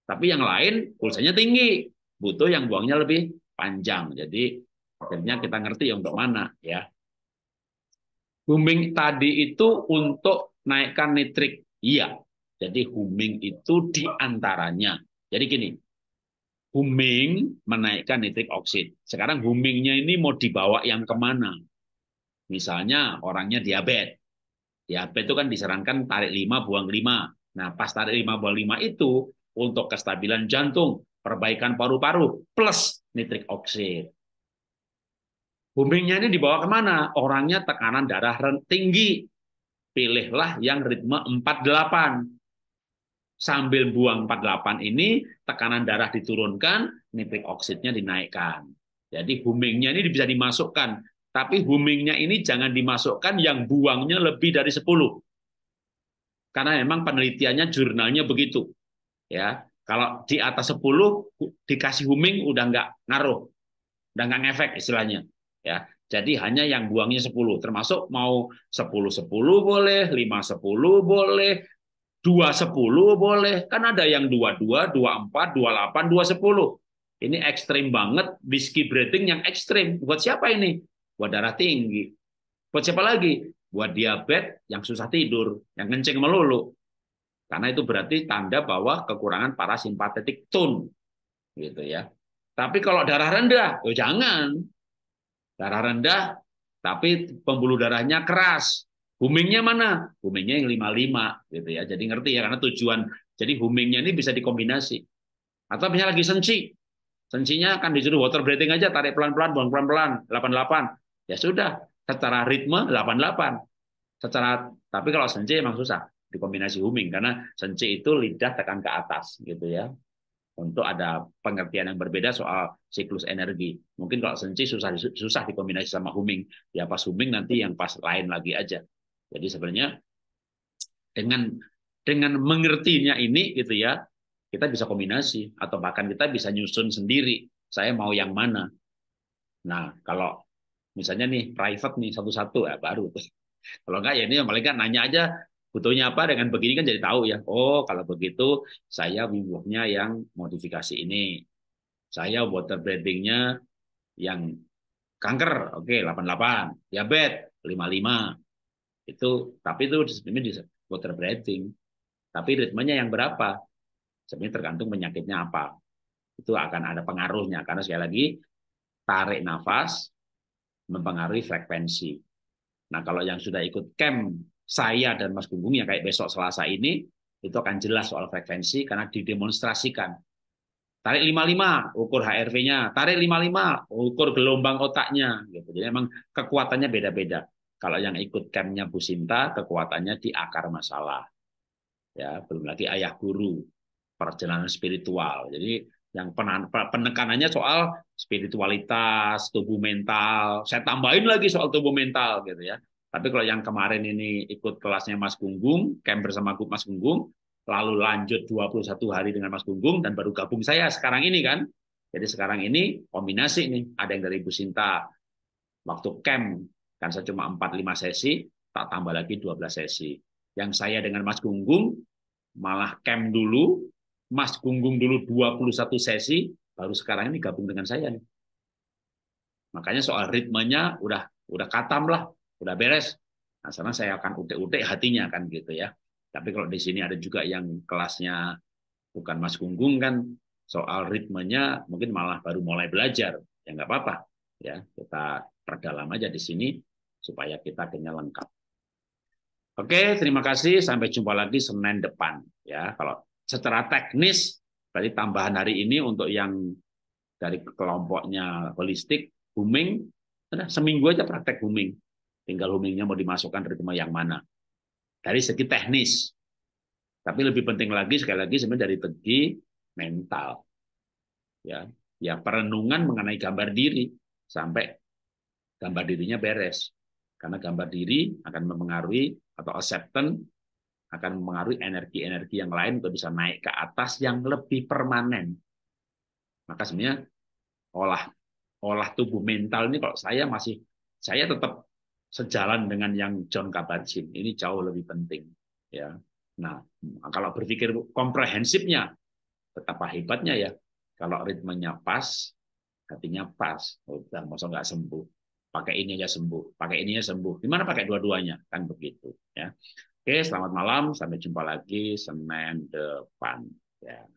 Tapi yang lain pulsanya tinggi, butuh yang buangnya lebih panjang. Jadi akhirnya kita ngerti ya untuk mana ya. Humming tadi itu untuk naikkan nitrik. Iya. Jadi humming itu diantaranya. Jadi gini, Humming menaikkan nitrik oksid. Sekarang hummingnya ini mau dibawa yang kemana? Misalnya orangnya diabetes. Diabetes itu kan disarankan tarik 5, buang 5. Nah, pas tarik 5, buang 5 itu untuk kestabilan jantung, perbaikan paru-paru, plus nitrik oksid. Boomingnya ini dibawa kemana? Orangnya tekanan darah tinggi. Pilihlah yang ritme 48. Sambil buang 48 ini, tekanan darah diturunkan, nitrik oksidnya dinaikkan. Jadi boomingnya ini bisa dimasukkan tapi humingnya ini jangan dimasukkan yang buangnya lebih dari 10. Karena memang penelitiannya jurnalnya begitu. Ya, kalau di atas 10 dikasih huming udah nggak ngaruh. Udah nggak ngefek istilahnya. Ya, jadi hanya yang buangnya 10, termasuk mau 10-10 boleh, 5-10 boleh, 2-10 boleh. Kan ada yang 2 2, 2 4, 2 8, 2-10. Ini ekstrim banget, whiskey breathing yang ekstrim. Buat siapa ini? buat darah tinggi. Buat siapa lagi? Buat diabetes yang susah tidur, yang kencing melulu. Karena itu berarti tanda bahwa kekurangan parasimpatetik tone. Gitu ya. Tapi kalau darah rendah, oh jangan. Darah rendah, tapi pembuluh darahnya keras. Humingnya mana? Humingnya yang 55 gitu ya. Jadi ngerti ya karena tujuan. Jadi humingnya ini bisa dikombinasi. Atau misalnya lagi sensi. Sensinya akan disuruh water breathing aja, tarik pelan-pelan, buang pelan-pelan, 88 ya sudah secara ritme 88 secara tapi kalau senci emang susah dikombinasi humming karena senci itu lidah tekan ke atas gitu ya untuk ada pengertian yang berbeda soal siklus energi mungkin kalau senci susah susah dikombinasi sama humming ya pas humming nanti yang pas lain lagi aja jadi sebenarnya dengan dengan mengertinya ini gitu ya kita bisa kombinasi atau bahkan kita bisa nyusun sendiri saya mau yang mana nah kalau Misalnya nih private nih satu-satu ya baru. <laughs> Kalau enggak ya ini yang paling nanya aja butuhnya apa dengan begini kan jadi tahu ya. Oh, kalau begitu saya wimboknya yang modifikasi ini. Saya water breathingnya yang kanker, oke okay, 88, diabetes 55. Itu tapi itu sebenarnya water breathing. Tapi ritmenya yang berapa? Sebenarnya tergantung penyakitnya apa. Itu akan ada pengaruhnya karena sekali lagi tarik nafas mempengaruhi frekuensi. Nah, kalau yang sudah ikut camp saya dan Mas Gunggung yang kayak besok Selasa ini, itu akan jelas soal frekuensi karena didemonstrasikan. Tarik 55, ukur HRV-nya. Tarik 55, ukur gelombang otaknya. Gitu. Jadi memang kekuatannya beda-beda. Kalau yang ikut campnya Bu Sinta, kekuatannya di akar masalah. Ya, belum lagi ayah guru, perjalanan spiritual. Jadi yang penekanannya soal spiritualitas, tubuh mental. Saya tambahin lagi soal tubuh mental gitu ya. Tapi kalau yang kemarin ini ikut kelasnya Mas Gunggung, camp bersama Mas Gunggung, lalu lanjut 21 hari dengan Mas Gunggung dan baru gabung saya sekarang ini kan. Jadi sekarang ini kombinasi nih, ada yang dari Bu Sinta waktu camp kan saya cuma 4 5 sesi, tak tambah lagi 12 sesi. Yang saya dengan Mas Gunggung malah camp dulu Mas Gunggung dulu 21 sesi, baru sekarang ini gabung dengan saya nih. Makanya soal ritmenya udah udah katam lah, udah beres. Nah, sana saya akan utik-utik hatinya kan gitu ya. Tapi kalau di sini ada juga yang kelasnya bukan Mas Gunggung kan soal ritmenya mungkin malah baru mulai belajar. Ya nggak apa-apa. Ya, kita perdalam aja di sini supaya kita kenyal lengkap. Oke, terima kasih. Sampai jumpa lagi Senin depan. Ya, kalau secara teknis berarti tambahan hari ini untuk yang dari kelompoknya holistik booming seminggu aja praktek booming tinggal boomingnya mau dimasukkan ritme yang mana dari segi teknis tapi lebih penting lagi sekali lagi sebenarnya dari segi mental ya ya perenungan mengenai gambar diri sampai gambar dirinya beres karena gambar diri akan mempengaruhi atau acceptance akan mempengaruhi energi-energi yang lain untuk bisa naik ke atas yang lebih permanen. Maka sebenarnya olah olah tubuh mental ini kalau saya masih saya tetap sejalan dengan yang John Kabat-Zinn. Ini jauh lebih penting ya. Nah, kalau berpikir komprehensifnya betapa hebatnya ya kalau ritmenya pas, hatinya pas. Oh, udah masa nggak sembuh. Pakai ini aja sembuh, pakai ini aja sembuh. Gimana pakai dua-duanya? Kan begitu ya. Oke, selamat malam. Sampai jumpa lagi Senin depan. Ya.